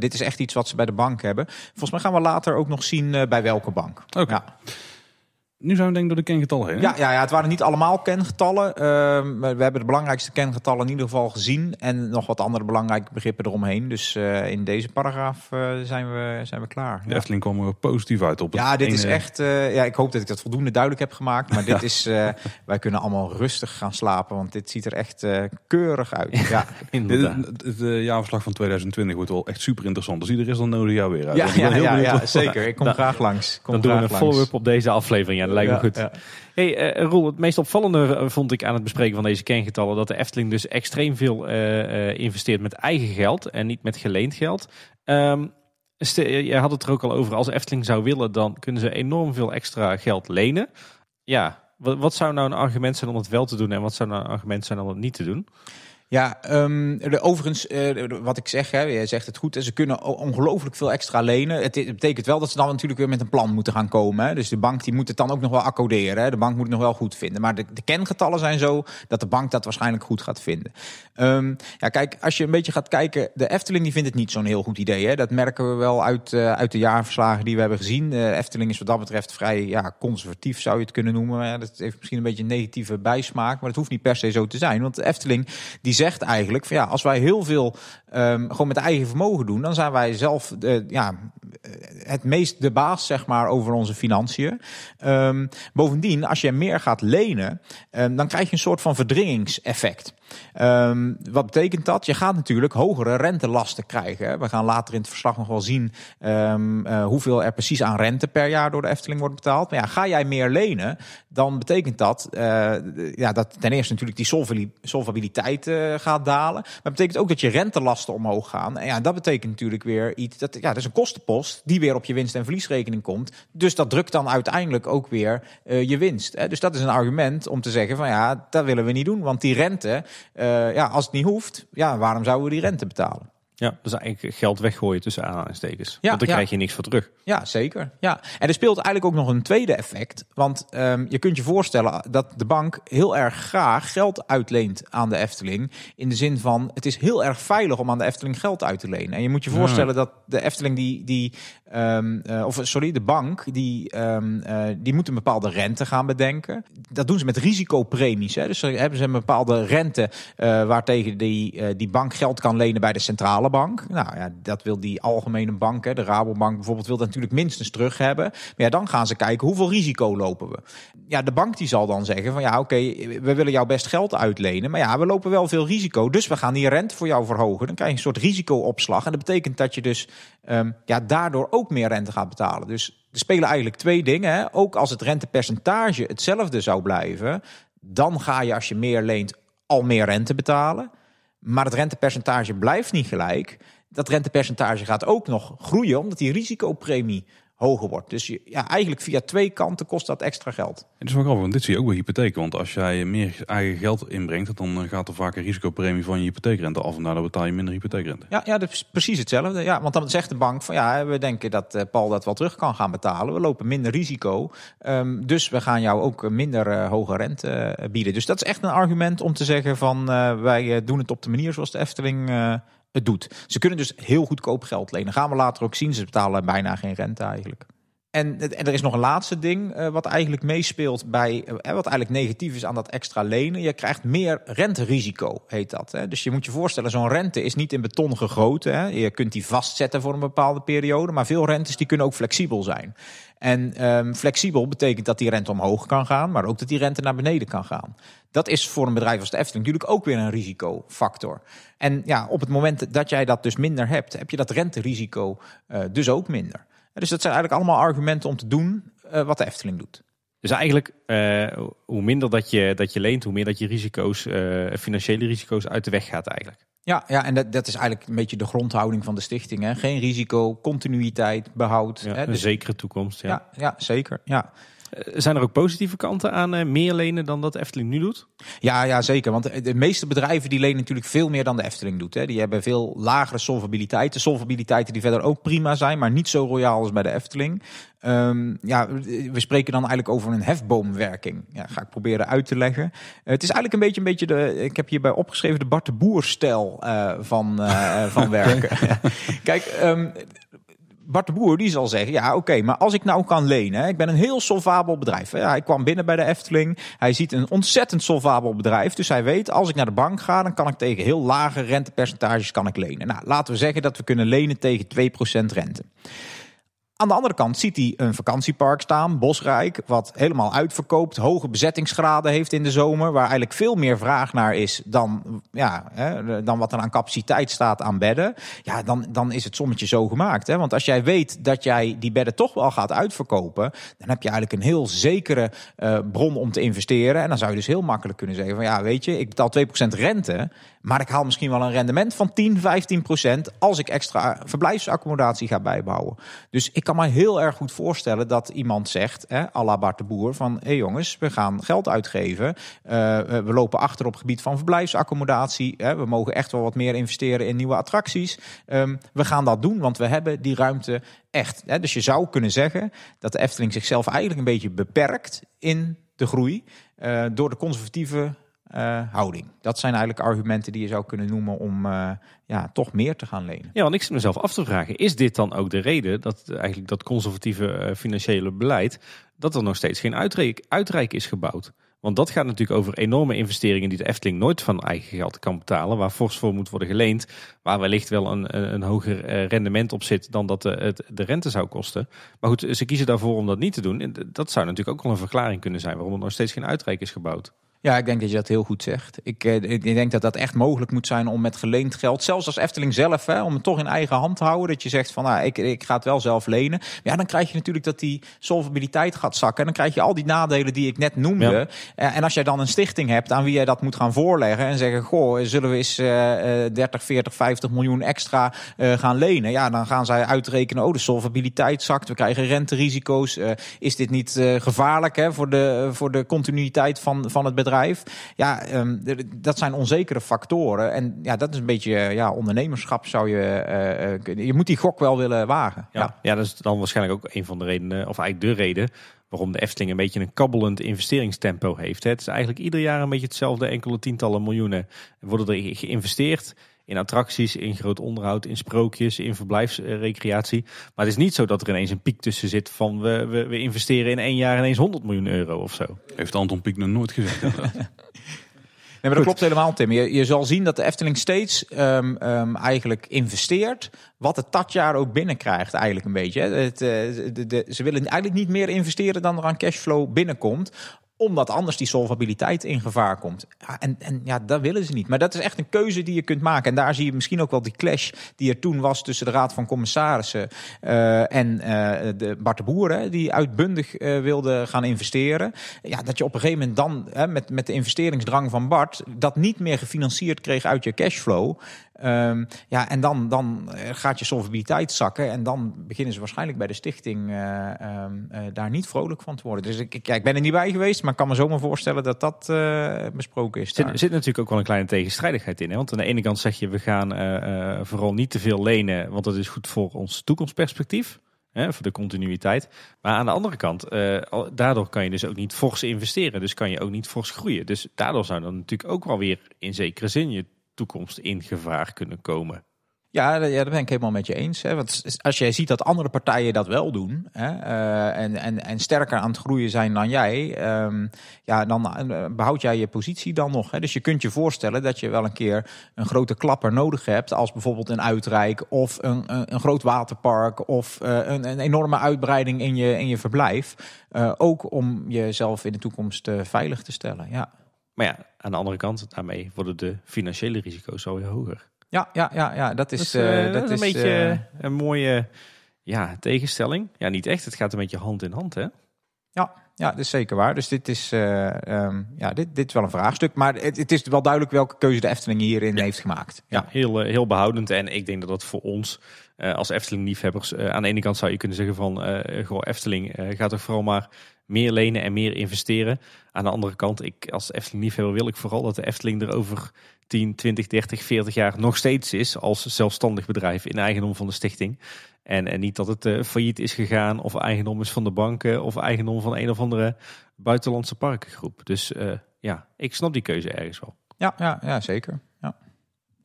dit is echt iets wat ze bij de bank hebben. Volgens mij gaan we later ook nog zien eh, bij welke bank. Ja. Nu zijn we denk ik door de kengetallen heen. Ja, ja, ja, het waren niet allemaal kengetallen. Ehm, we hebben de belangrijkste kengetallen in ieder geval gezien. En nog wat andere belangrijke begrippen eromheen. Dus eh, in deze paragraaf eh, zijn, we, zijn we klaar. De komen we positief uit op. Ja, dit is echt... Eh, ja, ik hoop dat ik dat voldoende duidelijk heb gemaakt. Maar dit is... wij kunnen allemaal rustig gaan slapen. Want dit ziet er echt keurig uit. Ja, inderdaad. het, jaarverslag van 2020 wordt wel echt super interessant. Dus ieder is dan nodig jou weer uit. Ja, ja, ja, zeker. Ik kom nou, graag langs. Kom dan doen we een follow-up op deze aflevering. Ja, lijkt me goed. Hey, eh, eh, Roel, het meest opvallende eh, vond ik aan het bespreken van deze kengetallen dat de Efteling dus extreem veel investeert met eigen geld en niet met geleend geld. Um, je had het er ook al over, als Efteling zou willen, dan kunnen ze enorm veel extra geld lenen. Ja, wat, wat zou nou een argument zijn om het wel te doen en wat zou nou een argument zijn om het niet te doen? Ja, ehm, de, overigens, eh, wat ik zeg, hè, je zegt het goed. Ze kunnen ongelooflijk veel extra lenen. Het, betekent wel dat ze dan natuurlijk weer met een plan moeten gaan komen. Hè. Dus de bank die moet het dan ook nog wel accorderen. Hè. De bank moet het nog wel goed vinden. Maar de, de, kengetallen zijn zo dat de bank dat waarschijnlijk goed gaat vinden. Ehm, ja, kijk, als je een beetje gaat kijken. De Efteling die vindt het niet zo'n heel goed idee. Hè. Dat merken we wel uit, eh, uit de jaarverslagen die we hebben gezien. De Efteling is wat dat betreft vrij ja, conservatief, zou je het kunnen noemen. Ja, dat heeft misschien een beetje een negatieve bijsmaak. Maar dat hoeft niet per se zo te zijn. Want de Efteling die zegt eigenlijk: van ja, als wij heel veel ehm, gewoon met eigen vermogen doen, dan zijn wij zelf de, ja, eh, het meest de baas, zeg maar, over onze financiën. Ehm, bovendien, als je meer gaat lenen, ehm, dan krijg je een soort van verdringingseffect. wat betekent dat? Je gaat natuurlijk hogere rentelasten krijgen. We gaan later in het verslag nog wel zien eh, hoeveel er precies aan rente per jaar door de Efteling wordt betaald. Maar ja, ga jij meer lenen, dan betekent dat, eh, ja, dat ten eerste natuurlijk die solvabiliteit uh, eh, gaat dalen. Maar dat betekent ook dat je rentelasten omhoog gaan. En ja, dat betekent natuurlijk weer iets. Dat, ja, dat is een kostenpost die weer op je winst- en verliesrekening komt. Dus dat drukt dan uiteindelijk ook weer eh, je winst. Hè? Dus dat is een argument om te zeggen: van ja, dat willen we niet doen. Want die rente, eh, ja, als het niet hoeft, ja, waarom zouden we die rente betalen? Ja, dus eigenlijk geld weggooien tussen aanhalingstekens. Ja, want dan krijg je niks voor terug. Ja, zeker. Ja. En er speelt eigenlijk ook nog een tweede effect. Want ehm, je kunt je voorstellen dat de bank heel erg graag geld uitleent aan de Efteling. In de zin van, het is heel erg veilig om aan de Efteling geld uit te lenen. En je moet je voorstellen dat de Efteling die... die ehm, eh, of sorry, de bank, die, ehm, eh, die moet een bepaalde rente gaan bedenken. Dat doen ze met risicopremies. Hè. Dus ze hebben ze een bepaalde rente uh, waartegen die, die bank geld kan lenen bij de centrale bank. Nou ja, dat wil die algemene bank, hè, de Rabobank bijvoorbeeld, wil natuurlijk minstens terug hebben. Maar ja, dan gaan ze kijken hoeveel risico lopen we. Ja, de bank die zal dan zeggen van ja, oké, we willen jou best geld uitlenen, maar ja, we lopen wel veel risico, dus we gaan die rente voor jou verhogen. Dan krijg je een soort risicoopslag en dat betekent dat je dus ehm, ja, daardoor ook meer rente gaat betalen. Dus er spelen eigenlijk twee dingen. Hè. Ook als het rentepercentage hetzelfde zou blijven, dan ga je als je meer leent al meer rente betalen maar het rentepercentage blijft niet gelijk. Dat rentepercentage gaat ook nog groeien, omdat die risicopremie hoger wordt. Dus je, ja, eigenlijk via twee kanten kost dat extra geld. En dat is wel grappig, want dit zie je ook bij hypotheek, Want als jij meer eigen geld inbrengt, dan eh, gaat er vaak een risicopremie van je hypotheekrente af. En daardoor betaal je minder hypotheekrente. Ja, ja dat is precies hetzelfde. Ja, want dan zegt de bank van ja, we denken dat eh, Paul dat wel terug kan gaan betalen. We lopen minder risico. Ehm, dus we gaan jou ook eh, minder hoge rente bieden. Dus dat is echt een argument om te zeggen van wij doen het op de manier zoals de Efteling het doet. Ze kunnen dus heel goedkoop geld lenen. Gaan we later ook zien. Ze betalen bijna geen rente eigenlijk. En, en, er is nog een laatste ding eh, wat eigenlijk meespeelt bij, eh, wat eigenlijk negatief is aan dat extra lenen. Je krijgt meer renterisico, heet dat. Hè? Dus je moet je voorstellen, zo'n rente is niet in beton gegoten. Hè? Je kunt die vastzetten voor een bepaalde periode, maar veel rentes die kunnen ook flexibel zijn. En ehm, flexibel betekent dat die rente omhoog kan gaan, maar ook dat die rente naar beneden kan gaan. Dat is voor een bedrijf als de Efteling natuurlijk ook weer een risicofactor. En ja, op het moment dat jij dat dus minder hebt, heb je dat renterisico eh, dus ook minder. Dus dat zijn eigenlijk allemaal argumenten om te doen eh, wat de Efteling doet. Dus eigenlijk, eh, hoe minder dat je, dat je leent, hoe meer dat je risico's, eh, financiële risico's uit de weg gaat eigenlijk. Ja, ja en dat, dat is eigenlijk een beetje de grondhouding van de stichting. Hè? Geen risico, continuïteit, behoud. hè? een dus zekere toekomst. Ja, ja, ja zeker. Ja. Eh, zijn er ook positieve kanten aan eh, meer lenen dan dat Efteling nu doet? Ja, ja, zeker. Want eh, de meeste bedrijven die lenen natuurlijk veel meer dan de Efteling doet. Hè. Die hebben veel lagere solvabiliteiten. Solvabiliteiten die verder ook prima zijn, maar niet zo royaal als bij de Efteling. Ehm, ja, we spreken dan eigenlijk over een hefboomwerking. Ja, ga ik proberen uit te leggen. het is eigenlijk een beetje, een beetje de, ik heb hierbij opgeschreven, de Bart de Boer-stijl van, van werken. Kijk, ehm, Bart de Boer die zal zeggen: Ja, oké, maar als ik nou kan lenen, ik ben een heel solvabel bedrijf. hij kwam binnen bij de Efteling. Hij ziet een ontzettend solvabel bedrijf. Dus hij weet: als ik naar de bank ga, dan kan ik tegen heel lage rentepercentages kan ik lenen. Nou, laten we zeggen dat we kunnen lenen tegen 2% rente. Aan de andere kant ziet hij een vakantiepark staan, Bosrijk, wat helemaal uitverkoopt, hoge bezettingsgraden heeft in de zomer, waar eigenlijk veel meer vraag naar is dan, ja, hè, dan wat er aan capaciteit staat aan bedden. Ja, dan, dan is het sommetje zo gemaakt. Hè? Want als jij weet dat jij die bedden toch wel gaat uitverkopen, dan heb je eigenlijk een heel zekere eh, bron om te investeren. En dan zou je dus heel makkelijk kunnen zeggen van ja, weet je, ik betaal 2% rente maar ik haal misschien wel een rendement van 10, 15 procent als ik extra verblijfsaccommodatie ga bijbouwen. Dus ik kan me heel erg goed voorstellen dat iemand zegt, hè, Bart de Boer, van hé hey jongens, we gaan geld uitgeven. Eh, we lopen achter op het gebied van verblijfsaccommodatie. Hè, we mogen echt wel wat meer investeren in nieuwe attracties. Ehm, we gaan dat doen, want we hebben die ruimte echt. Hè. Dus je zou kunnen zeggen dat de Efteling zichzelf eigenlijk een beetje beperkt in de groei. Eh, door de conservatieve eh, houding. Dat zijn eigenlijk argumenten die je zou kunnen noemen om eh, ja, toch meer te gaan lenen. Ja, want ik zit mezelf af te vragen, is dit dan ook de reden dat eigenlijk dat conservatieve eh, financiële beleid, dat er nog steeds geen uitreik, uitreik is gebouwd? Want dat gaat natuurlijk over enorme investeringen die de Efteling nooit van eigen geld kan betalen. Waar fors voor moet worden geleend. Waar wellicht wel een, een hoger rendement op zit dan dat de, de rente zou kosten. Maar goed, ze kiezen daarvoor om dat niet te doen. Dat zou natuurlijk ook wel een verklaring kunnen zijn waarom er nog steeds geen uitreik is gebouwd. Ja, ik denk dat je dat heel goed zegt. Ik, eh, ik denk dat dat echt mogelijk moet zijn om met geleend geld, zelfs als Efteling zelf, hè, om het toch in eigen hand te houden. Dat je zegt van, nou, ik, ik ga het wel zelf lenen. ja, dan krijg je natuurlijk dat die solvabiliteit gaat zakken. En dan krijg je al die nadelen die ik net noemde. Eh, en als jij dan een stichting hebt aan wie jij dat moet gaan voorleggen en zeggen, goh, zullen we eens 30, 40, 50 miljoen extra eh, gaan lenen? Ja, dan gaan zij uitrekenen, oh, de solvabiliteit zakt, we krijgen renterisico's. is dit niet gevaarlijk hè, voor, de, voor de continuïteit van, van het bedrijf? Ja, ehm, dat zijn onzekere factoren. En ja, dat is een beetje eh, ja, ondernemerschap zou je... Uh, je moet die gok wel willen wagen. Ja, ja. dat is dan waarschijnlijk ook een van de redenen, of eigenlijk de reden... waarom de Efteling een beetje een kabbelend investeringstempo heeft. Het is eigenlijk ieder jaar een beetje hetzelfde, enkele tientallen miljoenen worden er geïnvesteerd in attracties, in groot onderhoud, in sprookjes, in verblijfsrecreatie. Maar het is niet zo dat er ineens een piek tussen zit van we, we, we investeren in één jaar ineens 100 miljoen euro of zo. Heeft Anton piek nog nooit gezegd. Nee, maar dat klopt helemaal, Tim. Je, je zal zien dat de Efteling steeds ehm, ehm, eigenlijk investeert. Wat het jaar ook binnenkrijgt, eigenlijk een beetje. Het, eh, de, ze willen eigenlijk niet meer investeren dan er aan cashflow binnenkomt omdat anders die solvabiliteit in gevaar komt. en, en ja, dat willen ze niet. Maar dat is echt een keuze die je kunt maken. En daar zie je misschien ook wel die clash die er toen was tussen de Raad van Commissarissen eh, en eh, de Bart de Boer, die uitbundig uh, wilde gaan investeren. Ja, dat je op een gegeven moment dan hè, met, met de investeringsdrang van Bart dat niet meer gefinancierd kreeg uit je cashflow. Ehm, ja, en dan, dan eh, gaat je solvabiliteit zakken. En dan beginnen ze waarschijnlijk bij de stichting eh, ehm, eh, daar niet vrolijk van te worden. Dus ik, ik ben er niet bij geweest, maar ik kan me zomaar voorstellen dat dat besproken is. Er zit, natuurlijk ook wel een kleine tegenstrijdigheid in. Hè? Want aan de ene kant zeg je, we gaan vooral niet te veel lenen, want dat is goed voor ons toekomstperspectief. Hè, voor de continuïteit. Maar aan de andere kant, daardoor kan je dus ook niet fors investeren. Dus kan je ook niet fors groeien. Dus daardoor zou dan natuurlijk ook wel weer in zekere zin je toekomst in gevaar kunnen komen. Ja, ja, dat ben ik helemaal met je eens. Hè. Want als jij ziet dat andere partijen dat wel doen hè, eh, en, en, en sterker aan het groeien zijn dan jij, ehm, ja, dan eh, behoud jij je positie dan nog. Hè. Dus je kunt je voorstellen dat je wel een keer een grote klapper nodig hebt, als bijvoorbeeld een uitrijk of een, een, groot waterpark of eh, een, een enorme uitbreiding in je, in je verblijf. ook om jezelf in de toekomst veilig te stellen. Ja. Maar ja, aan de andere kant, daarmee worden de financiële risico's alweer hoger. Ja, ja, ja, ja dat is, dat, eh, eh, dat, is een beetje eh, een mooie ja, tegenstelling. Ja, niet echt. Het gaat een beetje hand in hand, hè? Ja, ja, dat is zeker waar. Dus dit is, ehm, ja, dit, dit is wel een vraagstuk. Maar het, het, is wel duidelijk welke keuze de Efteling hierin heeft gemaakt. Ja, heel, heel behoudend. En ik denk dat dat voor ons als Efteling-liefhebbers... aan de ene kant zou je kunnen zeggen van... goh, Efteling, gaat toch vooral maar meer lenen en meer investeren. Aan de andere kant, ik als Efteling-liefhebber wil ik vooral dat de Efteling er over 10, 20, 30, 40 jaar nog steeds is als zelfstandig bedrijf in eigendom van de stichting. En, en niet dat het eh, failliet is gegaan of eigendom is van de banken of eigendom van een of andere buitenlandse parkengroep. Dus eh, ja, ik snap die keuze ergens wel. Ja, ja, ja zeker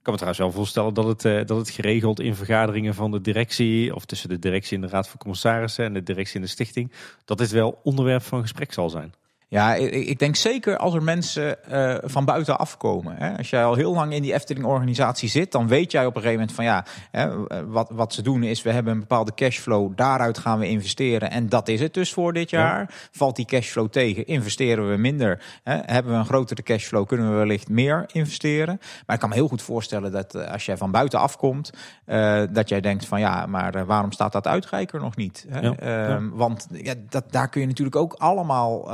kan me trouwens wel voorstellen dat het, eh, dat het geregeld in vergaderingen van de directie of tussen de directie in de Raad van Commissarissen en de directie in de stichting, dat dit wel onderwerp van gesprek zal zijn. Ja, ik, denk zeker als er mensen eh, van buiten afkomen. Als jij al heel lang in die Efteling-organisatie zit, dan weet jij op een gegeven moment van ja, hè, eh, wat, wat ze doen is, we hebben een bepaalde cashflow, daaruit gaan we investeren. En dat is het dus voor dit jaar. Valt die cashflow tegen, investeren we minder. Hè. Hebben we een grotere cashflow, kunnen we wellicht meer investeren. Maar ik kan me heel goed voorstellen dat eh, als jij van buiten afkomt, dat jij denkt van ja, maar waarom staat dat uitgijker nog niet? Hè? Ehm, want ja, dat, daar kun je natuurlijk ook allemaal.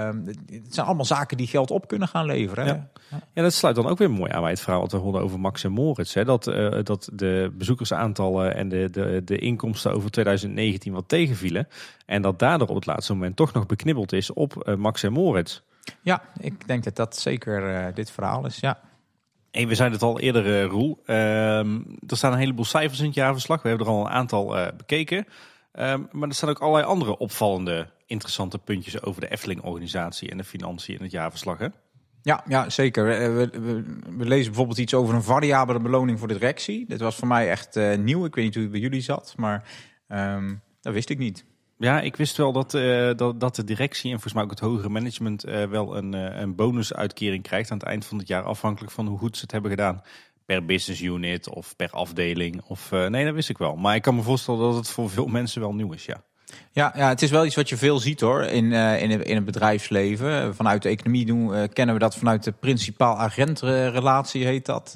Ehm, het zijn allemaal zaken die geld op kunnen gaan leveren. Ja. ja, dat sluit dan ook weer mooi aan bij het verhaal wat we hadden over Max en Moritz. Hè? Dat, eh, dat de bezoekersaantallen en de, de, de inkomsten over 2019 wat tegenvielen. En dat daardoor op het laatste moment toch nog beknibbeld is op eh, Max en Moritz. Ja, ik denk dat dat zeker eh, dit verhaal is, ja. Hey, we zeiden het al eerder, uh, Roel. Ehm, er staan een heleboel cijfers in het jaarverslag. We hebben er al een aantal bekeken. Ehm, maar er staan ook allerlei andere opvallende interessante puntjes over de Efteling-organisatie en de financiën in het jaarverslag. Hè? Ja, ja zeker. Eh, we, we, lezen bijvoorbeeld iets over een variabele beloning voor de directie. Dit was voor mij echt eh, nieuw. Ik weet niet hoe het bij jullie zat, maar ehm, dat wist ik niet. Ja, ik wist wel dat, eh, dat, dat, de directie en volgens mij ook het hogere management wel een, een bonusuitkering krijgt aan het eind van het jaar, afhankelijk van hoe goed ze het hebben gedaan. Per business unit of per afdeling. Of, nee, dat wist ik wel. Maar ik kan me voorstellen dat het voor veel mensen wel nieuw is, ja. Ja, ja, het is wel iets wat je veel ziet hoor in, uh, in, in het bedrijfsleven. Vanuit de economie doen, eh, kennen we dat vanuit de principaal-agent-relatie eh, heet dat.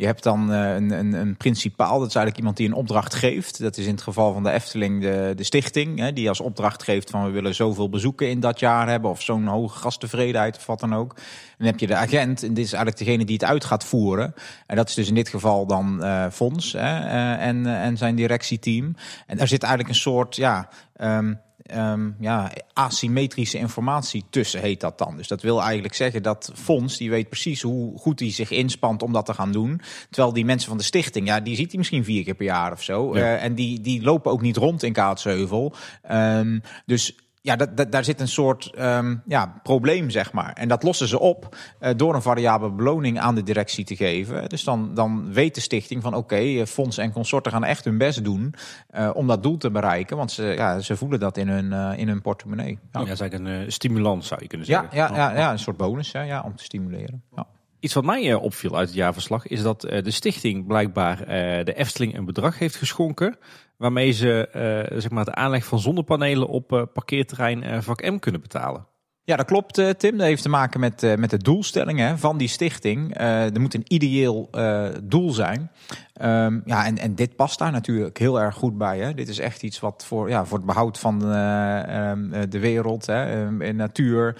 Je hebt dan eh, een, een, een principaal, dat is eigenlijk iemand die een opdracht geeft. Dat is in het geval van de Efteling de, de stichting, hè, die als opdracht geeft van we willen zoveel bezoeken in dat jaar hebben of zo'n hoge gasttevredenheid of wat dan ook. Dan heb je de agent en dit is eigenlijk degene die het uit gaat voeren. En dat is dus in dit geval dan uh, Fons hè, eh, en, en zijn directieteam. En daar zit eigenlijk een soort, ja... Ehm, Ehm, ja, asymmetrische informatie tussen, heet dat dan. Dus dat wil eigenlijk zeggen dat fonds die weet precies hoe goed hij zich inspant om dat te gaan doen. Terwijl die mensen van de stichting, ja, die ziet hij misschien vier keer per jaar of zo. Eh, en die, die lopen ook niet rond in Kaatsheuvel. Ehm, dus ja, dat, daar zit een soort ehm, ja, probleem, zeg maar. En dat lossen ze op uh, door een variabele beloning aan de directie te geven. Dus dan, dan weet de stichting van oké, eh, fonds en consorten gaan echt hun best doen eh, om dat doel te bereiken. Want ze, ja, ze voelen dat in hun, in hun portemonnee. Nou, ja, dat is eigenlijk een stimulans, zou je kunnen zeggen. Ja, ja, ja, een soort bonus ja, ja, om te stimuleren. Ja. Iets wat mij opviel uit het jaarverslag is dat de stichting blijkbaar de Efteling een bedrag heeft geschonken waarmee ze eh, zeg maar de aanleg van zonnepanelen op uh, parkeerterrein eh, vak M kunnen betalen. Ja, dat klopt, Tim. Dat heeft te maken met, met de doelstellingen van die stichting. er moet een ideeel doel zijn. Ehm, ja, en, en dit past daar natuurlijk heel erg goed bij. Hè? Dit is echt iets wat voor, ja, voor het behoud van ehm, de wereld, hè, ehm, natuur.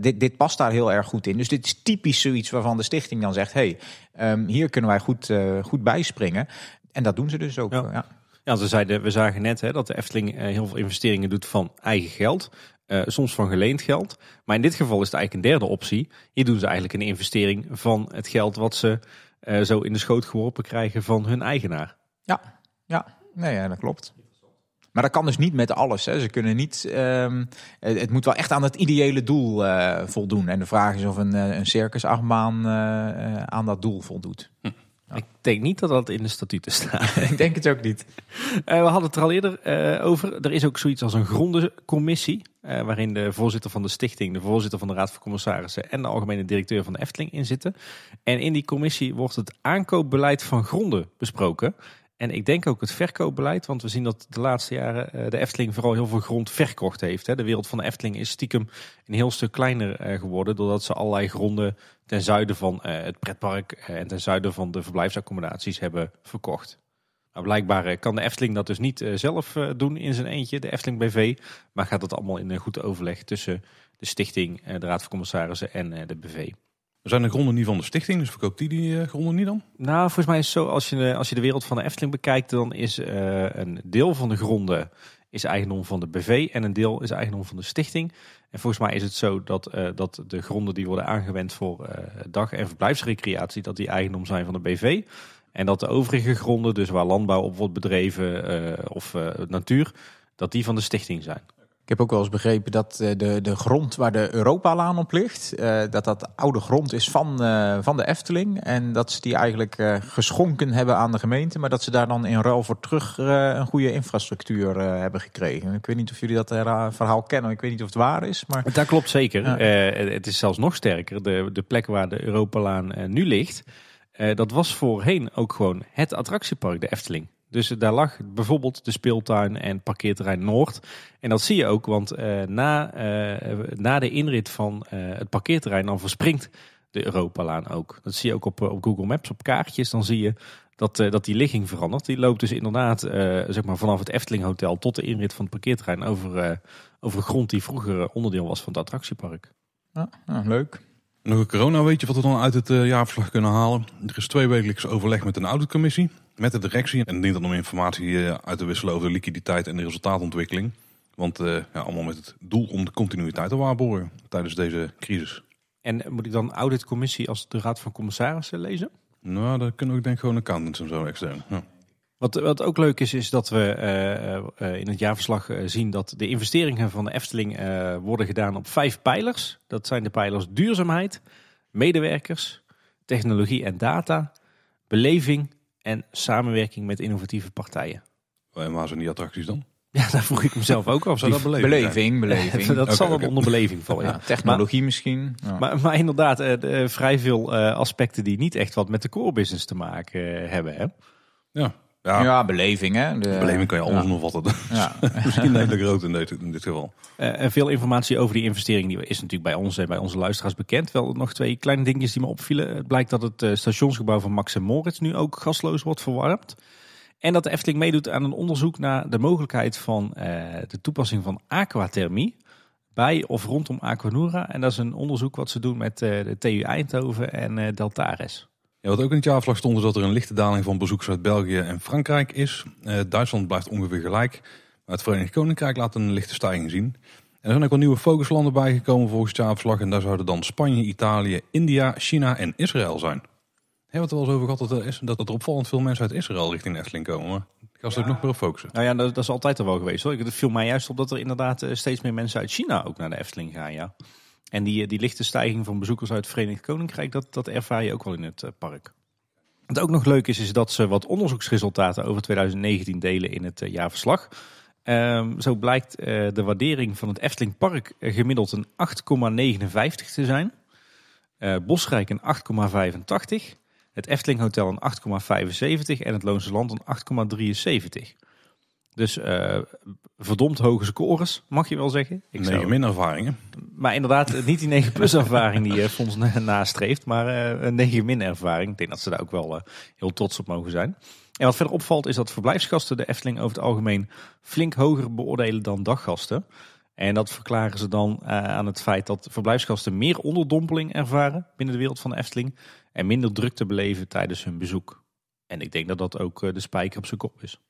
dit, dit past daar heel erg goed in. Dus dit is typisch zoiets waarvan de stichting dan zegt: hey, hier kunnen wij goed, goed bij En dat doen ze dus ook. Ja. Ja, ze zeiden, we zagen net hè, dat de Efteling eh, heel veel investeringen doet van eigen geld. Eh, soms van geleend geld. Maar in dit geval is het eigenlijk een derde optie. Hier doen ze eigenlijk een investering van het geld wat ze eh, zo in de schoot geworpen krijgen van hun eigenaar. Ja, ja. Nee, dat klopt. Maar dat kan dus niet met alles. Hè. Ze kunnen niet. Ehm, het, moet wel echt aan het ideële doel voldoen. En de vraag is of een, een circusachtbaan aan dat doel voldoet. Hm. Ik denk niet dat dat in de statuten staat. ik denk het ook niet. Eh, we hadden het er al eerder eh, over. Er is ook zoiets als een grondencommissie. Eh, waarin de voorzitter van de stichting, de voorzitter van de Raad van Commissarissen en de algemene directeur van de Efteling in zitten. En in die commissie wordt het aankoopbeleid van gronden besproken. En ik denk ook het verkoopbeleid, want we zien dat de laatste jaren de Efteling vooral heel veel grond verkocht heeft. De wereld van de Efteling is stiekem een heel stuk kleiner geworden, doordat ze allerlei gronden ten zuiden van eh, het pretpark eh, en ten zuiden van de verblijfsaccommodaties hebben verkocht. Nou, blijkbaar eh, kan de Efteling dat dus niet zelf doen in zijn eentje, de Efteling BV. Maar gaat dat allemaal in een goed overleg tussen de stichting, de Raad van Commissarissen en de BV. Er zijn de gronden niet van de stichting, dus verkoopt die die gronden niet dan? Nou, volgens mij is het zo, als je, als je de wereld van de Efteling bekijkt, dan is een deel van de gronden is eigendom van de BV en een deel is eigendom van de stichting. En volgens mij is het zo dat, eh, dat de gronden die worden aangewend voor eh, dag- en verblijfsrecreatie, dat die eigendom zijn van de BV. En dat de overige gronden, dus waar landbouw op wordt bedreven eh, of natuur, dat die van de stichting zijn. Ik heb ook wel eens begrepen dat eh, de, de grond waar de Europalaan op ligt, eh, dat dat oude grond is van, eh, van de Efteling. En dat ze die eigenlijk geschonken hebben aan de gemeente, maar dat ze daar dan in ruil voor terug een goede infrastructuur hebben gekregen. Ik weet niet of jullie dat verhaal kennen, ik weet niet of het waar is. Maar... Dat klopt zeker. het is zelfs nog sterker. De, de plek waar de Europalaan nu ligt, dat was voorheen ook gewoon het attractiepark, de Efteling. Dus eh, daar lag bijvoorbeeld de speeltuin en parkeerterrein Noord. En dat zie je ook, want eh, na, eh, na de inrit van het parkeerterrein dan verspringt de Europalaan ook. Dat zie je ook op, op Google Maps, op kaartjes. Dan zie je dat, dat die ligging verandert. Die loopt dus inderdaad zeg maar vanaf het Efteling Hotel tot de inrit van het parkeerterrein over, over grond die vroeger onderdeel was van het attractiepark. Ja, nou, leuk. Nog een corona, weet je wat we dan uit het jaarverslag kunnen halen? Er is twee wekelijks overleg met een auditcommissie met de directie en dient dan om informatie eh, uit te wisselen over de liquiditeit en de resultaatontwikkeling. Want eh, ja, allemaal met het doel om de continuïteit te waarborgen tijdens deze crisis. En moet ik dan auditcommissie als de raad van commissarissen lezen? Nou, dat kunnen we denk ik gewoon accountants en zo extern. Ja. Wat, wat ook leuk is, is dat we eh, in het jaarverslag zien dat de investeringen van de Efteling worden gedaan op vijf pijlers. Dat zijn de pijlers duurzaamheid, medewerkers, technologie en data, beleving, en samenwerking met innovatieve partijen. En waar zijn die attracties dan? Ja, daar vroeg ik mezelf ook af. Zou dat beleving? Beleving, dat zal wel onderbeleving onder beleving vallen. technologie misschien. Maar, maar, inderdaad, eh, eh, vrij veel eh, aspecten die niet echt wat met de core business te maken hebben. Hè? Ja. Ja, belevingen beleving hè. De... Beleving kan je anders ja. nog wat. Dus ja. Misschien een rood in dit, in dit geval. Eh, en veel informatie over die investering die is natuurlijk bij ons en eh, bij onze luisteraars bekend. Wel nog twee kleine dingetjes die me opvielen. Het blijkt dat het eh, stationsgebouw van Max en Moritz nu ook gasloos wordt verwarmd. En dat de Efteling meedoet aan een onderzoek naar de mogelijkheid van de toepassing van aquathermie bij of rondom Aquanura. En dat is een onderzoek wat ze doen met de TU Eindhoven en Deltares. Ja, wat ook in het jaarverslag stond is dat er een lichte daling van bezoekers uit België en Frankrijk is. Eh, Duitsland blijft ongeveer gelijk. Maar het Verenigd Koninkrijk laat een lichte stijging zien. En er zijn ook wel nieuwe focuslanden bijgekomen volgens het jaarverslag. En daar zouden dan Spanje, Italië, India, China en Israël zijn. We je het er wel eens over gehad eh, dat er, is, dat er opvallend veel mensen uit Israël richting Efteling komen. ik ga ze ook nog meer op focussen. Nou ja, dat, is altijd al wel geweest hoor. Het viel mij juist op dat er inderdaad eh, steeds meer mensen uit China ook naar de Efteling gaan, ja. En die, eh, die lichte stijging van bezoekers uit het Verenigd Koninkrijk, dat, dat ervaar je ook wel in het eh, park. Wat ook nog leuk is, is dat ze wat onderzoeksresultaten over 2019 delen in het eh, jaarverslag. Ehm, zo blijkt de waardering van het Efteling Park gemiddeld een 8,59 te zijn. Bosrijk een 8,85. Het Efteling Hotel een 8,75 en het Loonse Land een 8,73. Dus eh, verdomd hoge scores, mag je wel zeggen. Ik zou... min ervaringen. Maar inderdaad, eh, niet die 9 plus ervaring die eh, Fons nastreeft, maar een negen min ervaring. Ik denk dat ze daar ook wel heel trots op mogen zijn. En wat verder opvalt is dat verblijfsgasten de Efteling over het algemeen flink hoger beoordelen dan daggasten. En dat verklaren ze dan aan het feit dat verblijfsgasten meer onderdompeling ervaren binnen de wereld van de Efteling. En minder drukte beleven tijdens hun bezoek. En ik denk dat dat ook de spijker op zijn kop is.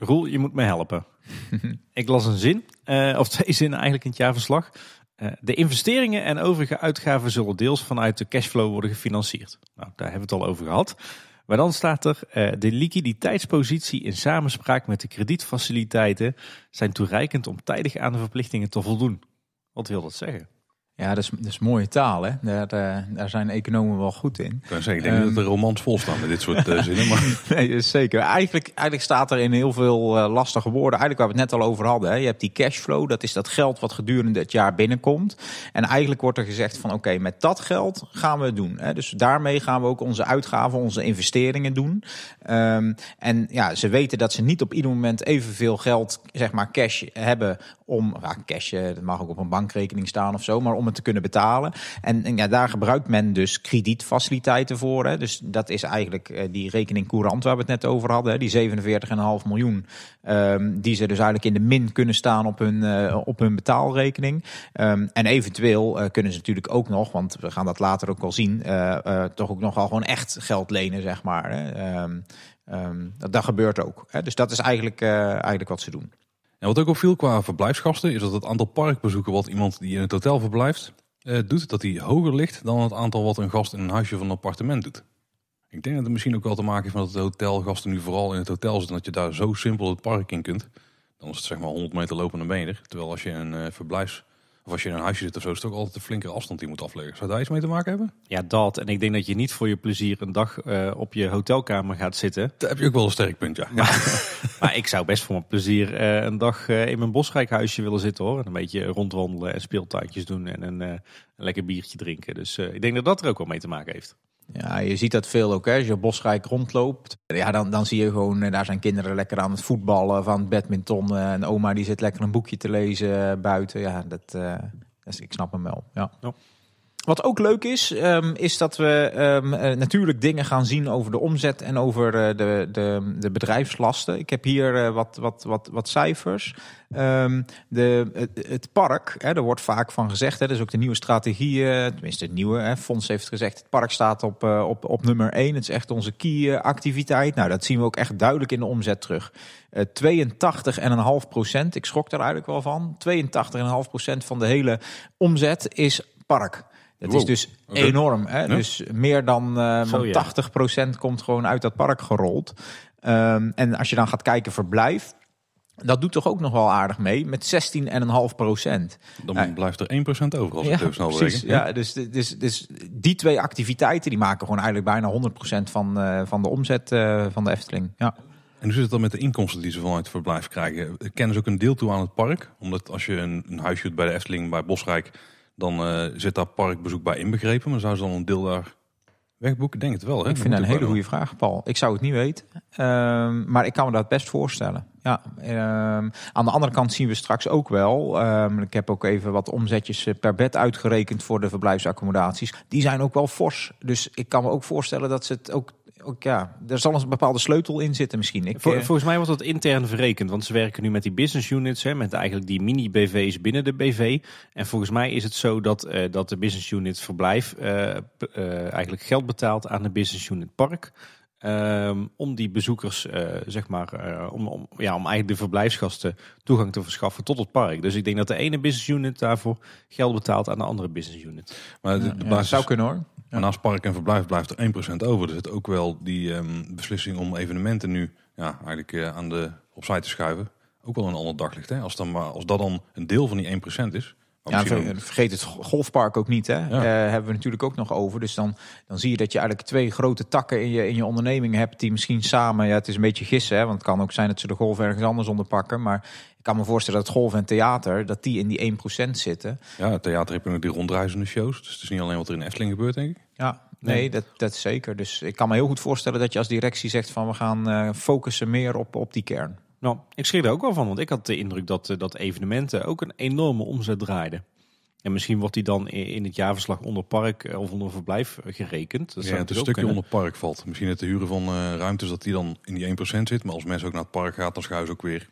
Roel, je moet me helpen. ik las een zin, eh, of twee zinnen eigenlijk in het jaarverslag. Uh, de investeringen en overige uitgaven zullen deels vanuit de cashflow worden gefinancierd. Nou, daar hebben we het al over gehad. Maar dan staat er, eh, de liquiditeitspositie in samenspraak met de kredietfaciliteiten zijn toereikend om tijdig aan de verplichtingen te voldoen. Wat wil dat zeggen? Ja, dat is, dat is mooie taal, hè? Daar, daar zijn economen wel goed in. Ik, zeggen, ik denk dat de ehm, romans vol staan met dit soort eh, zinnen. Maar... nee, zeker. Eigenlijk, eigenlijk staat er in heel veel eh, lastige woorden, eigenlijk waar we het net al over hadden. Hè. Je hebt die cashflow, dat is dat geld wat gedurende het jaar binnenkomt. En eigenlijk wordt er gezegd van oké, met dat geld gaan we het doen. Hè. Dus daarmee gaan we ook onze uitgaven, onze investeringen doen. Ehm, en ja, ze weten dat ze niet op ieder moment evenveel geld, zeg maar cash hebben om... Ja, nou, cash, eh, dat mag ook op een bankrekening staan of zo, maar om te kunnen betalen. En, ja, daar gebruikt men dus kredietfaciliteiten voor. Hè. Dus dat is eigenlijk eh, die rekening courant waar we het net over hadden. Die 47,5 miljoen. Ehm, die ze dus eigenlijk in de min kunnen staan op hun, eh, op hun betaalrekening. Ehm, en eventueel eh, kunnen ze natuurlijk ook nog, want we gaan dat later ook wel zien, toch ook nogal gewoon echt geld lenen, zeg maar. Hè. Ehm, dat, dat, gebeurt ook. Hè. Dus dat is eigenlijk, eigenlijk wat ze doen. En wat ook opviel qua verblijfsgasten is dat het aantal parkbezoeken wat iemand die in het hotel verblijft eh, doet, dat die hoger ligt dan het aantal wat een gast in een huisje van een appartement doet. Ik denk dat het misschien ook wel te maken heeft met dat hotelgasten nu vooral in het hotel zitten, dat je daar zo simpel het park in kunt. Dan is het zeg maar 100 meter lopen naar beneden. Terwijl als je een eh, verblijfs als je in een huisje zit of zo, is het ook altijd de flinke afstand die je moet afleggen. Zou daar iets mee te maken hebben? Ja, dat. En ik denk dat je niet voor je plezier een dag eh, op je hotelkamer gaat zitten. Daar heb je ook wel een sterk punt, ja. Maar, ik zou best voor mijn plezier eh, een dag eh, in mijn bosrijk huisje willen zitten hoor. En een beetje rondwandelen en speeltuintjes doen en een, een lekker biertje drinken. Dus ik denk dat dat er ook wel mee te maken heeft. Ja, je ziet dat veel ook. Hè. Als je bosrijk rondloopt, ja, dan, dan zie je gewoon, eh, daar zijn kinderen lekker aan het voetballen, van het badminton. Eh, en oma die zit lekker een boekje te lezen eh, buiten. Ja, dat, uh, ik snap hem wel. Ja. ja. Wat ook leuk is, ehm, is dat we ehm, eh, natuurlijk dingen gaan zien over de omzet en over eh, de, de, de, bedrijfslasten. Ik heb hier eh, wat, wat, wat, wat cijfers. Ehm, de, het, park, hè, er wordt vaak van gezegd, hè, dat is ook de nieuwe strategie, tenminste het nieuwe. Fonds heeft gezegd, het park staat op, op, op nummer 1. Het is echt onze key-activiteit. nou, dat zien we ook echt duidelijk in de omzet terug. 82,5 procent, ik schrok daar eigenlijk wel van. 82,5 procent van de hele omzet is park. Dat is dus oh, enorm. Hè? Dus meer dan, uh, eh, 80% komt gewoon uit dat park gerold. Ehm, en als je dan gaat kijken verblijf, dat doet toch ook nog wel aardig mee, met 16,5 procent. Dan blijft er 1 procent over als ja, snel precies, ja. Dus, dus, dus, die twee activiteiten die maken gewoon eigenlijk bijna 100 procent van, eh, van de omzet eh, van de Efteling. Ja. En hoe zit het dan met de inkomsten die ze vanuit het verblijf krijgen? Kennen ze ook een deel toe aan het park? Omdat als je een, een huis bij de Efteling, bij Bosrijk dan uh, zit daar parkbezoek bij inbegrepen. Maar zou ze dan een deel daar wegboeken? Denk het wel. Ik vind dat een hele goede vraag, Paul. Ik zou het niet weten. Ehm, maar ik kan me dat best voorstellen. Ja, ehm, aan de andere kant zien we straks ook wel. Ehm, ik heb ook even wat omzetjes eh, per bed uitgerekend voor de verblijfsaccommodaties. Die zijn ook wel fors. Dus ik kan me ook voorstellen dat ze het ook ook, ja, er zal een bepaalde sleutel in zitten misschien. Ik, eh, volgens mij wordt dat intern verrekend, want ze werken nu met die business units, hè, met eigenlijk die mini-BV's binnen de BV. En volgens mij is het zo dat, eh, dat de business unit verblijf eh, eigenlijk geld betaalt aan de business unit park. Ehm, om die bezoekers, zeg maar, om, ja, om eigenlijk de verblijfsgasten toegang te verschaffen tot het park. Dus ik denk dat de ene business unit daarvoor geld betaalt aan de andere business unit. Maar de, zou kunnen hoor. En naast park en verblijf blijft er 1% over. Dus het ook wel die ehm, beslissing om evenementen nu ja, eigenlijk eh, aan de, opzij te schuiven. Ook wel een ander daglicht. Hè? Als, dan, als dat dan een deel van die 1% is, ja, vergeet het golfpark ook niet. Hè? Ja. Eh, hebben we natuurlijk ook nog over. Dus dan, dan zie je dat je eigenlijk twee grote takken in je, in je onderneming hebt. Die misschien samen, ja, het is een beetje gissen. Hè? Want het kan ook zijn dat ze de golf ergens anders onderpakken. Maar ik kan me voorstellen dat golf en theater, dat die in die 1% zitten. Ja, theater heb je nog die rondreizende shows. Dus het is niet alleen wat er in Efteling gebeurt, denk ik. Ja, nee, dat, dat zeker. Dus ik kan me heel goed voorstellen dat je als directie zegt van we gaan uh, focussen meer op, op die kern. Nou, ik schrik er ook wel van, want ik had de indruk dat, eh, dat evenementen ook een enorme omzet draaiden. En misschien wordt die dan in het jaarverslag onder park eh, of onder verblijf eh, gerekend. Dat ja, het een stukje onder park valt. Misschien het huren van ruimtes dat die dan in die 1% zit. Maar als mensen ook naar het park gaan, dan schuiven ze ook weer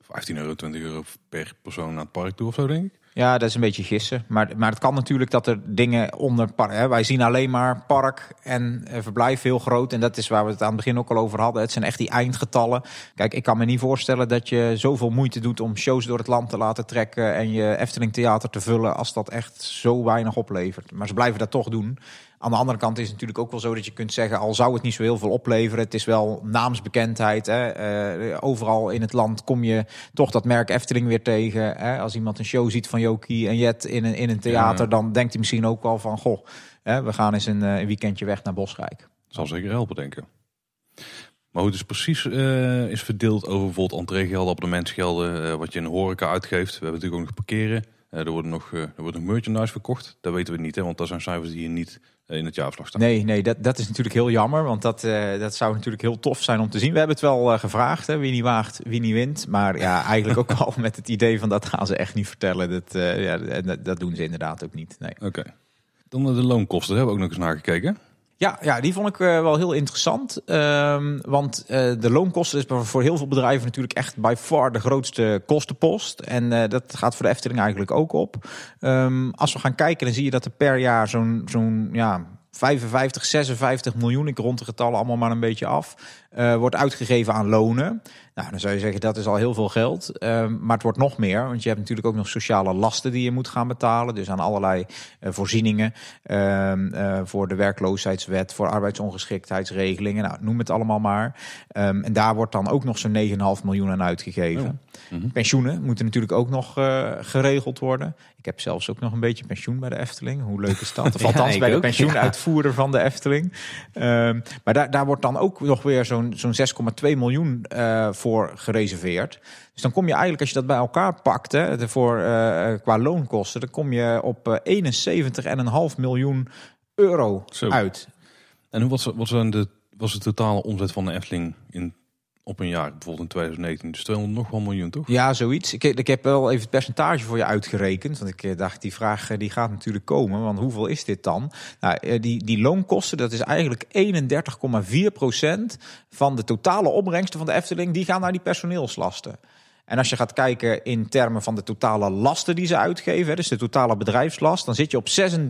15 euro, 20 euro per persoon naar het park toe of zo, denk ik. Ja, dat is een beetje gissen. Maar, maar het kan natuurlijk dat er dingen onder... Hè, wij zien alleen maar park en eh, verblijf heel groot. En dat is waar we het aan het begin ook al over hadden. Het zijn echt die eindgetallen. Kijk, ik kan me niet voorstellen dat je zoveel moeite doet... om shows door het land te laten trekken... en je Efteling Theater te vullen als dat echt zo weinig oplevert. Maar ze blijven dat toch doen. Aan de andere kant is het natuurlijk ook wel zo dat je kunt zeggen, al zou het niet zo heel veel opleveren, het is wel naamsbekendheid. Hè? Eh, overal in het land kom je toch dat merk Efteling weer tegen. Hè? Als iemand een show ziet van Jokie en Jet in een, in een theater, dan denkt hij misschien ook wel van, goh, hè, we gaan eens een, eh, een weekendje weg naar Bosrijk. zal zeker helpen, denken. Maar hoe het dus precies eh, is verdeeld over bijvoorbeeld entreegelden, abonnementsgelden, uh, wat je in horeca uitgeeft. We hebben natuurlijk ook nog parkeren. er, worden nog, er wordt nog merchandise verkocht. Dat weten we niet, hè, want dat zijn cijfers die je niet eh, in het jaarverslag Nee, nee dat, dat is natuurlijk heel jammer. Want dat, eh, dat zou natuurlijk heel tof zijn om te zien. We hebben het wel eh, gevraagd, hè, wie niet waagt, wie niet wint. Maar ja, eigenlijk ook al met het idee van dat gaan ze echt niet vertellen. Dat, ja, dat, doen ze inderdaad ook niet. Nee. Oké. Okay. Dan de loonkosten, daar hebben we ook nog eens naar gekeken. Ja, ja, die vond ik eh, wel heel interessant. Ehm, want eh, de loonkosten is voor heel veel bedrijven natuurlijk echt by far de grootste kostenpost. En eh, dat gaat voor de Efteling eigenlijk ook op. Ehm, als we gaan kijken, dan zie je dat er per jaar zo'n zo'n ja, 55, 56 miljoen, ik rond de getallen allemaal maar een beetje af, wordt uitgegeven aan lonen. Nou, dan zou je zeggen dat is al heel veel geld. Ehm, maar het wordt nog meer, want je hebt natuurlijk ook nog sociale lasten die je moet gaan betalen. Dus aan allerlei eh, voorzieningen ehm, eh, voor de werkloosheidswet, voor arbeidsongeschiktheidsregelingen. Nou, noem het allemaal maar. Ehm, en daar wordt dan ook nog zo'n 9,5 miljoen aan uitgegeven. Oh, mhm. Pensioenen moeten natuurlijk ook nog eh, geregeld worden. Ik heb zelfs ook nog een beetje pensioen bij de Efteling. Hoe leuk is dat? Of althans bij de pensioenuitvoerder van de Efteling. maar daar, daar wordt dan ook nog weer zo'n zo'n 6,2 miljoen voor voor gereserveerd. Dus dan kom je eigenlijk, als je dat bij elkaar pakt, hè, voor, eh, eh, qua loonkosten, dan kom je op 71,5 eh, miljoen euro Zo. uit. En hoe was, was, de, was de totale omzet van de Efteling in op een jaar, bijvoorbeeld in 2019. Dus 200 nog wel miljoen, toch? Ja, zoiets. Ik, ik heb wel even het percentage voor je uitgerekend. Want ik eh, dacht, die vraag eh, die gaat natuurlijk komen. Want hoeveel is dit dan? Nou, eh, die, die loonkosten, dat is eigenlijk 31,4 procent van de totale opbrengsten van de Efteling. Die gaan naar die personeelslasten. En als je gaat kijken in termen van de totale lasten die ze uitgeven, dus de totale bedrijfslast, dan zit je op 36%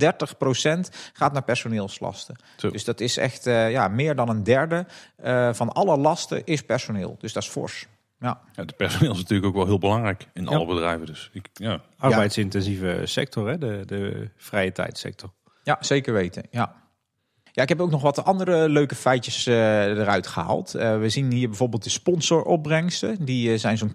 gaat naar personeelslasten. Dus dat is echt eh, ja, meer dan een derde eh, van alle lasten is personeel. Dus dat is fors. Ja. het personeel is natuurlijk ook wel heel belangrijk in alle bedrijven. Dus ik, ja. Arbeidsintensieve sector, hè? De, de vrije tijdsector. Ja, zeker weten. Ja. Ja, ik heb ook nog wat andere leuke feitjes eh, eruit gehaald. Eh, we zien hier bijvoorbeeld de sponsoropbrengsten. Die eh, zijn zo'n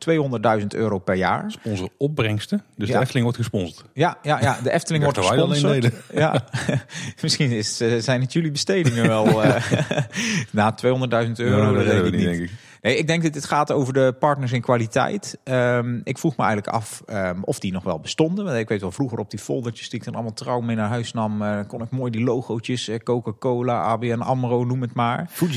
200.000 euro per jaar. Sponsoropbrengsten? Dus de Efteling wordt gesponsord? Ja, ja, ja de Efteling wordt gesponsord. ja. Misschien is, zijn het jullie bestedingen wel. Na 200.000 euro, nou, dat, weet ik niet. Denk ik. Nee, ik denk dat dit gaat over de partners in kwaliteit. Ehm, ik vroeg me eigenlijk af ehm, of die nog wel bestonden. Want ik weet wel, vroeger op die foldertjes die ik dan allemaal trouw mee naar huis nam, eh, kon ik mooi die logootjes, uh, Coca-Cola, ABN AMRO, noem het maar. Film.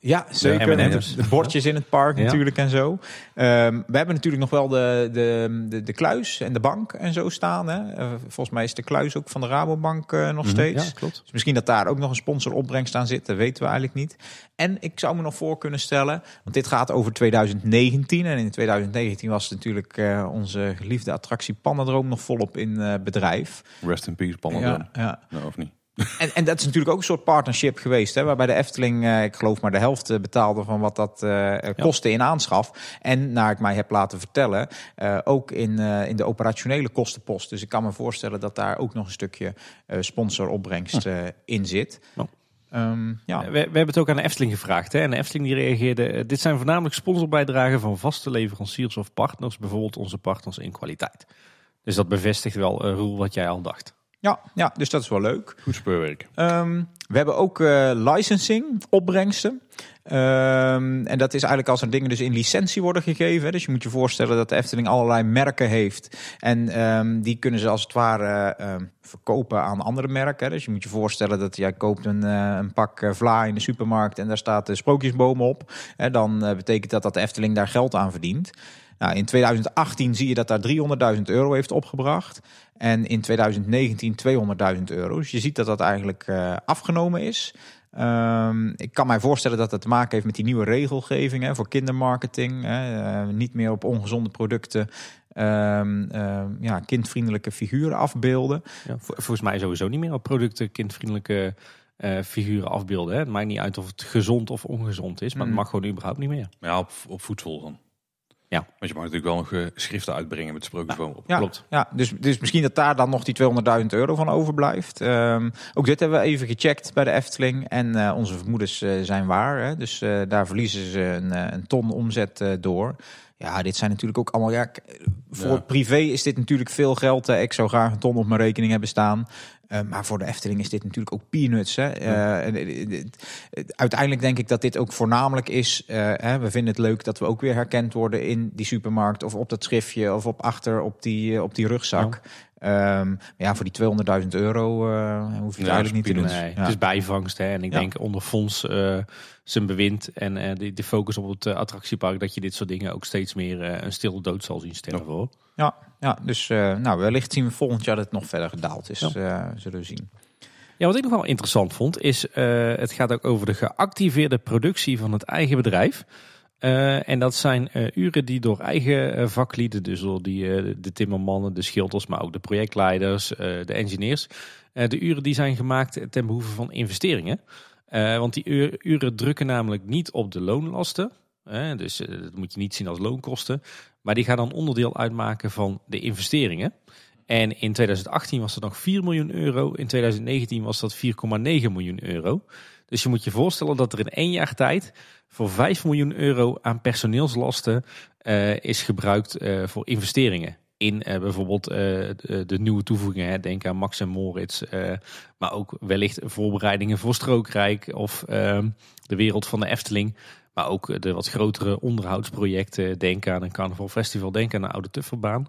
Ja, zeker. Ja, de, bordjes in het park natuurlijk en zo. Ehm, we hebben natuurlijk nog wel de, de, de, de, kluis en de bank en zo staan. Hè. Eh, volgens mij is de kluis ook van de Rabobank nog mhm. steeds. Ja, klopt. Dus misschien dat daar ook nog een sponsoropbrengst aan zit, dat weten we eigenlijk niet. En ik zou me nog voor kunnen stellen, want het gaat over 2019. En in 2019 was natuurlijk eh, onze geliefde attractie Pannendroom nog volop in eh, bedrijf. Rest in peace, Pannendroom. Ja, ja. Nou, of niet? En, en, dat is natuurlijk ook een soort partnership geweest, hè, waarbij de Efteling, eh, ik geloof maar de helft betaalde van wat dat uh, kostte in aanschaf. En naar ik mij heb laten vertellen, ook in, in de operationele kostenpost. Dus ik kan me voorstellen dat daar ook nog een stukje sponsoropbrengst in zit. Ehm, ja. we, we, hebben het ook aan de Efteling gevraagd. Hè? En de Efteling die reageerde. Eh, dit zijn voornamelijk sponsorbijdragen van vaste leveranciers of partners. Bijvoorbeeld onze partners in kwaliteit. Dus dat bevestigt wel, uh, Roel, wat jij al dacht. Ja, ja, dus dat is wel leuk. Goed speurwerk. Ehm, we hebben ook eh, licensing, opbrengsten. Ehm, en dat is eigenlijk als er dingen dus in licentie worden gegeven. Dus je moet je voorstellen dat de Efteling allerlei merken heeft. En ehm, die kunnen ze als het ware verkopen aan andere merken. Dus je moet je voorstellen dat jij koopt een, eh, een pak eh, vla in de supermarkt en daar staat de sprookjesboom op. En dan betekent dat dat de Efteling daar geld aan verdient. Nou, in 2018 zie je dat daar 300.000 euro heeft opgebracht. En in 2019 200.000 euro. Dus je ziet dat dat eigenlijk eh, afgenomen is. Ehm, ik kan mij voorstellen dat dat te maken heeft met die nieuwe regelgeving hè, voor kindermarketing. Hè, eh, niet meer op ongezonde producten ehm, ehm, ja, kindvriendelijke figuren afbeelden. volgens mij sowieso niet meer op producten kindvriendelijke eh, figuren afbeelden. Hè. Het maakt niet uit of het gezond of ongezond is, maar het mm. mag gewoon überhaupt niet meer. Ja, op, op voedsel dan. Ja. Want je mag natuurlijk wel nog geschriften schriften uitbrengen met het op. Ja, Klopt. Ja, dus, dus misschien dat daar dan nog die 200.000 euro van overblijft. Ehm, ook dit hebben we even gecheckt bij de Efteling. En eh, onze vermoedens eh, zijn waar. Hè? Dus eh, daar verliezen ze een, een ton omzet door. Ja, dit zijn natuurlijk ook allemaal. Ja, voor privé is dit natuurlijk veel geld. Ik zou graag een ton op mijn rekening hebben staan. Eh, maar voor de Efteling is dit natuurlijk ook peanuts. Hè? Eh, eh, uiteindelijk denk ik dat dit ook voornamelijk is. hè, we vinden het leuk dat we ook weer herkend worden in die supermarkt of op dat schriftje of op achter op die, op die rugzak. Um, ja, voor die 200.000 euro eh, hoef je het eigenlijk niet te doen. Het is bijvangst. Hè? En ik denk onder fonds eh, zijn bewind en eh, de, de, focus op het attractiepark... dat je dit soort dingen ook steeds meer een stil dood zal zien stellen voor. Ja, ja dus nou, wellicht zien we volgend jaar dat het nog verder gedaald is. zullen we zien. Ja, wat ik nog wel interessant vond is... het gaat ook over de geactiveerde productie van het eigen bedrijf... Eh, en dat zijn eh, uren die door eigen eh, vaklieden, dus door die, de timmermannen, de schilders, maar ook de projectleiders, de engineers. de uren die zijn gemaakt ten behoeve van investeringen. want die uren drukken namelijk niet op de loonlasten. dus dat moet je niet zien als loonkosten. Maar die gaan dan onderdeel uitmaken van de investeringen. En in 2018 was dat nog 4 miljoen euro. In 2019 was dat 4,9 miljoen euro. Dus je moet je voorstellen dat er in één jaar tijd voor 5 miljoen euro aan personeelslasten eh, is gebruikt eh, voor investeringen. In eh, bijvoorbeeld de, de, nieuwe toevoegingen, hè. denk aan Max en Moritz, maar ook wellicht voorbereidingen voor Strookrijk of ehm, de wereld van de Efteling. Maar ook de wat grotere onderhoudsprojecten, denk aan een carnaval festival, denk aan een oude tufferbaan.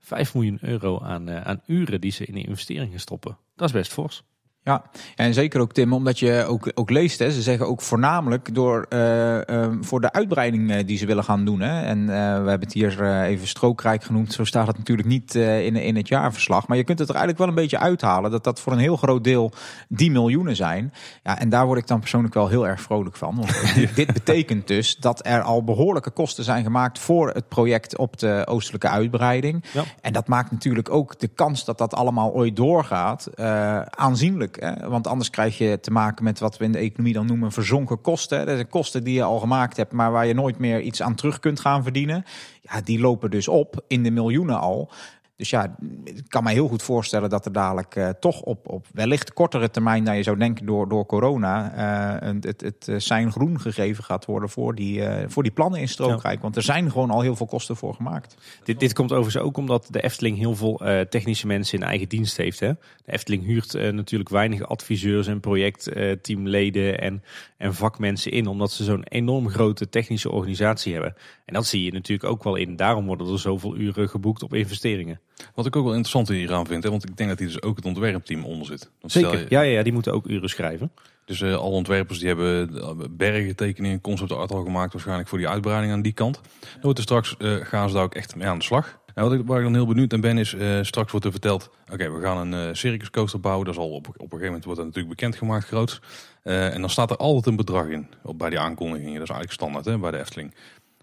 5 miljoen euro aan, aan uren die ze in de investeringen stoppen. Dat is best fors. Ja, en zeker ook Tim, omdat je ook, ook leest, hè, ze zeggen ook voornamelijk door, eh, ehm, voor de uitbreiding eh, die ze willen gaan doen. Hè. En eh, we hebben het hier even strookrijk genoemd, zo staat het natuurlijk niet in, in het jaarverslag. Maar je kunt het er eigenlijk wel een beetje uithalen dat dat voor een heel groot deel die miljoenen zijn. Ja, en daar word ik dan persoonlijk wel heel erg vrolijk van. Want dit betekent dus dat er al behoorlijke kosten zijn gemaakt voor het project op de oostelijke uitbreiding. En dat maakt natuurlijk ook de kans dat dat allemaal ooit doorgaat aanzienlijk. Want anders krijg je te maken met wat we in de economie dan noemen verzonken kosten. Dat zijn kosten die je al gemaakt hebt, maar waar je nooit meer iets aan terug kunt gaan verdienen. Ja, die lopen dus op in de miljoenen al. Dus ja, ik kan me heel goed voorstellen dat er dadelijk eh, toch op, op wellicht kortere termijn, dan nou, je zou denken door, door corona, eh, het, het, eh, zijn groen gegeven gaat worden voor die, voor die plannen in Strookrijk. Want er zijn gewoon al heel veel kosten voor gemaakt. Dit, dit komt overigens ook omdat de Efteling heel veel technische mensen in eigen dienst heeft. Hè? De Efteling huurt natuurlijk weinig adviseurs en projectteamleden en, en vakmensen in, omdat ze zo'n enorm grote technische organisatie hebben. En dat zie je natuurlijk ook wel in. Daarom worden er zoveel uren geboekt op investeringen. Wat ik ook wel interessant hieraan vind, hè, want ik denk dat hier dus ook het ontwerpteam onder zit. Zeker, ja, ja, die moeten ook uren schrijven. Dus uh, alle ontwerpers die hebben eh, bergen tekeningen, concept al gemaakt waarschijnlijk voor die uitbreiding aan die kant. Dan wordt er straks, eh, gaan ze daar ook echt mee aan de slag. En wat ik, waar ik dan heel benieuwd aan ben is, straks wordt er verteld, oké we gaan een circuscoaster bouwen. Dat is al op, op een gegeven moment wordt dat natuurlijk bekendgemaakt groot. en dan staat er altijd een bedrag in op, bij die aankondigingen. Dat is eigenlijk standaard hè, bij de Efteling.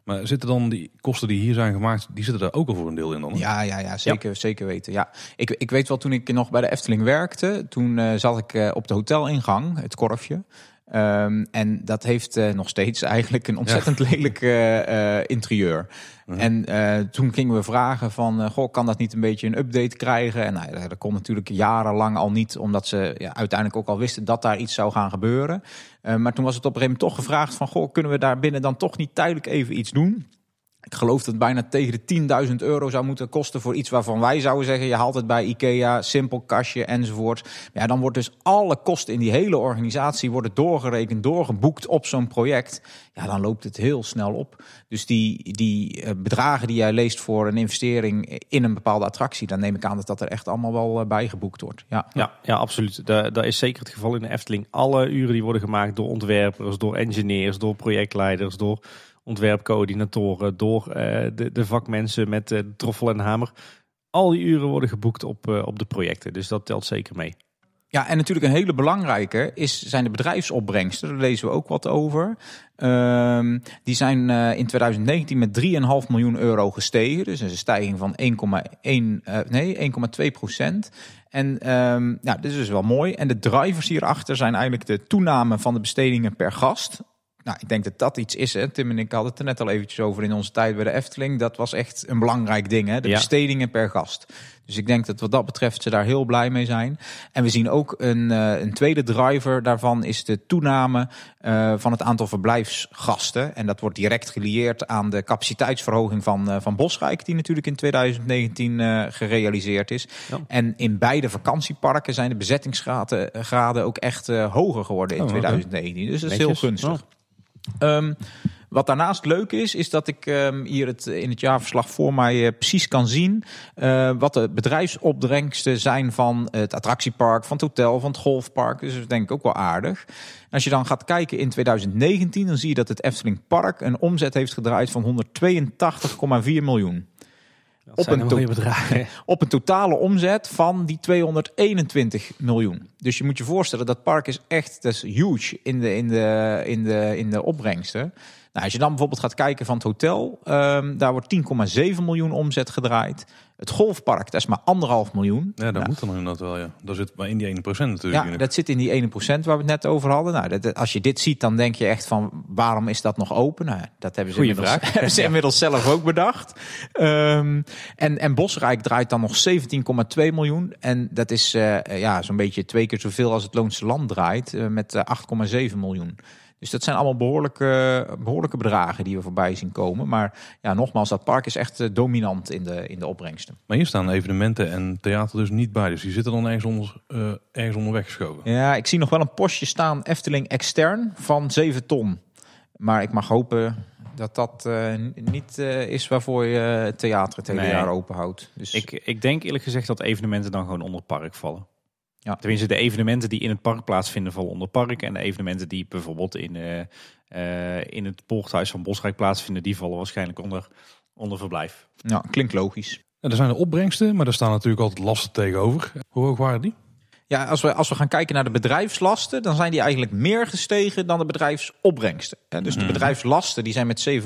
Maar zitten dan die kosten die hier zijn gemaakt, die zitten daar ook al voor een deel in dan? Ja, ja, ja, zeker, zeker weten. Ja. Ik, ik weet wel, toen ik nog bij de Efteling werkte, toen eh, zat ik eh, op de hotelingang, het korfje. Ehm, en dat heeft eh, nog steeds eigenlijk een ontzettend lelijk eh, eh, interieur. Mhm. En toen gingen we vragen van, goh, kan dat niet een beetje een update krijgen? En nou dat kon natuurlijk jarenlang al niet, omdat ze ja, uiteindelijk ook al wisten dat daar iets zou gaan gebeuren. Ehm, maar toen was het op een gegeven moment toch gevraagd van, goh, kunnen we daar binnen dan toch niet tijdelijk even iets doen? ik geloof dat het bijna tegen de 10.000 euro zou moeten kosten voor iets waarvan wij zouden zeggen: je haalt het bij IKEA, simpel kastje enzovoort. Ja, dan wordt dus alle kosten in die hele organisatie worden doorgerekend, doorgeboekt op zo'n project. Ja, dan loopt het heel snel op. Dus die, die eh, bedragen die jij leest voor een investering in een bepaalde attractie, dan neem ik aan dat dat er echt allemaal wel eh, bij geboekt wordt. Ja, ja, ja absoluut. Dat is zeker het geval in de Efteling. Alle uren die worden gemaakt door ontwerpers, door engineers, door projectleiders, door ontwerpcoördinatoren, door eh, de, de, vakmensen met eh, de troffel en hamer. Al die uren worden geboekt op, eh, op de projecten. Dus dat telt zeker mee. Ja, en natuurlijk een hele belangrijke is, zijn de bedrijfsopbrengsten. Daar lezen we ook wat over. Ehm, die zijn in 2019 met 3,5 miljoen euro gestegen. Dus een stijging van 1,1, nee, 1,2 procent. En ehm, ja, dit is dus wel mooi. En de drivers hierachter zijn eigenlijk de toename van de bestedingen per gast nou, ik denk dat dat iets is. Hè. Tim en ik hadden het er net al eventjes over in onze tijd bij de Efteling. Dat was echt een belangrijk ding, hè? de bestedingen per gast. Dus ik denk dat wat dat betreft ze daar heel blij mee zijn. En we zien ook een, eh, een tweede driver daarvan is de toename eh, van het aantal verblijfsgasten. En dat wordt direct gelieerd aan de capaciteitsverhoging van, uh, van Bosrijk, die natuurlijk in 2019 gerealiseerd is. En in beide vakantieparken zijn de bezettingsgraden ook echt hoger geworden in 2019. Dus dat is heel gunstig. Ehm, wat daarnaast leuk is, is dat ik ehm, hier het, in het jaarverslag voor mij eh, precies kan zien eh, wat de bedrijfsopbrengsten zijn van het attractiepark, van het hotel, van het golfpark. Dus dat is denk ik ook wel aardig. Als je dan gaat kijken in 2019, dan zie je dat het Efteling Park een omzet heeft gedraaid van 182,4 miljoen op, een op een totale omzet van die 221 miljoen. Dus je moet je voorstellen, dat park is echt dat huge in de, in de, in de, in de opbrengsten. Nou, als je dan bijvoorbeeld gaat kijken van het hotel, ehm, daar wordt 10,7 miljoen omzet gedraaid. Het golfpark, dat is maar anderhalf miljoen. Ja, dat nou, moet dan inderdaad wel, ja. Daar zit maar in die 1% natuurlijk. Ja, dat zit in die 1% waar we het net over hadden. Nou, als je dit ziet, dan denk je echt van, waarom is dat nog open? Nou, dat hebben ze, inmiddels, vraag. hebben ze inmiddels zelf ook bedacht. Ehm, en, en Bosrijk draait dan nog 17,2 miljoen. En dat is eh, ja, zo'n beetje twee keer zoveel als het Loonse Land draait, eh, met 8,7 eh, miljoen. Dus dat zijn allemaal behoorlijke, behoorlijke bedragen die we voorbij zien komen. Maar ja, nogmaals, dat park is echt eh, dominant in de, in de opbrengsten. Maar hier staan evenementen en theater dus niet bij. Dus die zitten dan ergens, onder, eh, ergens onderweg geschoven. Ja, ik zie nog wel een postje staan, Efteling extern, van 7 ton. Maar ik mag hopen dat dat eh, niet is waarvoor je het theater het hele jaar openhoudt. Dus... Ik, ik denk eerlijk gezegd dat evenementen dan gewoon onder park vallen. Ja. Tenminste, de evenementen die in het park plaatsvinden vallen onder park. En de evenementen die bijvoorbeeld in, eh, eh, in het poorthuis van Bosrijk plaatsvinden, die vallen waarschijnlijk onder, onder verblijf. Ja, klinkt logisch. er zijn de opbrengsten, maar daar staan natuurlijk altijd lasten tegenover. Hoe hoog waren die? Ja, als we, als we gaan kijken naar de bedrijfslasten, dan zijn die eigenlijk meer gestegen dan de bedrijfsopbrengsten. Dus de mhm. bedrijfslasten die zijn met 7,9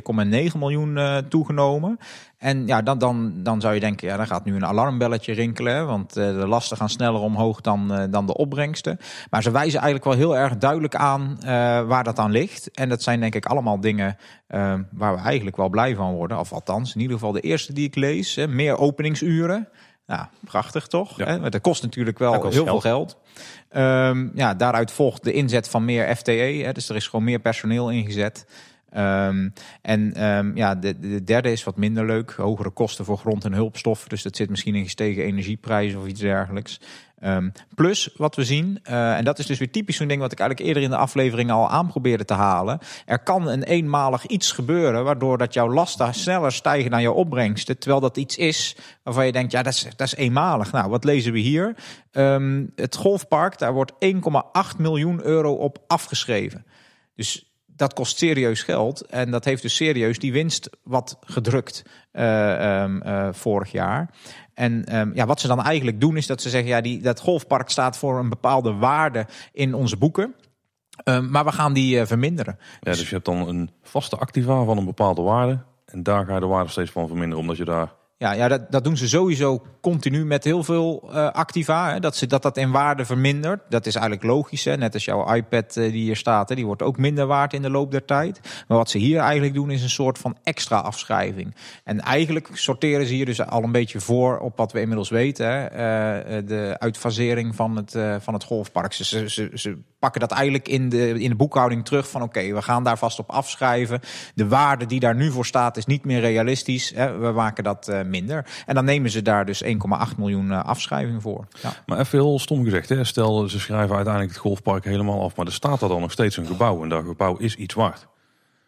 miljoen eh, toegenomen. En ja, dan, dan, dan zou je denken, ja, dan gaat nu een alarmbelletje rinkelen. Want eh, de lasten gaan sneller omhoog dan, eh, dan de opbrengsten. Maar ze wijzen eigenlijk wel heel erg duidelijk aan waar dat aan ligt. En dat zijn denk ik allemaal dingen waar we eigenlijk wel blij van worden. Of althans, in ieder geval de eerste die ik lees. Hè, meer openingsuren. Ja, prachtig toch? Ja. Hè? Dat kost natuurlijk wel heel veel geld. Ehm, ja, daaruit volgt de inzet van meer FTE. Hè? Dus er is gewoon meer personeel ingezet. Ehm, en ehm, ja, de, de, derde is wat minder leuk. Hogere kosten voor grond en hulpstoffen. Dus dat zit misschien in gestegen energieprijzen of iets dergelijks. Ehm, plus wat we zien, eh, en dat is dus weer typisch zo'n ding wat ik eigenlijk eerder in de aflevering al aan probeerde te halen. Er kan een eenmalig iets gebeuren waardoor dat jouw lasten sneller stijgen dan jouw opbrengsten. Terwijl dat iets is waarvan je denkt, ja dat is, dat is eenmalig. Nou, wat lezen we hier? Ehm, het golfpark, daar wordt 1,8 miljoen euro op afgeschreven. Dus dat kost serieus geld. En dat heeft dus serieus die winst wat gedrukt eh, ehm, eh, vorig jaar. En ehm, ja, wat ze dan eigenlijk doen is dat ze zeggen, ja, die, dat golfpark staat voor een bepaalde waarde in onze boeken. Ehm, maar we gaan die eh, verminderen. Ja, dus... dus je hebt dan een vaste activa van een bepaalde waarde. En daar ga je de waarde steeds van verminderen, omdat je daar ja, ja dat, dat, doen ze sowieso continu met heel veel eh, activa. Hè. Dat, ze, dat dat in waarde vermindert. Dat is eigenlijk logisch. Hè. Net als jouw iPad eh, die hier staat. Hè. Die wordt ook minder waard in de loop der tijd. Maar wat ze hier eigenlijk doen is een soort van extra afschrijving. En eigenlijk sorteren ze hier dus al een beetje voor op wat we inmiddels weten. Hè. Eh, de uitfasering van het, van het golfpark. Ze, ze, ze, pakken dat eigenlijk in de, in de boekhouding terug van oké, we gaan daar vast op afschrijven. De waarde die daar nu voor staat is niet meer realistisch. Hè. We maken dat eh, minder. En dan nemen ze daar dus 1,8 miljoen eh, afschrijvingen voor. Ja. Maar even heel stom gezegd, hè? stel ze schrijven uiteindelijk het golfpark helemaal af, maar er staat daar dan nog steeds een gebouw en dat gebouw is iets waard.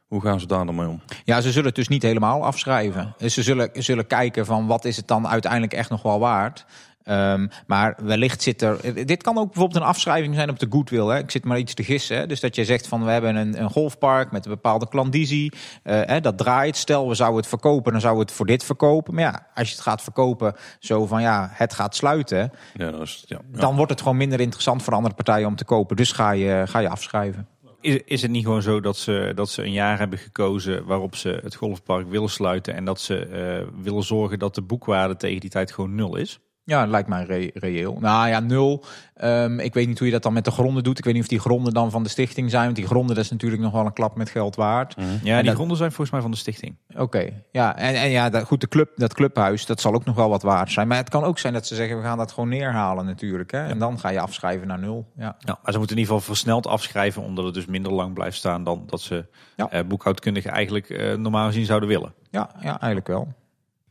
Hoe gaan ze daar dan mee om? Ja, ze zullen het dus niet helemaal afschrijven. Ze zullen, zullen kijken van wat is het dan uiteindelijk echt nog wel waard. Ehm, maar wellicht zit er. Dit kan ook bijvoorbeeld een afschrijving zijn op de goodwill. Hè? Ik zit maar iets te gissen. Hè? Dus dat je zegt van we hebben een, een golfpark met een bepaalde klandizie. Eh, hè, dat draait. Stel, we zouden het verkopen, dan zouden we het voor dit verkopen. Maar ja, als je het gaat verkopen, zo van ja, het gaat sluiten. Ja, ja, Dan wordt het gewoon minder interessant voor andere partijen om te kopen. Dus ga je, ga je afschrijven. Is, is het niet gewoon zo dat ze, dat ze een jaar hebben gekozen waarop ze het golfpark willen sluiten en dat ze eh, willen zorgen dat de boekwaarde tegen die tijd gewoon nul is? Ja, lijkt mij reëel. Nou ja, nul. Ehm, ik weet niet hoe je dat dan met de gronden doet. Ik weet niet of die gronden dan van de stichting zijn. Want die gronden, dat is natuurlijk nog wel een klap met geld waard. Mhm. Ja, die gronden zijn volgens mij van de stichting. Oké, ja. En, en ja, dat, goed, de club, dat clubhuis, dat zal ook nog wel wat waard zijn. Maar het kan ook zijn dat ze zeggen, we gaan dat gewoon neerhalen natuurlijk. Hè? En dan ga je afschrijven naar nul. Ja. maar ze moeten in ieder geval versneld afschrijven... omdat het dus minder lang blijft staan dan dat ze ja. eh, boekhoudkundig eigenlijk eh, normaal gezien zouden willen. Ja, ja eigenlijk wel.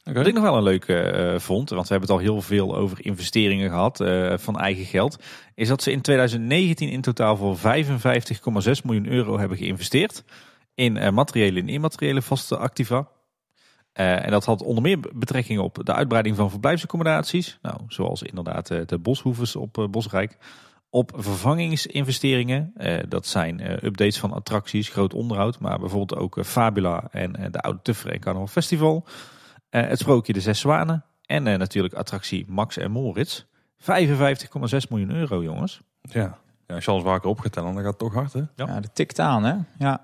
Okay. Wat ik nog wel een leuke eh, vond, want we hebben het al heel veel over investeringen gehad eh, van eigen geld, is dat ze in 2019 in totaal voor 55,6 miljoen euro hebben geïnvesteerd in eh, materiële en immateriële vaste activa. en dat had onder meer betrekking op de uitbreiding van verblijfsaccommodaties, nou, zoals inderdaad de boshoeves op Bosrijk, op vervangingsinvesteringen. dat zijn updates van attracties, groot onderhoud, maar bijvoorbeeld ook Fabula en de Oude Tuffer en Carnaval Festival. Eh, het sprookje De Zes Zwanen. En eh, natuurlijk attractie Max en Moritz. 55,6 miljoen euro, jongens. Ja, ja als je alles waker opgetellen? dan gaat het toch hard, hè? Ja, ja dat tikt aan, hè? Ja.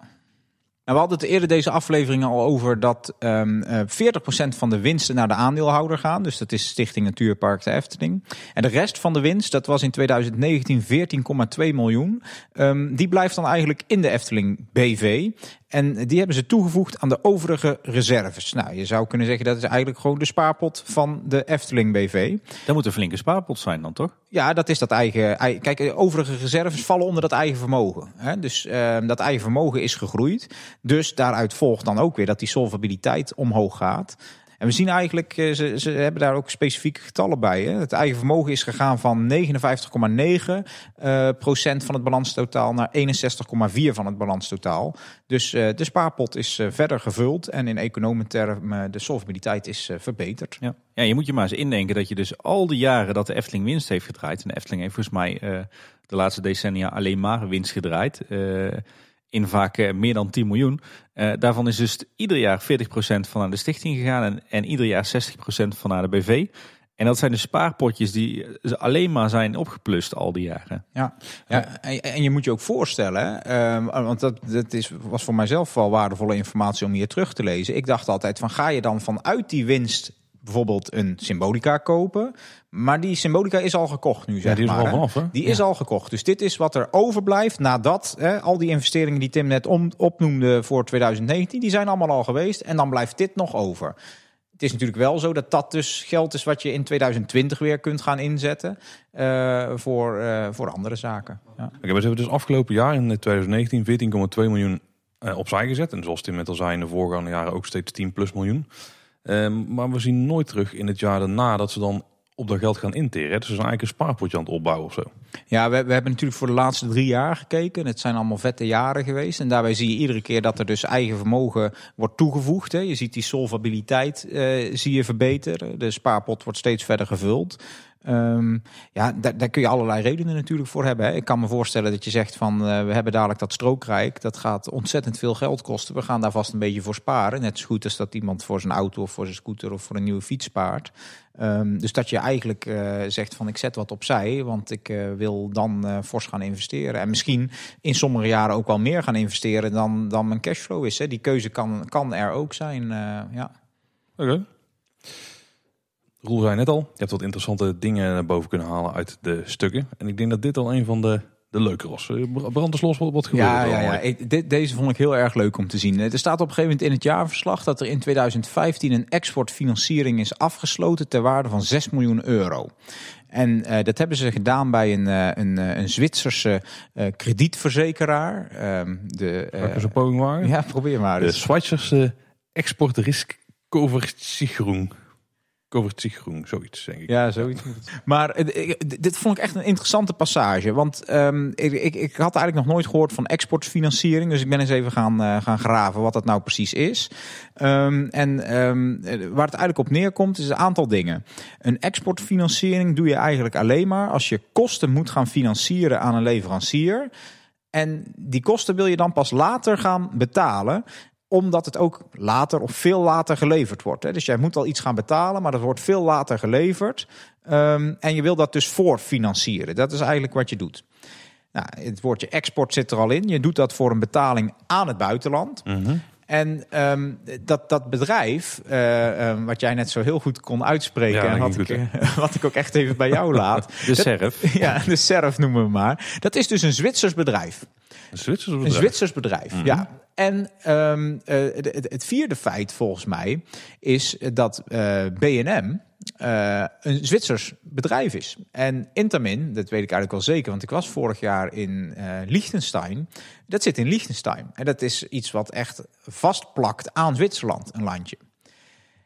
En nou, we hadden het eerder deze aflevering al over dat um, ehm, 40% eh, van de winsten naar de aandeelhouder gaan. Dus dat is Stichting Natuurpark de Efteling. En de rest van de winst, dat was in 2019 14,2 miljoen. Ehm, die blijft dan eigenlijk in de Efteling BV. En die hebben ze toegevoegd aan de overige reserves. Nou, je zou kunnen zeggen dat is eigenlijk gewoon de spaarpot van de Efteling BV. Dat moet een flinke spaarpot zijn dan toch? Ja, dat is dat eigen. Kijk, de overige reserves vallen onder dat eigen vermogen. Hè? Dus ehm, dat eigen vermogen is gegroeid. Dus daaruit volgt dan ook weer dat die solvabiliteit omhoog gaat. En we zien eigenlijk, eh, ze, ze hebben daar ook specifieke getallen bij. Hè? Het eigen vermogen is gegaan van 59,9% eh, van het balanstotaal naar 61,4% van het balanstotaal. Dus eh, de spaarpot is verder gevuld en in termen de solvabiliteit is verbeterd. Ja. ja, je moet je maar eens indenken dat je dus al die jaren dat de Efteling winst heeft gedraaid. En de Efteling heeft volgens mij de laatste decennia alleen maar winst gedraaid in vaak eh, meer dan 10 miljoen. Eh, daarvan is dus ieder jaar 40% van naar de stichting gegaan en, en ieder jaar 60% van naar de BV. En dat zijn de spaarpotjes die eh, alleen maar zijn opgeplust al die jaren. Ja, ja en, je moet je ook voorstellen, ehm, want dat, dat is, was voor mijzelf wel waardevolle informatie om hier terug te lezen. Ik dacht altijd van ga je dan vanuit die winst bijvoorbeeld een symbolica kopen. Maar die symbolica is al gekocht nu, zeg die maar, al Die is al gekocht. Dus dit is wat er overblijft nadat hè, al die investeringen die Tim net om, opnoemde voor 2019... die zijn allemaal al geweest en dan blijft dit nog over. Het is natuurlijk wel zo dat dat dus geld is wat je in 2020 weer kunt gaan inzetten eh, voor, eh, voor andere zaken. Ja. Okay, we hebben dus afgelopen jaar in 2019 14,2 miljoen eh, opzij gezet. En zoals Tim net al zei in de voorgaande jaren ook steeds 10 plus miljoen. Ehm, maar we zien nooit terug in het jaar daarna dat ze dan op dat geld gaan interen. Hè? Dus ze zijn eigenlijk een spaarpotje aan het opbouwen of zo. Ja, we, we, hebben natuurlijk voor de laatste drie jaar gekeken. Het zijn allemaal vette jaren geweest. En daarbij zie je iedere keer dat er dus eigen vermogen wordt toegevoegd. Hè. Je ziet die solvabiliteit eh, zie je verbeteren. De spaarpot wordt steeds verder gevuld. Ehm, ja, daar, daar, kun je allerlei redenen natuurlijk voor hebben. Hè. Ik kan me voorstellen dat je zegt van eh, we hebben dadelijk dat strookrijk. Dat gaat ontzettend veel geld kosten. We gaan daar vast een beetje voor sparen. Net zo goed als dat iemand voor zijn auto of voor zijn scooter of voor een nieuwe fiets spaart. Ehm, dus dat je eigenlijk eh, zegt van ik zet wat opzij, want ik eh, wil dan fors gaan investeren. En misschien in sommige jaren ook wel meer gaan investeren dan, dan mijn cashflow is. Hè. Die keuze kan, kan er ook zijn. ja. Oké. Roel zei net al, je hebt wat interessante dingen naar boven kunnen halen uit de stukken. En ik denk dat dit al een van de, de leuke eh, rossen. Brand los, wat, gebeurde ja, er? Ja, ja. deze vond ik heel erg leuk om te zien. Eh, er staat op een gegeven moment in het jaarverslag dat er in 2015 een exportfinanciering is afgesloten ter waarde van 6 miljoen euro. En eh, dat hebben ze gedaan bij een, een, een Zwitserse kredietverzekeraar. Ehm, de, Zal een Ja, probeer maar. De Zwitserse exportriskcoversicherung groen, zoiets denk ik. Ja, zoiets. maar eh, dit vond ik echt een interessante passage. Want ehm, ik, ik, ik, had eigenlijk nog nooit gehoord van exportfinanciering. Dus ik ben eens even gaan, eh, gaan graven wat dat nou precies is. Ehm, en ehm, eh, waar het eigenlijk op neerkomt is een aantal dingen. Een exportfinanciering doe je eigenlijk alleen maar als je kosten moet gaan financieren aan een leverancier. En die kosten wil je dan pas later gaan betalen omdat het ook later of veel later geleverd wordt. Hè. Dus jij moet al iets gaan betalen, maar dat wordt veel later geleverd. Ehm, en je wil dat dus voorfinancieren. Dat is eigenlijk wat je doet. Nou, het woordje export zit er al in. Je doet dat voor een betaling aan het buitenland. Mm en ehm, dat, dat bedrijf, eh, ehm, wat jij net zo heel goed kon uitspreken, ja, en wat ik, eh, wat ik ook echt even bij jou laat. de SERF. Ja, de SERF noemen we maar. Dat is dus een Zwitsers bedrijf. Een Zwitsers bedrijf? Een Zwitsers bedrijf, mhm. ja. En ehm, eh, het, vierde feit volgens mij is dat uh, BNM eh, een Zwitsers bedrijf is. En Intermin, dat weet ik eigenlijk wel zeker, want ik was vorig jaar in eh, Liechtenstein. Dat zit in Liechtenstein. En dat is iets wat echt vastplakt aan Zwitserland, een landje.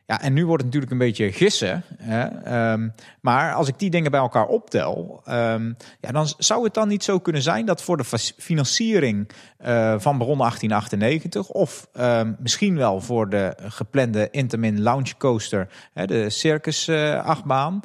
Ja, en nu wordt het natuurlijk een beetje gissen. Hè? Ehm, maar als ik die dingen bij elkaar optel, ehm, ja, dan zou het dan niet zo kunnen zijn dat voor de financiering eh, van Bron 1898, of ehm, misschien wel voor de geplande Intermin Lounge Coaster, hè, de Circus uh, achtbaan,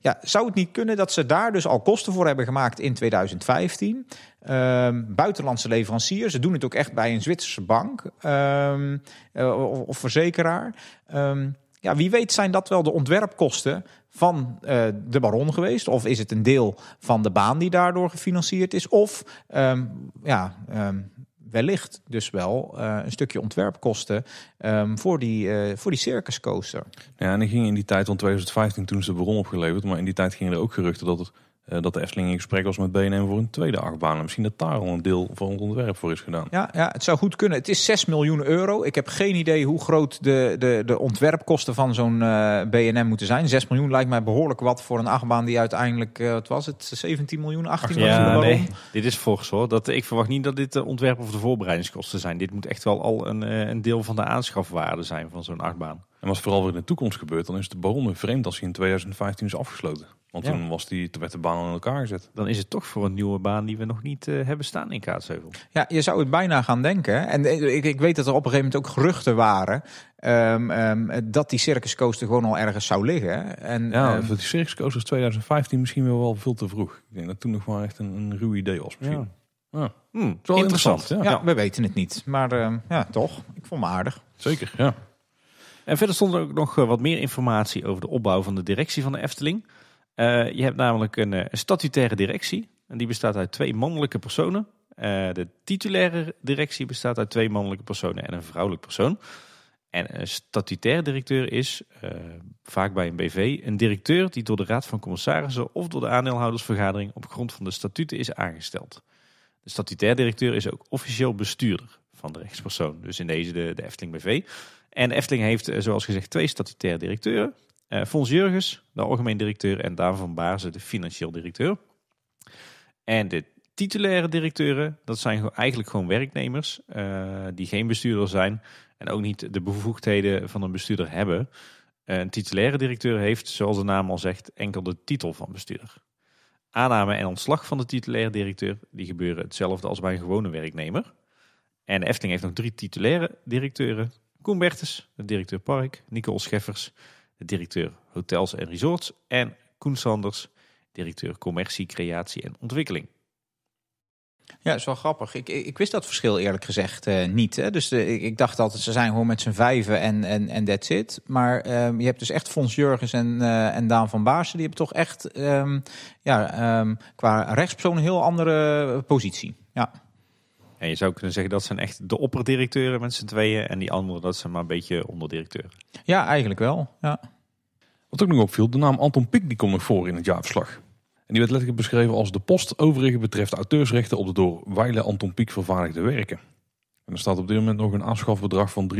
ja, zou het niet kunnen dat ze daar dus al kosten voor hebben gemaakt in 2015? Ehm, buitenlandse leveranciers. Ze doen het ook echt bij een Zwitserse bank ehm, eh, of, verzekeraar. Ehm, ja, wie weet zijn dat wel de ontwerpkosten van eh, de baron geweest? Of is het een deel van de baan die daardoor gefinancierd is? Of ja, wellicht dus wel eh, een stukje ontwerpkosten voor, die, uh, voor die circuscoaster. Ja, en die gingen in die tijd van 2015 toen ze de baron opgeleverd. Maar in die tijd gingen er ook geruchten dat het eh, dat de Efteling in gesprek was met BNM voor een tweede achtbaan. misschien dat daar al een deel van het ontwerp voor is gedaan. Ja, ja, het zou goed kunnen. Het is 6 miljoen euro. Ik heb geen idee hoe groot de, de, de ontwerpkosten van zo'n eh, BNM moeten zijn. 6 miljoen lijkt mij behoorlijk wat voor een achtbaan die uiteindelijk, eh, wat was het, 17 miljoen, 18 miljoen? Ja, nee, dit is volgens hoor. Dat, ik verwacht niet dat dit de ontwerp of de voorbereidingskosten zijn. Dit moet echt wel al een, een deel van de aanschafwaarde zijn van zo'n achtbaan. En wat vooral weer in de toekomst gebeurt, dan is de baron vreemd als hij in 2015 is afgesloten. Want toen, was die, met werd de baan al in elkaar gezet. Dan is het toch voor een nieuwe baan die we nog niet eh, hebben staan in Kaatsheuvel. Ja, je zou het bijna gaan denken. En eh, ik, ik weet dat er op een gegeven moment ook geruchten waren... Ehm, ehm, dat die circuscoaster gewoon al ergens zou liggen. En, ja, um, ehm, voor die is 2015 misschien wel veel te vroeg. Ik denk dat toen nog wel echt een, ruw idee was misschien. Ja. Hm, wel interessant. ja. we weten het niet. Maar ja, toch. Ik vond me aardig. Zeker, ja. En verder stond er ook nog eh, wat meer informatie over de opbouw van de directie van de Efteling. Eh, je hebt namelijk eh, een, statutaire directie. En die bestaat uit twee mannelijke personen. Eh, de titulaire directie bestaat uit twee mannelijke personen en een vrouwelijk persoon. En een statutair directeur is, vaak bij een BV, een directeur die door de Raad van Commissarissen of door de aandeelhoudersvergadering op grond van de statuten is aangesteld. De statutair directeur is ook officieel bestuurder van de rechtspersoon, dus in deze de, de Efteling BV. En Efteling heeft, zoals gezegd, twee statutaire directeuren. Eh, Fons Jurgens, de algemeen directeur, en Daan van Baarzen, de financieel directeur. En de titulaire directeuren, dat zijn eigenlijk gewoon werknemers eh, die geen bestuurder zijn en ook niet de bevoegdheden van een bestuurder hebben. Eh, een titulaire directeur heeft, zoals de naam al zegt, enkel de titel van bestuurder. Aanname en ontslag van de titulaire directeur die gebeuren hetzelfde als bij een gewone werknemer. En de Efteling heeft nog drie titulaire directeuren. Koen Bertens, de directeur Park, Nicole Scheffers directeur hotels en resorts. En Koen Sanders, directeur commercie, creatie en ontwikkeling. Ja, dat is wel grappig. Ik, ik, wist dat verschil eerlijk gezegd eh, niet. Hè? Dus eh, ik, ik, dacht altijd, ze zijn gewoon met z'n vijven en, en, en that's it. Maar ehm, je hebt dus echt Fons Jurgens en, eh, en Daan van Baarsen. Die hebben toch echt ehm, ja, ehm, qua rechtspersoon een heel andere positie. Ja. En je zou kunnen zeggen dat zijn echt de opperdirecteuren met z'n tweeën. En die anderen dat zijn maar een beetje onderdirecteuren. Ja, eigenlijk wel. Ja. Wat ook nog opviel, de naam Anton Piek die komt nog voor in het jaarverslag. En die werd letterlijk beschreven als de post overige betreft auteursrechten op de door Weile Anton Pieck vervaardigde werken. En er staat op dit moment nog een aanschafbedrag van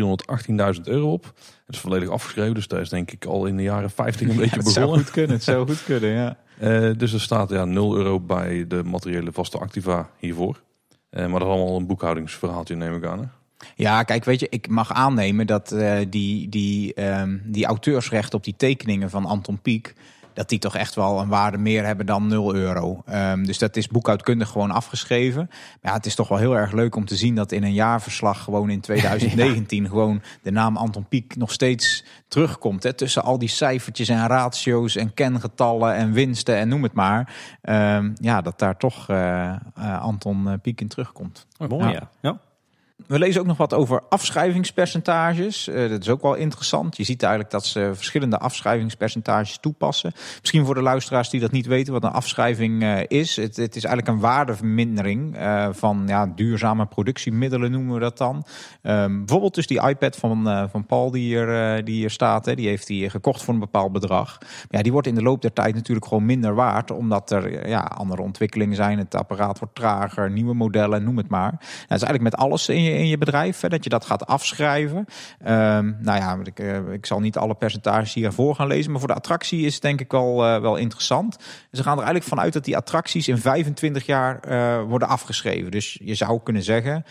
318.000 euro op. Het is volledig afgeschreven, dus dat is denk ik al in de jaren 50 een beetje het begonnen. Het zou goed kunnen, het zou goed kunnen, ja. Eh, dus er staat ja, 0 euro bij de materiële vaste activa hiervoor. Eh, maar dat is allemaal een boekhoudingsverhaaltje neem ik aan. Ja, kijk, weet je, ik mag aannemen dat eh, die, die, ehm, die auteursrechten op die tekeningen van Anton Pieck. Dat die toch echt wel een waarde meer hebben dan 0 euro. Ehm, dus dat is boekhoudkundig gewoon afgeschreven. Maar ja, het is toch wel heel erg leuk om te zien dat in een jaarverslag, gewoon in 2019, gewoon de naam Anton Pieck nog steeds terugkomt. Hè, tussen al die cijfertjes en ratio's en kengetallen en winsten en noem het maar. Ehm, ja, dat daar toch eh, eh, Anton Pieck in terugkomt. mooi, ja. ja. We lezen ook nog wat over afschrijvingspercentages. Eh, dat is ook wel interessant. Je ziet eigenlijk dat ze verschillende afschrijvingspercentages toepassen. Misschien voor de luisteraars die dat niet weten wat een afschrijving eh, is. Het, het, is eigenlijk een waardevermindering eh, van ja, duurzame productiemiddelen noemen we dat dan. Ehm, bijvoorbeeld dus die iPad van, van Paul die hier, die hier staat. Hè, die heeft hij gekocht voor een bepaald bedrag. ja, die wordt in de loop der tijd natuurlijk gewoon minder waard. Omdat er ja, andere ontwikkelingen zijn. Het apparaat wordt trager, nieuwe modellen, noem het maar. Nou, dat is eigenlijk met alles in in je bedrijf. dat je dat gaat afschrijven. Ehm, nou ja, ik, eh, ik, zal niet alle percentages hiervoor gaan lezen. Maar voor de attractie is het denk ik wel, uh, wel interessant. Ze gaan er eigenlijk vanuit dat die attracties in 25 jaar eh, worden afgeschreven. Dus je zou kunnen zeggen,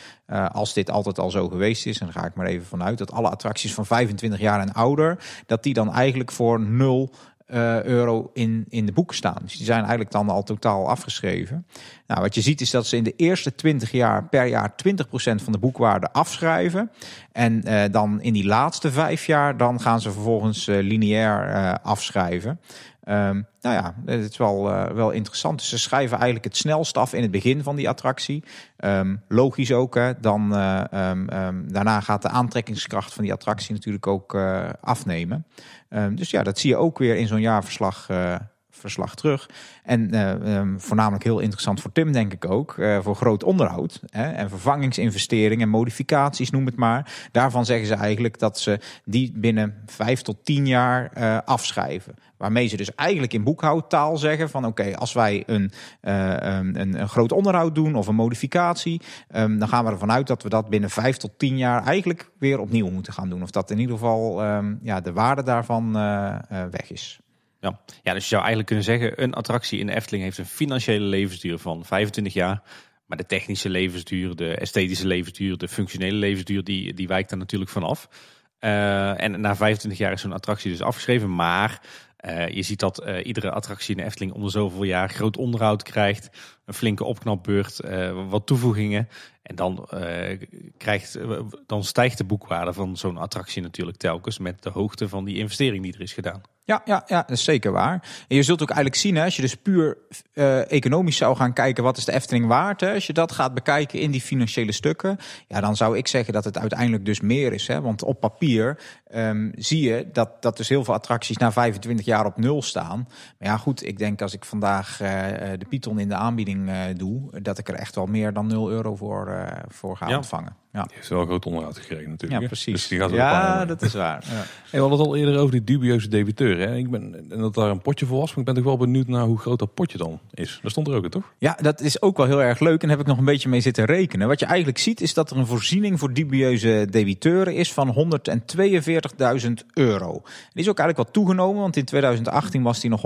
als dit altijd al zo geweest is. En ga ik maar even vanuit. Dat alle attracties van 25 jaar en ouder. Dat die dan eigenlijk voor nul eh, euro in, in de boeken staan. Dus die zijn eigenlijk dan al totaal afgeschreven. Nou, wat je ziet is dat ze in de eerste 20 jaar per jaar 20% van de boekwaarde afschrijven. En eh, dan in die laatste vijf jaar, dan gaan ze vervolgens eh, lineair afschrijven. Ehm, nou ja, het is wel, eh, wel interessant. Dus ze schrijven eigenlijk het snelst af in het begin van die attractie. Ehm, logisch ook. Hè? Dan, eh, ehm, daarna gaat de aantrekkingskracht van die attractie natuurlijk ook eh, afnemen. dus ja, dat zie je ook weer in zo'n jaarverslag verslag terug. En eh, ehm, voornamelijk heel interessant voor Tim, denk ik ook. Eh, voor groot onderhoud hè, en vervangingsinvesteringen en modificaties, noem het maar. Daarvan zeggen ze eigenlijk dat ze die binnen vijf tot tien jaar eh, afschrijven. Waarmee ze dus eigenlijk in boekhoudtaal zeggen van oké, als wij een, ehm, een, een, groot onderhoud doen of een modificatie, ehm, dan gaan we ervan uit dat we dat binnen vijf tot tien jaar eigenlijk weer opnieuw moeten gaan doen. Of dat in ieder geval ja, de waarde daarvan weg is. Ja. ja, dus je zou eigenlijk kunnen zeggen, een attractie in Efteling heeft een financiële levensduur van 25 jaar. Maar de technische levensduur, de esthetische levensduur, de functionele levensduur, die, die wijkt daar natuurlijk vanaf. Uh, eh, en na 25 jaar is zo'n attractie dus afgeschreven. Maar eh, je ziet dat eh, iedere attractie in de Efteling om de zoveel jaar groot onderhoud krijgt. Een flinke opknapbeurt, wat toevoegingen. En dan, eh, krijgt, eh, dan stijgt de boekwaarde van zo'n attractie natuurlijk telkens met de hoogte van die investering die er is gedaan. Ja, ja, ja, dat is zeker waar. En je zult ook eigenlijk zien, hè, als je dus puur eh, economisch zou gaan kijken, wat is de Efteling waard? als je dat gaat bekijken in die financiële stukken, ja, dan zou ik zeggen dat het uiteindelijk dus meer is. Hè, want op papier ehm, zie je dat, dat dus heel veel attracties na 25 jaar op nul staan. Maar ja, goed, ik denk als ik vandaag de Python in de aanbieding doe, dat ik er echt wel meer dan 0 euro voor voor, eh, voor gaan ontvangen. Ja. Die heeft wel groot onderhoud gekregen natuurlijk. Ja, precies. Dus ja, dat is waar. En we hadden het al eerder over die dubieuze debiteur. Hè? Ik ben, en dat daar een potje voor was. Maar ik ben toch wel benieuwd naar hoe groot dat potje dan is. Daar stond er ook in, toch? Ja, dat is ook wel heel erg leuk. En daar heb ik nog een beetje mee zitten rekenen. Wat je eigenlijk ziet is dat er een voorziening voor dubieuze debiteuren is van 142.000 euro. Die is ook eigenlijk wat toegenomen. Want in 2018 was die nog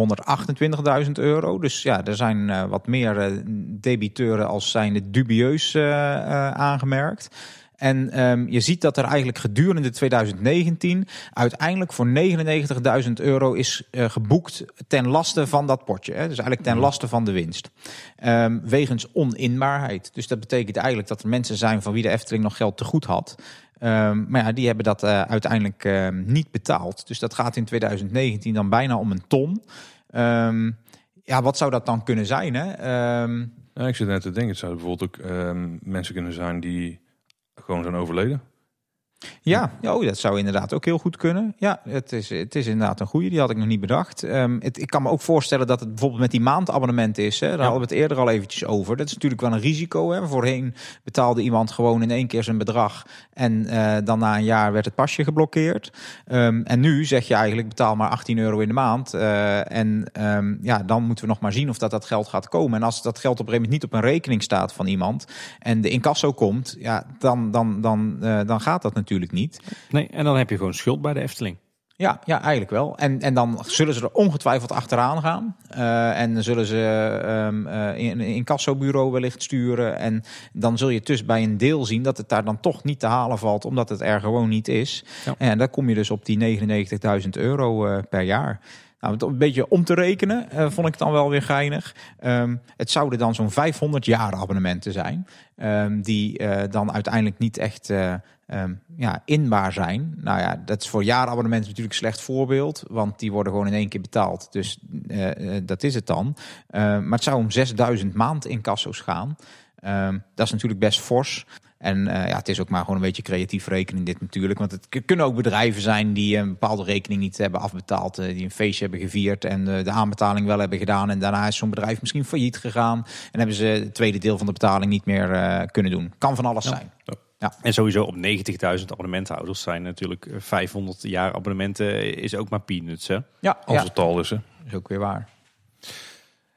128.000 euro. Dus ja, er zijn eh, wat meer eh, debiteuren als zijnde dubieus eh, aangemerkt. En ehm, je ziet dat er eigenlijk gedurende 2019 uiteindelijk voor 99.000 euro is eh, geboekt ten laste van dat potje. Hè? Dus eigenlijk ten mhm. laste van de winst. Ehm, wegens oninbaarheid. Dus dat betekent eigenlijk dat er mensen zijn van wie de Efteling nog geld te goed had. Ehm, maar ja, die hebben dat eh, uiteindelijk niet betaald. Dus dat gaat in 2019 dan bijna om een ton. ja, wat zou dat dan kunnen zijn? Hè? ik zit net te denken, het zouden bijvoorbeeld ook mensen kunnen zijn die gewoon zijn overleden. Ja, oh, dat zou inderdaad ook heel goed kunnen. Ja, het is, het is inderdaad een goede, die had ik nog niet bedacht. Ehm, ik kan me ook voorstellen dat het bijvoorbeeld met die maandabonnement is. Hè, daar hadden we het eerder al eventjes over. Dat is natuurlijk wel een risico. Hè. Voorheen betaalde iemand gewoon in één keer zijn bedrag. En eh, dan na een jaar werd het pasje geblokkeerd. Ehm, en nu zeg je eigenlijk betaal maar 18 euro in de maand. Eh, en ehm, ja, dan moeten we nog maar zien of dat, dat geld gaat komen. En als dat geld op een gegeven moment niet op een rekening staat van iemand. En de incasso komt, ja, dan, dan, dan, eh, dan gaat dat natuurlijk natuurlijk niet. Nee, en dan heb je gewoon schuld bij de Efteling. Ja, ja, eigenlijk wel. En, en dan zullen ze er ongetwijfeld achteraan gaan. Eh, en zullen ze um, in een incassobureau wellicht sturen. En dan zul je dus bij een deel zien dat het daar dan toch niet te halen valt, omdat het er gewoon niet is. En dan kom je dus op die 99.000 euro eh, per jaar. Nou, een beetje om te rekenen vond ik dan wel weer geinig. Ehm, het zouden dan zo'n 500 jaar abonnementen zijn. Ehm, die dan uiteindelijk niet echt Ehm, ja, inbaar zijn. Nou ja, dat is voor jaarabonnementen natuurlijk een slecht voorbeeld, want die worden gewoon in één keer betaald. Dus eh, eh, dat is het dan. Ehm, maar het zou om 6000 maand incasso's gaan. Ehm, dat is natuurlijk best fors. En eh, ja, het is ook maar gewoon een beetje creatief rekenen dit natuurlijk. Want het kunnen ook bedrijven zijn die een bepaalde rekening niet hebben afbetaald. die een feestje hebben gevierd en de aanbetaling wel hebben gedaan. En daarna is zo'n bedrijf misschien failliet gegaan. En hebben ze het tweede deel van de betaling niet meer kunnen doen. Kan van alles zijn. Ja. En sowieso op 90.000 abonnementhouders zijn natuurlijk 500 eh, jaar abonnementen eh, is ook maar peanuts. Hè? Ja, als het al is. Hè? Is ook weer waar.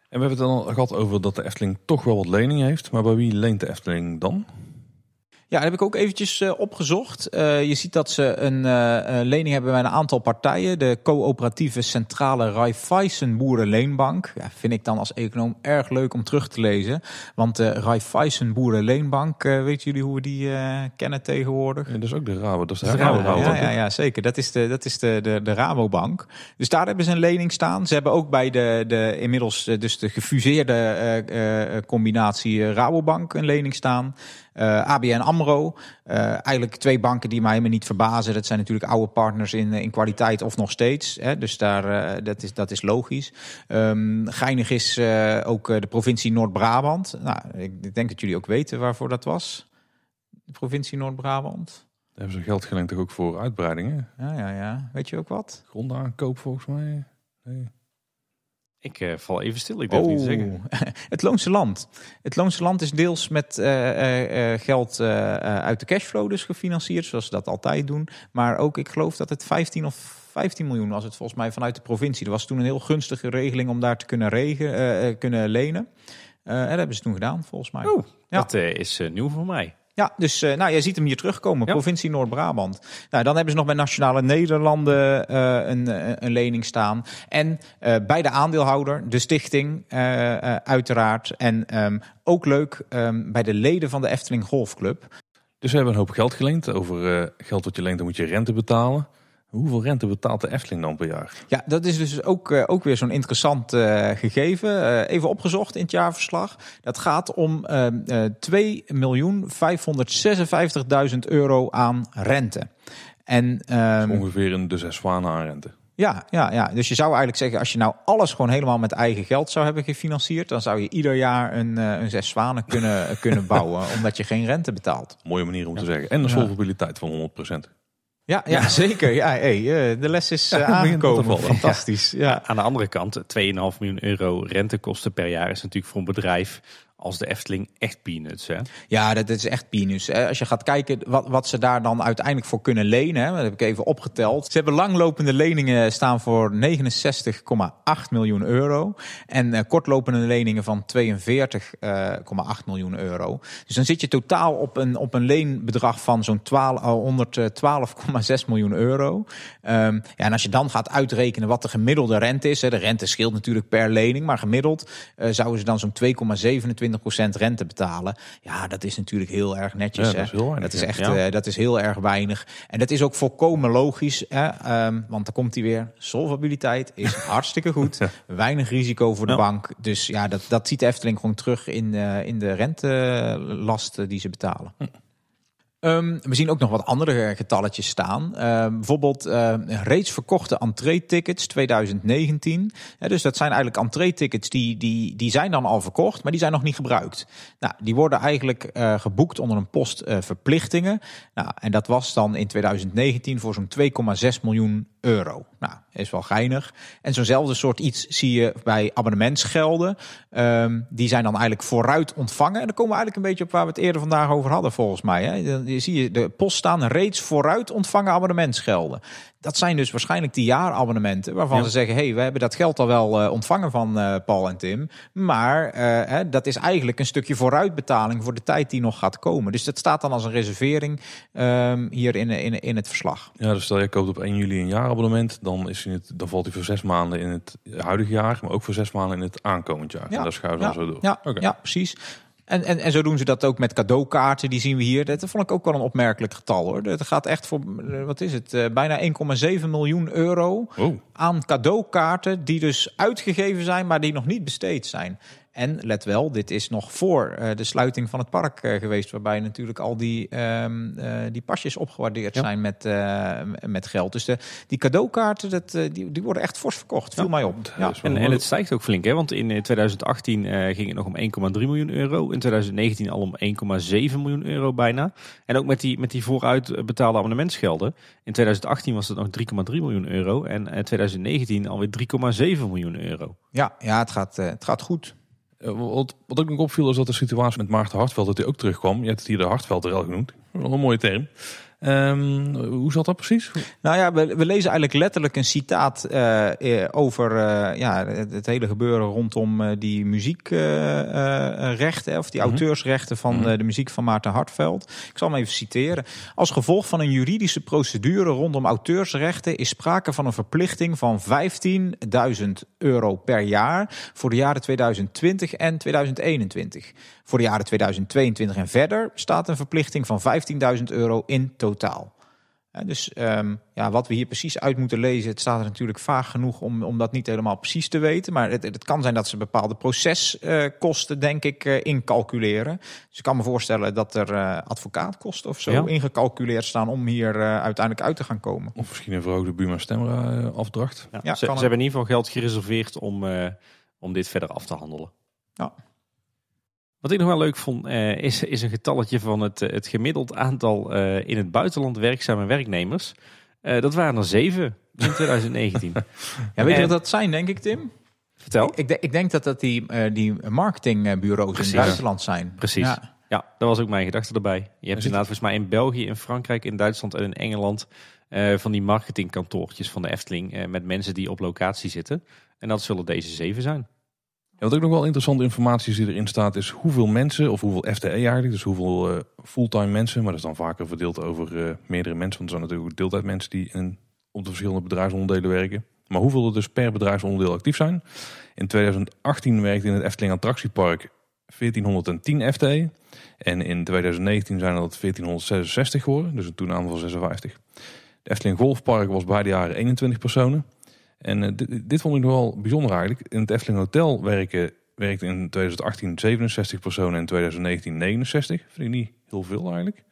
En we hebben het dan al gehad over dat de Efteling toch wel wat lening heeft. Maar bij wie leent de Efteling dan? Ja, dat heb ik ook eventjes eh, opgezocht. Eh, je ziet dat ze eh, een lening hebben bij een aantal partijen. De coöperatieve centrale Raiffeisen Boerenleenbank. Ja, vind ik dan als econoom erg leuk om terug te lezen. Want de Raiffeisen Boerenleenbank, weten jullie hoe we die kennen tegenwoordig? Ja, dat is ook de Rabo. Dat is de, dat Ja, ja, ja, zeker. Dat is, de, dat is de, de, de Rabobank. Dus daar hebben ze een lening staan. Ze hebben ook bij de, de inmiddels dus de gefuseerde combinatie Rabobank een lening staan. Eh, ABN AMRO. Eh, eigenlijk twee banken die mij me niet verbazen. Dat zijn natuurlijk oude partners in, eh, in kwaliteit of nog steeds. Hè? Dus daar, dat, is, dat is logisch. Ehm, geinig is ook de provincie Noord-Brabant. Nou, ik denk dat jullie ook weten waarvoor dat was. De provincie Noord-Brabant. Daar hebben ze geld geleend toch ook voor uitbreidingen? Ja, ja, ja. Weet je ook wat? Grondaankoop volgens mij. Nee. Ik eh, val even stil, ik durf niet te zeggen. Oh. het Loonse Land. Het Loonse Land is deels met eh, eh, geld uit de cashflow dus gefinancierd, zoals ze dat altijd doen. Maar ook, ik geloof dat het 15 of 15 miljoen was het volgens mij vanuit de provincie. Er was toen een heel gunstige regeling om daar te kunnen, regen, kunnen lenen. en dat hebben ze toen gedaan, volgens mij. Oh, ja. Dat is nieuw voor mij. Ja, dus uh, nou, jij ziet hem hier terugkomen, provincie Noord-Brabant. Nou, dan hebben ze nog bij Nationale Nederlanden eh, een, eh, een, lening staan. En bij de aandeelhouder, de stichting, uiteraard. En ehm, ook leuk ehm, bij de leden van de Efteling Golfclub. Dus we hebben een hoop geld geleend. Over geld wat je leent, dan moet je rente betalen. Hoeveel rente betaalt de Efteling dan per jaar? Ja, dat is dus ook, eh, ook weer zo'n interessant eh, gegeven. Eh, even opgezocht in het jaarverslag. Dat gaat om uh, 2.556.000 euro aan rente. En, ehm, ongeveer een de zes zwanen aan rente. Ja, ja, ja, dus je zou eigenlijk zeggen, als je nou alles gewoon helemaal met eigen geld zou hebben gefinancierd, dan zou je ieder jaar een, een zes zwanen kunnen, kunnen bouwen, omdat je geen rente betaalt. Mooie manier om te zeggen. En de solvabiliteit van 100%. Ja, ja zeker. Ja, hey, eh, de les is eh, aangekomen. Fantastisch. Ja. Aan de andere kant, 2,5 eh, miljoen euro rentekosten per jaar is natuurlijk voor een bedrijf als de Efteling echt peanuts. Hè? Ja, dat is echt peanuts. Als je gaat kijken wat, wat ze daar dan uiteindelijk voor kunnen lenen, dat heb ik even opgeteld. Ze hebben langlopende leningen staan voor 69,8 miljoen euro en eh, kortlopende leningen van 42,8 miljoen euro. Dus dan zit je totaal op een, op een leenbedrag van zo'n 112,6 eh, eh, miljoen euro. Ehm, ja, en als je dan gaat uitrekenen wat de gemiddelde rente is, hè, de rente scheelt natuurlijk per lening, maar gemiddeld zouden ze dan zo'n 2,27 rente betalen. Ja, dat is natuurlijk heel erg netjes. Ja, hè? dat is, echt eh, dat is heel erg weinig. En dat is ook volkomen logisch. Hè? Ehm, want dan komt hij weer. Solvabiliteit is hartstikke goed. Weinig risico voor de bank. Dus ja, dat, dat ziet de Efteling gewoon terug in, eh, in de rentelasten eh, die ze betalen. Hm. Ehm, we zien ook nog wat andere eh, getalletjes staan. Ehm, bijvoorbeeld eh, reeds verkochte entree-tickets 2019. dus dat zijn eigenlijk entree-tickets die, die, die zijn dan al verkocht, maar die zijn nog niet gebruikt. Nou, die worden eigenlijk eh, geboekt onder een post verplichtingen. Nou, en dat was dan in 2019 voor zo'n 2,6 miljoen euro. Nou, is wel geinig. En zo'nzelfde soort iets zie je bij abonnementsgelden. Ehm, die zijn dan eigenlijk vooruit ontvangen. En dan komen we eigenlijk een beetje op waar we het eerder vandaag over hadden, volgens mij. Hè. Dan zie je de post staan reeds vooruit ontvangen abonnementsgelden. Dat zijn dus waarschijnlijk die jaarabonnementen waarvan ze zeggen: hé, hey, we hebben dat geld al wel eh, ontvangen van eh, Paul en Tim. Maar eh, dat is eigenlijk een stukje vooruitbetaling voor de tijd die nog gaat komen. Dus dat staat dan als een reservering um, hier in, in, in het verslag. Ja, dus stel je koopt op 1 juli een jaar jaarabonnement, dan, is in het, dan valt hij voor zes maanden in het huidige jaar, maar ook voor zes maanden in het aankomend jaar. Ja. dat schuiven we dan zo door. Ja, ja precies. En, en, en zo doen ze dat ook met cadeaukaarten, die zien we hier. Dat vond ik ook wel een opmerkelijk getal hoor. Dat gaat echt voor, eh, wat is het, eh, bijna 1,7 miljoen euro oh. aan cadeaukaarten die dus uitgegeven zijn, maar die nog niet besteed zijn. En let wel, dit is nog voor eh, de sluiting van het park eh, geweest, waarbij natuurlijk al die, ehm, eh, die pasjes opgewaardeerd zijn met, met geld. Dus de, die cadeaukaarten, dat, die, die worden echt fors verkocht. Viel mij op. Ja. En, en het stijgt ook flink, hè? want in 2018 ging het nog om 1,3 miljoen euro. In 2019 al om 1,7 miljoen euro bijna. En ook met die, met die vooruit betaalde abonnementsgelden. In 2018 was het nog 3,3 miljoen euro en in 2019 alweer 3,7 miljoen euro. Ja, ja het, gaat, het gaat goed. Eh, wat, wat ook nog opviel is dat de situatie met Maarten Hartveld, dat hij ook terugkwam. Je hebt het hier de Hartveld er al genoemd. Een mooie term. Ehm, hoe zat dat precies? Nou ja, we, lezen eigenlijk letterlijk een citaat eh, eh, over eh, ja, het, hele gebeuren rondom die muziekrechten, of die mhm. auteursrechten van mhm. de muziek van Maarten Hartveld. Ik zal hem even citeren. Als gevolg van een juridische procedure rondom auteursrechten is sprake van een verplichting van 15.000 euro per jaar voor de jaren 2020 en 2021. Voor de jaren 2022 en verder staat een verplichting van 15.000 euro in totaal totaal. dus ehm, ja, wat we hier precies uit moeten lezen, het staat er natuurlijk vaag genoeg om, om dat niet helemaal precies te weten. Maar het, het kan zijn dat ze bepaalde proceskosten, denk ik, uh, incalculeren. Dus ik kan me voorstellen dat er eh, advocaatkosten of zo ingecalculeerd staan om hier eh, uiteindelijk uit te gaan komen. Of misschien een verhoogde Buma Stemra afdracht. Ja, ze, ze hebben in ieder geval geld gereserveerd om, om dit verder af te handelen. Ja. Wat ik nog wel leuk vond, eh, is, is een getalletje van het, eh, het gemiddeld aantal eh, in het buitenland werkzame werknemers. dat waren er zeven in 2019. ja, weet je wat dat zijn, denk ik, Tim? Vertel. Ik, ik denk dat dat die, die marketingbureaus in het buitenland zijn. Precies. Ja. ja. dat was ook mijn gedachte erbij. Je hebt inderdaad volgens mij in België, in Frankrijk, in Duitsland en in Engeland van die marketingkantoortjes van de Efteling met mensen die op locatie zitten. En dat zullen deze zeven zijn wat ook nog wel interessante informatie is die erin staat, is hoeveel mensen, of hoeveel FTE eigenlijk, dus hoeveel eh, fulltime mensen, maar dat is dan vaker verdeeld over eh, meerdere mensen, want er zijn natuurlijk ook deeltijd mensen die in, op de verschillende bedrijfsonderdelen werken. Maar hoeveel er dus per bedrijfsonderdeel actief zijn. In 2018 werkte in het Efteling Attractiepark 1410 FTE. En in 2019 zijn dat 1466 geworden, dus een toename van 56. De Efteling Golfpark was beide jaren 21 personen. En eh, dit, vond ik nogal bijzonder eigenlijk. In het Efteling Hotel werken, werkte in 2018 67 personen en in 2019 69. Vind ik niet heel veel eigenlijk.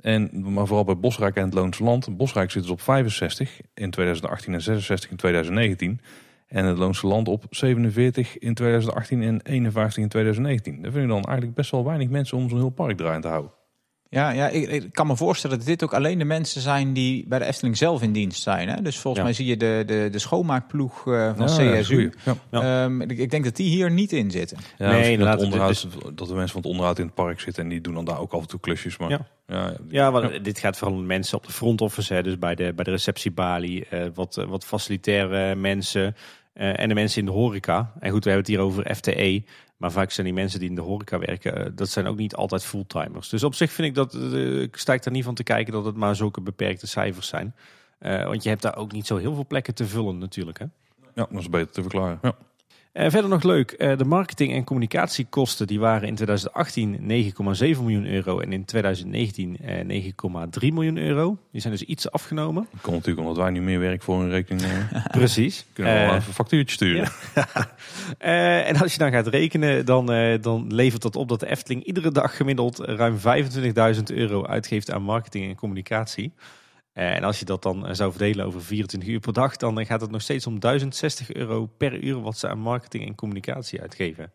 En, maar vooral bij Bosrijk en het Loonse Land. Bosrijk zit dus op 65 in 2018 en 66 in 2019. En het Loonse Land op 47 in 2018 en 51 in 2019. Dat vind ik dan eigenlijk best wel weinig mensen om zo'n heel park draaiend te houden. Ja, ja ik, kan me voorstellen dat dit ook alleen de mensen zijn die bij de Efteling zelf in dienst zijn. Hè? Dus volgens mij zie je de, de, de schoonmaakploeg eh, van CSU. Ehm, ik, ik, denk dat die hier niet in zitten. nee, dat, onderhoud, de mensen van het onderhoud in het park zitten en die doen dan daar ook af en toe klusjes. Maar, ja. Ja, want dit gaat vooral om mensen op de front office, dus bij de, bij de receptiebalie, uh, wat, eh, wat facilitaire mensen. en de mensen in de horeca. En goed, we hebben het hier over FTE. Maar vaak zijn die mensen die in de horeca werken, eh, dat zijn ook niet altijd fulltimers. Dus op zich vind ik dat, eh, ik sta ik daar niet van te kijken dat het maar zulke beperkte cijfers zijn. Eh, want je hebt daar ook niet zo heel veel plekken te vullen natuurlijk. Hè? Ja, dat is beter te verklaren. Ja. Eh, verder nog leuk, eh, de marketing- en communicatiekosten die waren in 2018 9,7 miljoen euro en in 2019 9,3 eh, miljoen euro. Die zijn dus iets afgenomen. Dat komt natuurlijk omdat wij nu meer werk voor in rekening nemen. Precies. Kunnen we wel even een factuurtje sturen. en als je dan gaat rekenen, dan, dan levert dat op dat de Efteling iedere dag gemiddeld ruim 25.000 euro uitgeeft aan marketing en communicatie. Eh, en als je dat dan eh, zou verdelen over 24 uur per dag, dan eh, gaat het nog steeds om 1060 euro per uur wat ze aan marketing en communicatie uitgeven.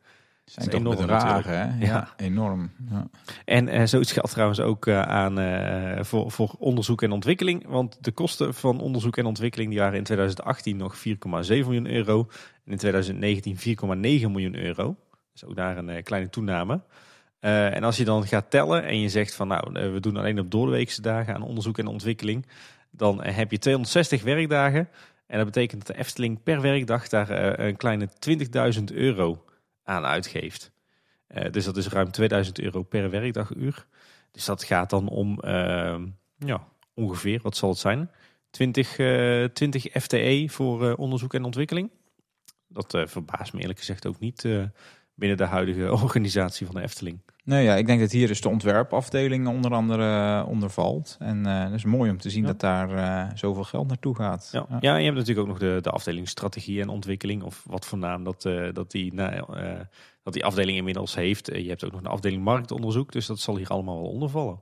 dat is enorm hè? Ja, enorm. Ja. En uh, zoiets geldt trouwens ook aan voor, voor onderzoek en ontwikkeling. Want de kosten van onderzoek en ontwikkeling die waren in 2018 nog 4,7 miljoen euro. En in 2019 4,9 miljoen euro. Dus ook daar een kleine toename. Eh, en als je dan gaat tellen en je zegt van nou, eh, we doen alleen op doordeweekse dagen aan onderzoek en ontwikkeling, dan eh, heb je 260 werkdagen. En dat betekent dat de Efteling per werkdag daar een kleine 20.000 euro aan uitgeeft. dus dat is ruim 2000 euro per werkdaguur. Dus dat gaat dan om ehm, ja, ongeveer, wat zal het zijn? 20, 20 FTE voor onderzoek en ontwikkeling. Dat verbaast me eerlijk gezegd ook niet binnen de huidige organisatie van de Efteling. Nee, ja, ik denk dat hier dus de ontwerpafdeling onder andere eh, onder valt. En eh, dat is mooi om te zien dat daar eh, zoveel geld naartoe gaat. Ja. ja. je hebt natuurlijk ook nog de, de afdeling strategie en ontwikkeling. Of wat voor naam dat, dat, die, nou, dat die afdeling inmiddels heeft. je hebt ook nog een afdeling marktonderzoek. Dus dat zal hier allemaal wel ondervallen.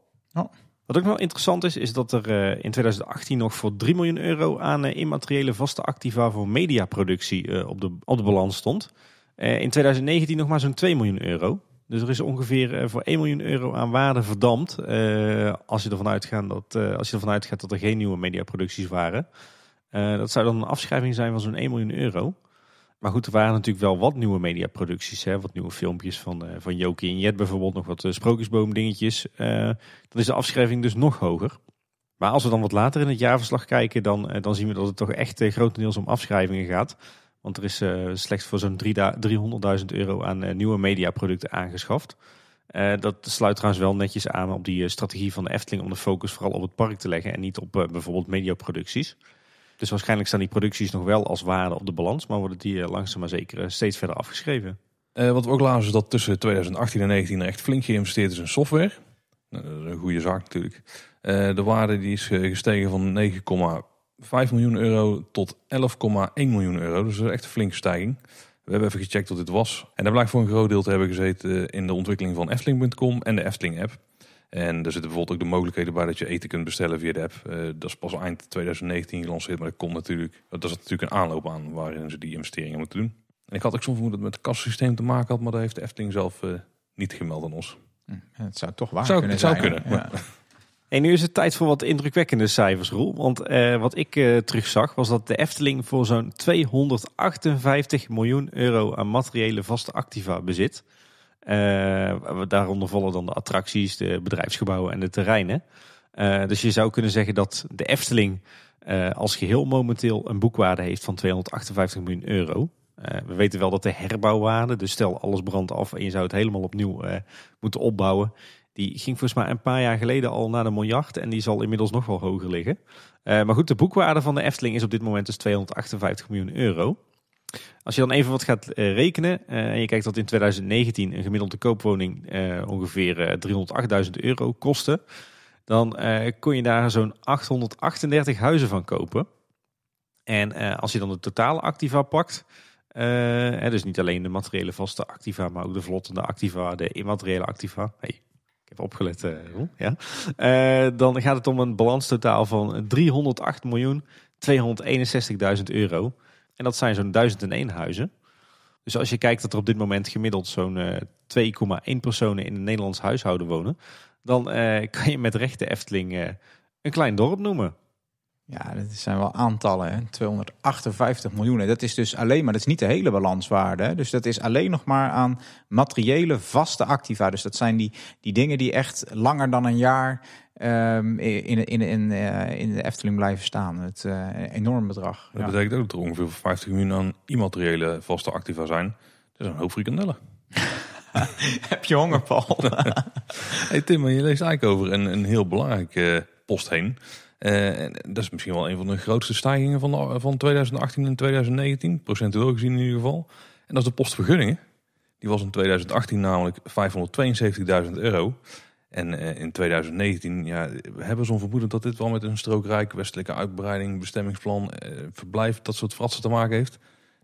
Wat ook wel interessant is, is dat er in 2018 nog voor 3 miljoen euro aan immateriële vaste activa voor mediaproductie op, de, op de balans stond. in 2019 nog maar zo'n 2 miljoen euro. Dus er is ongeveer eh, voor 1 miljoen euro aan waarde verdampt. Eh, als, je ervan uitgaat dat, eh, als je ervan uitgaat dat er geen nieuwe mediaproducties waren. Uh, dat zou dan een afschrijving zijn van zo'n 1 miljoen euro. Maar goed, er waren natuurlijk wel wat nieuwe mediaproducties. Hè, wat nieuwe filmpjes van, van Jokie en Jet bijvoorbeeld. Nog wat sprookjesboom dingetjes. dan is de afschrijving dus nog hoger. Maar als we dan wat later in het jaarverslag kijken, dan, dan zien we dat het toch echt grotendeels om afschrijvingen gaat. Want er is eh, slechts voor zo'n 300.000 euro aan eh, nieuwe mediaproducten aangeschaft. Eh, dat sluit trouwens wel netjes aan op die strategie van de Efteling om de focus vooral op het park te leggen en niet op bijvoorbeeld mediaproducties. Dus waarschijnlijk staan die producties nog wel als waarde op de balans, maar worden die langzaam maar zeker steeds verder afgeschreven. wat we ook lazen is dat tussen 2018 en 2019 echt flink geïnvesteerd is in software. Nou, een goede zaak natuurlijk. de waarde die is gestegen van 9, 5 miljoen euro tot 11,1 miljoen euro. Dus dat is echt een flinke stijging. We hebben even gecheckt wat dit was. En daar blijkt voor een groot deel te hebben gezeten eh, in de ontwikkeling van Efteling.com en de Efteling-app. En daar zitten bijvoorbeeld ook de mogelijkheden bij dat je eten kunt bestellen via de app. Eh, dat is pas eind 2019 gelanceerd, maar dat komt natuurlijk. Dat is natuurlijk een aanloop aan waarin ze die investeringen moeten doen. En ik had ook soms vermoeden dat het met het kassasysteem te maken had, maar dat heeft de Efteling zelf eh, niet gemeld aan ons. Hm, het zou toch waar zou, kunnen het zijn. Zou kunnen, en nu is het tijd voor wat indrukwekkende cijfers, Roel. Want eh, wat ik uh, terugzag was dat de Efteling voor zo'n 258 miljoen euro aan materiële vaste activa bezit. Eh, daaronder vallen dan de attracties, de bedrijfsgebouwen en de terreinen. dus je zou kunnen zeggen dat de Efteling als geheel momenteel een boekwaarde heeft van 258 miljoen euro. we weten wel dat de herbouwwaarde, dus stel alles brandt af en je zou het helemaal opnieuw moeten opbouwen, die ging volgens mij een paar jaar geleden al naar de miljard. En die zal inmiddels nog wel hoger liggen. Eh, maar goed, de boekwaarde van de Efteling is op dit moment dus 258 miljoen euro. Als je dan even wat gaat eh, rekenen eh, en je kijkt dat in 2019 een gemiddelde koopwoning ongeveer 308.000 euro kostte, dan kon je daar zo'n 838 huizen van kopen. En als je dan de totale activa pakt, dus niet alleen de materiële vaste activa, maar ook de vlottende activa, de immateriële activa. Hey, ik heb opgelet, eh, Roel. Ja. Eh, dan gaat het om een balanstotaal van 308 miljoen euro. En dat zijn zo'n 1001 huizen. Dus als je kijkt dat er op dit moment gemiddeld zo'n 2,1 eh, personen in een Nederlands huishouden wonen, dan kan je met recht de Efteling een klein dorp noemen. Ja, dat zijn wel aantallen. Hè? 258 miljoen. Dat is dus alleen maar, dat is niet de hele balanswaarde. Hè? Dus dat is alleen nog maar aan materiële vaste activa. Dus dat zijn die, die dingen die echt langer dan een jaar ehm, in, in, in, uh, in de Efteling blijven staan. Het eh, enorm bedrag. Dat betekent ook dat er ongeveer 50 miljoen aan immateriële vaste activa zijn. Dat is een hoop frikandellen. Heb je honger, Paul? hey Tim, je leest eigenlijk over een, een heel belangrijke eh, post heen. Uh, dat is misschien wel een van de grootste stijgingen van, van 2018 en 2019, procentueel gezien in ieder geval. En dat is de postvergunningen. Die was in 2018 namelijk 572.000 euro. En eh, in 2019 ja, we hebben zo'n vermoeden dat dit wel met een strookrijk westelijke uitbreiding, bestemmingsplan, eh, verblijf, dat soort fratsen te maken heeft.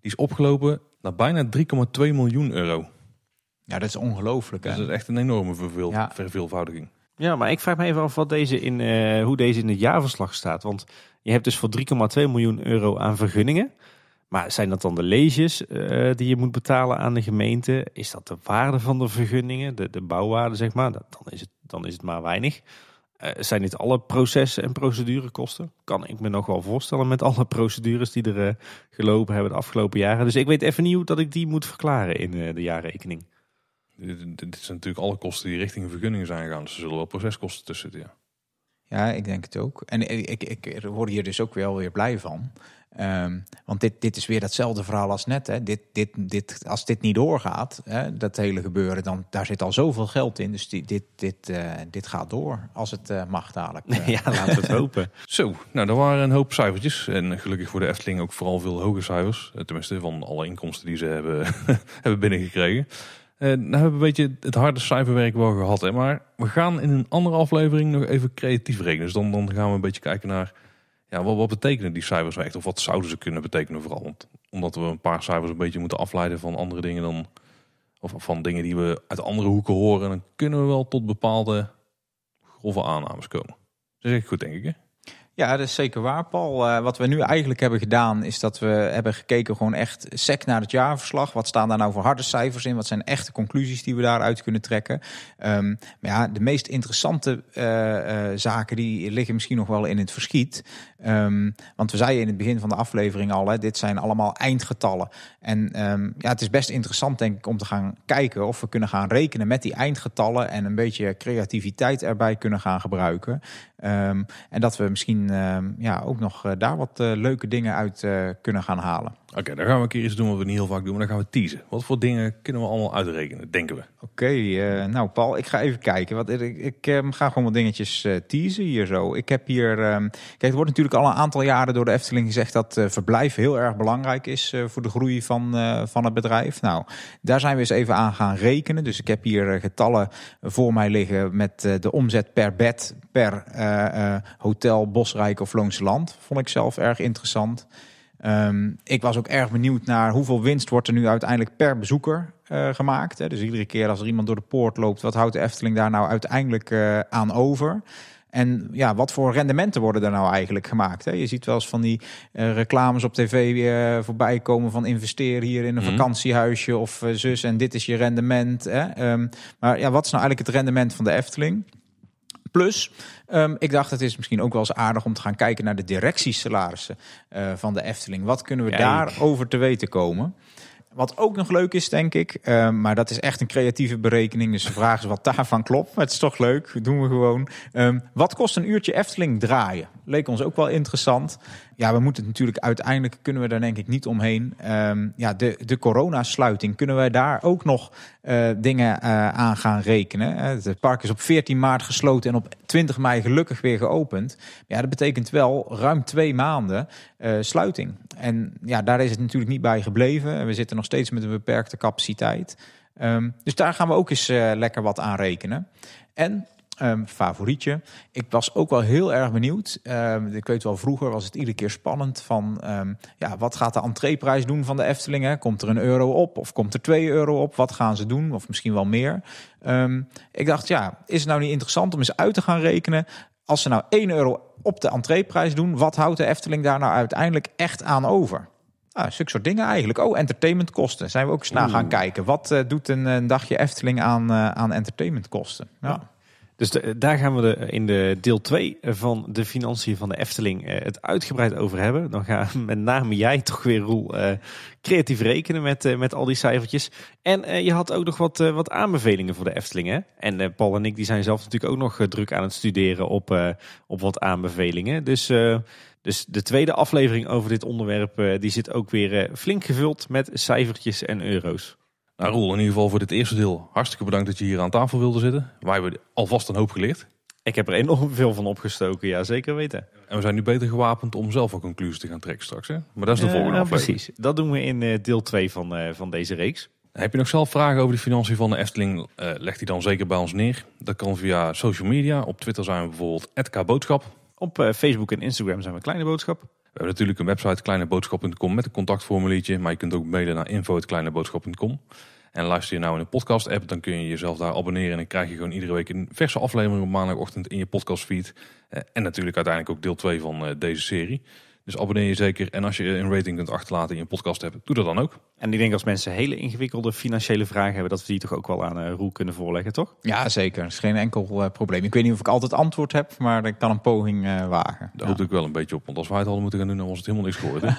Die is opgelopen naar bijna 3,2 miljoen euro. Ja, dat is ongelooflijk. Dus dat is echt een enorme verveel, verveelvoudiging. Ja, maar ik vraag me even af wat deze in, eh, hoe deze in het jaarverslag staat. Want je hebt dus voor 3,2 miljoen euro aan vergunningen. Maar zijn dat dan de leges eh, die je moet betalen aan de gemeente? Is dat de waarde van de vergunningen, de, de bouwwaarde zeg maar? Dan is het, dan is het maar weinig. Eh, zijn dit alle processen en procedurekosten? Kan ik me nog wel voorstellen met alle procedures die er gelopen hebben de afgelopen jaren. Dus ik weet even niet hoe dat ik die moet verklaren in de jaarrekening. Dit, zijn natuurlijk alle kosten die richting vergunningen vergunning zijn gegaan. Dus er zullen wel proceskosten tussen zitten, ja. Ja, ik denk het ook. En ik, ik, ik word hier dus ook wel weer blij van. Ehm, want dit, dit is weer datzelfde verhaal als net. Hè. Dit, dit, dit, als dit niet doorgaat, hè, dat hele gebeuren, dan daar zit al zoveel geld in. Dus dit, dit, eh, dit gaat door als het eh, mag dadelijk. Eh. ja, laten we het hopen. Zo, nou, er waren een hoop cijfertjes. En gelukkig voor de Efteling ook vooral veel hoge cijfers. Tenminste, van alle inkomsten die ze hebben, hebben binnengekregen. Eh, nou hebben we een beetje het harde cijferwerk wel gehad. Hè? Maar we gaan in een andere aflevering nog even creatief rekenen. Dus dan, dan gaan we een beetje kijken naar... Ja, wat, betekenen die cijfers echt? Of wat zouden ze kunnen betekenen vooral? omdat we een paar cijfers een beetje moeten afleiden van andere dingen dan... Of van dingen die we uit andere hoeken horen. Dan kunnen we wel tot bepaalde grove aannames komen. Dus dat is echt goed, denk ik, hè? Ja, dat is zeker waar, Paul. Eh, wat we nu eigenlijk hebben gedaan, is dat we hebben gekeken gewoon echt sec naar het jaarverslag. Wat staan daar nou voor harde cijfers in? Wat zijn echte conclusies die we daaruit kunnen trekken? Ehm, maar ja, de meest interessante eh, eh, zaken die liggen misschien nog wel in het verschiet. Ehm, want we zeiden in het begin van de aflevering al, hè, dit zijn allemaal eindgetallen. En ehm, ja, het is best interessant, denk ik, om te gaan kijken of we kunnen gaan rekenen met die eindgetallen en een beetje creativiteit erbij kunnen gaan gebruiken. en dat we misschien en ehm, ja, ook nog eh, daar wat eh, leuke dingen uit eh, kunnen gaan halen. Oké, daar dan gaan we een keer iets doen wat we niet heel vaak doen, maar dan gaan we teasen. Wat voor dingen kunnen we allemaal uitrekenen, denken we? Oké, eh, nou Paul, ik ga even kijken. Want ik, ik eh, ga gewoon wat dingetjes uh, teasen hier zo. Ik heb hier, kijk, er wordt natuurlijk al een aantal jaren door de Efteling gezegd dat uh, verblijf heel erg belangrijk is voor de groei van, van het bedrijf. Nou, daar zijn we eens even aan gaan rekenen. Dus ik heb hier getallen voor mij liggen met de omzet per bed, per hotel, Bosrijk of Loonsland. Land. Vond ik zelf erg interessant. Ehm, ik was ook erg benieuwd naar hoeveel winst wordt er nu uiteindelijk per bezoeker uh, gemaakt. Hè? Dus iedere keer als er iemand door de poort loopt, wat houdt de Efteling daar nou uiteindelijk eh, aan over? En ja, wat voor rendementen worden daar nou eigenlijk gemaakt? Hè? Je ziet wel eens van die eh, reclames op tv weer voorbij komen van investeer hier in een mhm. vakantiehuisje of zus en dit is je rendement. Hè? Ehm, maar ja, wat is nou eigenlijk het rendement van de Efteling? Plus, ehm, ik dacht het is misschien ook wel eens aardig om te gaan kijken naar de directiesalarissen eh, van de Efteling. Wat kunnen we Kijk. daarover te weten komen? Wat ook nog leuk is, denk ik, ehm, maar dat is echt een creatieve berekening. Dus de vraag is wat daarvan klopt. het is toch leuk, doen we gewoon. Ehm, wat kost een uurtje Efteling draaien? Leek ons ook wel interessant ja, we moeten natuurlijk uiteindelijk kunnen we daar denk ik niet omheen. Ehm, ja, de, de coronasluiting, kunnen wij daar ook nog eh, dingen eh, aan gaan rekenen? Eh, het park is op 14 maart gesloten en op 20 mei gelukkig weer geopend. Ja, dat betekent wel ruim twee maanden sluiting. En ja, daar is het natuurlijk niet bij gebleven. We zitten nog steeds met een beperkte capaciteit. Ehm, dus daar gaan we ook eens lekker wat aan rekenen. En Um, favorietje. Ik was ook wel heel erg benieuwd. Ehm, ik weet wel, vroeger was het iedere keer spannend van... Ehm, ja, wat gaat de entreeprijs doen van de Efteling? Komt er een euro op of komt er twee euro op? Wat gaan ze doen? Of misschien wel meer. ik dacht, ja, is het nou niet interessant om eens uit te gaan rekenen... als ze nou 1 euro op de entreeprijs doen... wat houdt de Efteling daar nou uiteindelijk echt aan over? Ah, stuk soort dingen eigenlijk. Oh, entertainmentkosten. Zijn we ook eens naar gaan kijken. Wat eh, doet een, dagje Efteling aan, eh, aan entertainmentkosten? ja. Dus daar gaan we de, in de deel 2 van de financiën van de Efteling eh, het uitgebreid over hebben. Dan gaan met name jij toch weer, Roel, eh, creatief rekenen met, eh, met al die cijfertjes. En je had ook nog wat, wat aanbevelingen voor de Eftelingen. Hè? En Paul en ik die zijn zelf natuurlijk ook nog druk aan het studeren op, op wat aanbevelingen. Dus, dus de tweede aflevering over dit onderwerp die zit ook weer flink gevuld met cijfertjes en euro's. Nou Roel, in ieder geval voor dit eerste deel hartstikke bedankt dat je hier aan tafel wilde zitten. Wij hebben alvast een hoop geleerd. Ik heb er enorm veel van opgestoken, ja zeker weten. En we zijn nu beter gewapend om zelf een conclusie te gaan trekken straks. Hè? Maar dat is de volgende aflevering. Precies, dat doen we in eh, deel 2 van, eh, van deze reeks. Heb je nog zelf vragen over de financiën van de Efteling? Uh, leg die dan zeker bij ons neer. Dat kan via social media. Op Twitter zijn we bijvoorbeeld Boodschap. Op Facebook en Instagram zijn we Kleine Boodschap. We hebben natuurlijk een website kleineboodschap.com met een contactformuliertje. Maar je kunt ook mailen naar info.kleineboodschap.com. En luister je nou in een podcast app, dan kun je jezelf daar abonneren. En dan krijg je gewoon iedere week een verse aflevering op maandagochtend in je podcastfeed. Eh, en natuurlijk uiteindelijk ook deel 2 van eh, deze serie. Dus abonneer je zeker. En als je een rating kunt achterlaten in je podcast hebt, doe dat dan ook. En ik denk als mensen hele ingewikkelde financiële vragen hebben, dat we die toch ook wel aan eh, Roel kunnen voorleggen, toch? Ja, zeker. Dat is geen enkel eh, probleem. Ik weet niet of ik altijd antwoord heb, maar ik kan een poging eh, wagen. Daar hoop ik wel een beetje op. Want als wij het hadden moeten gaan doen, dan was het helemaal niks geworden.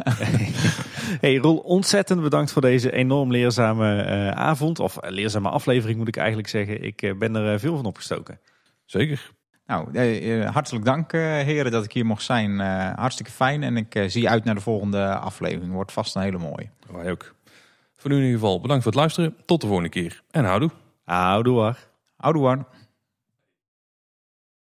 hey Roel, ontzettend bedankt voor deze enorm leerzame avond. Of leerzame aflevering moet ik eigenlijk zeggen. Ik ben er veel van opgestoken. Zeker. Nou, eh, eh, hartelijk dank eh, heren dat ik hier mocht zijn. hartstikke fijn en ik zie uit naar de volgende aflevering. Wordt vast een hele mooie. Wij ook. Voor nu in ieder geval bedankt voor het luisteren. Tot de volgende keer en houdoe. Houdoe. Houdoe.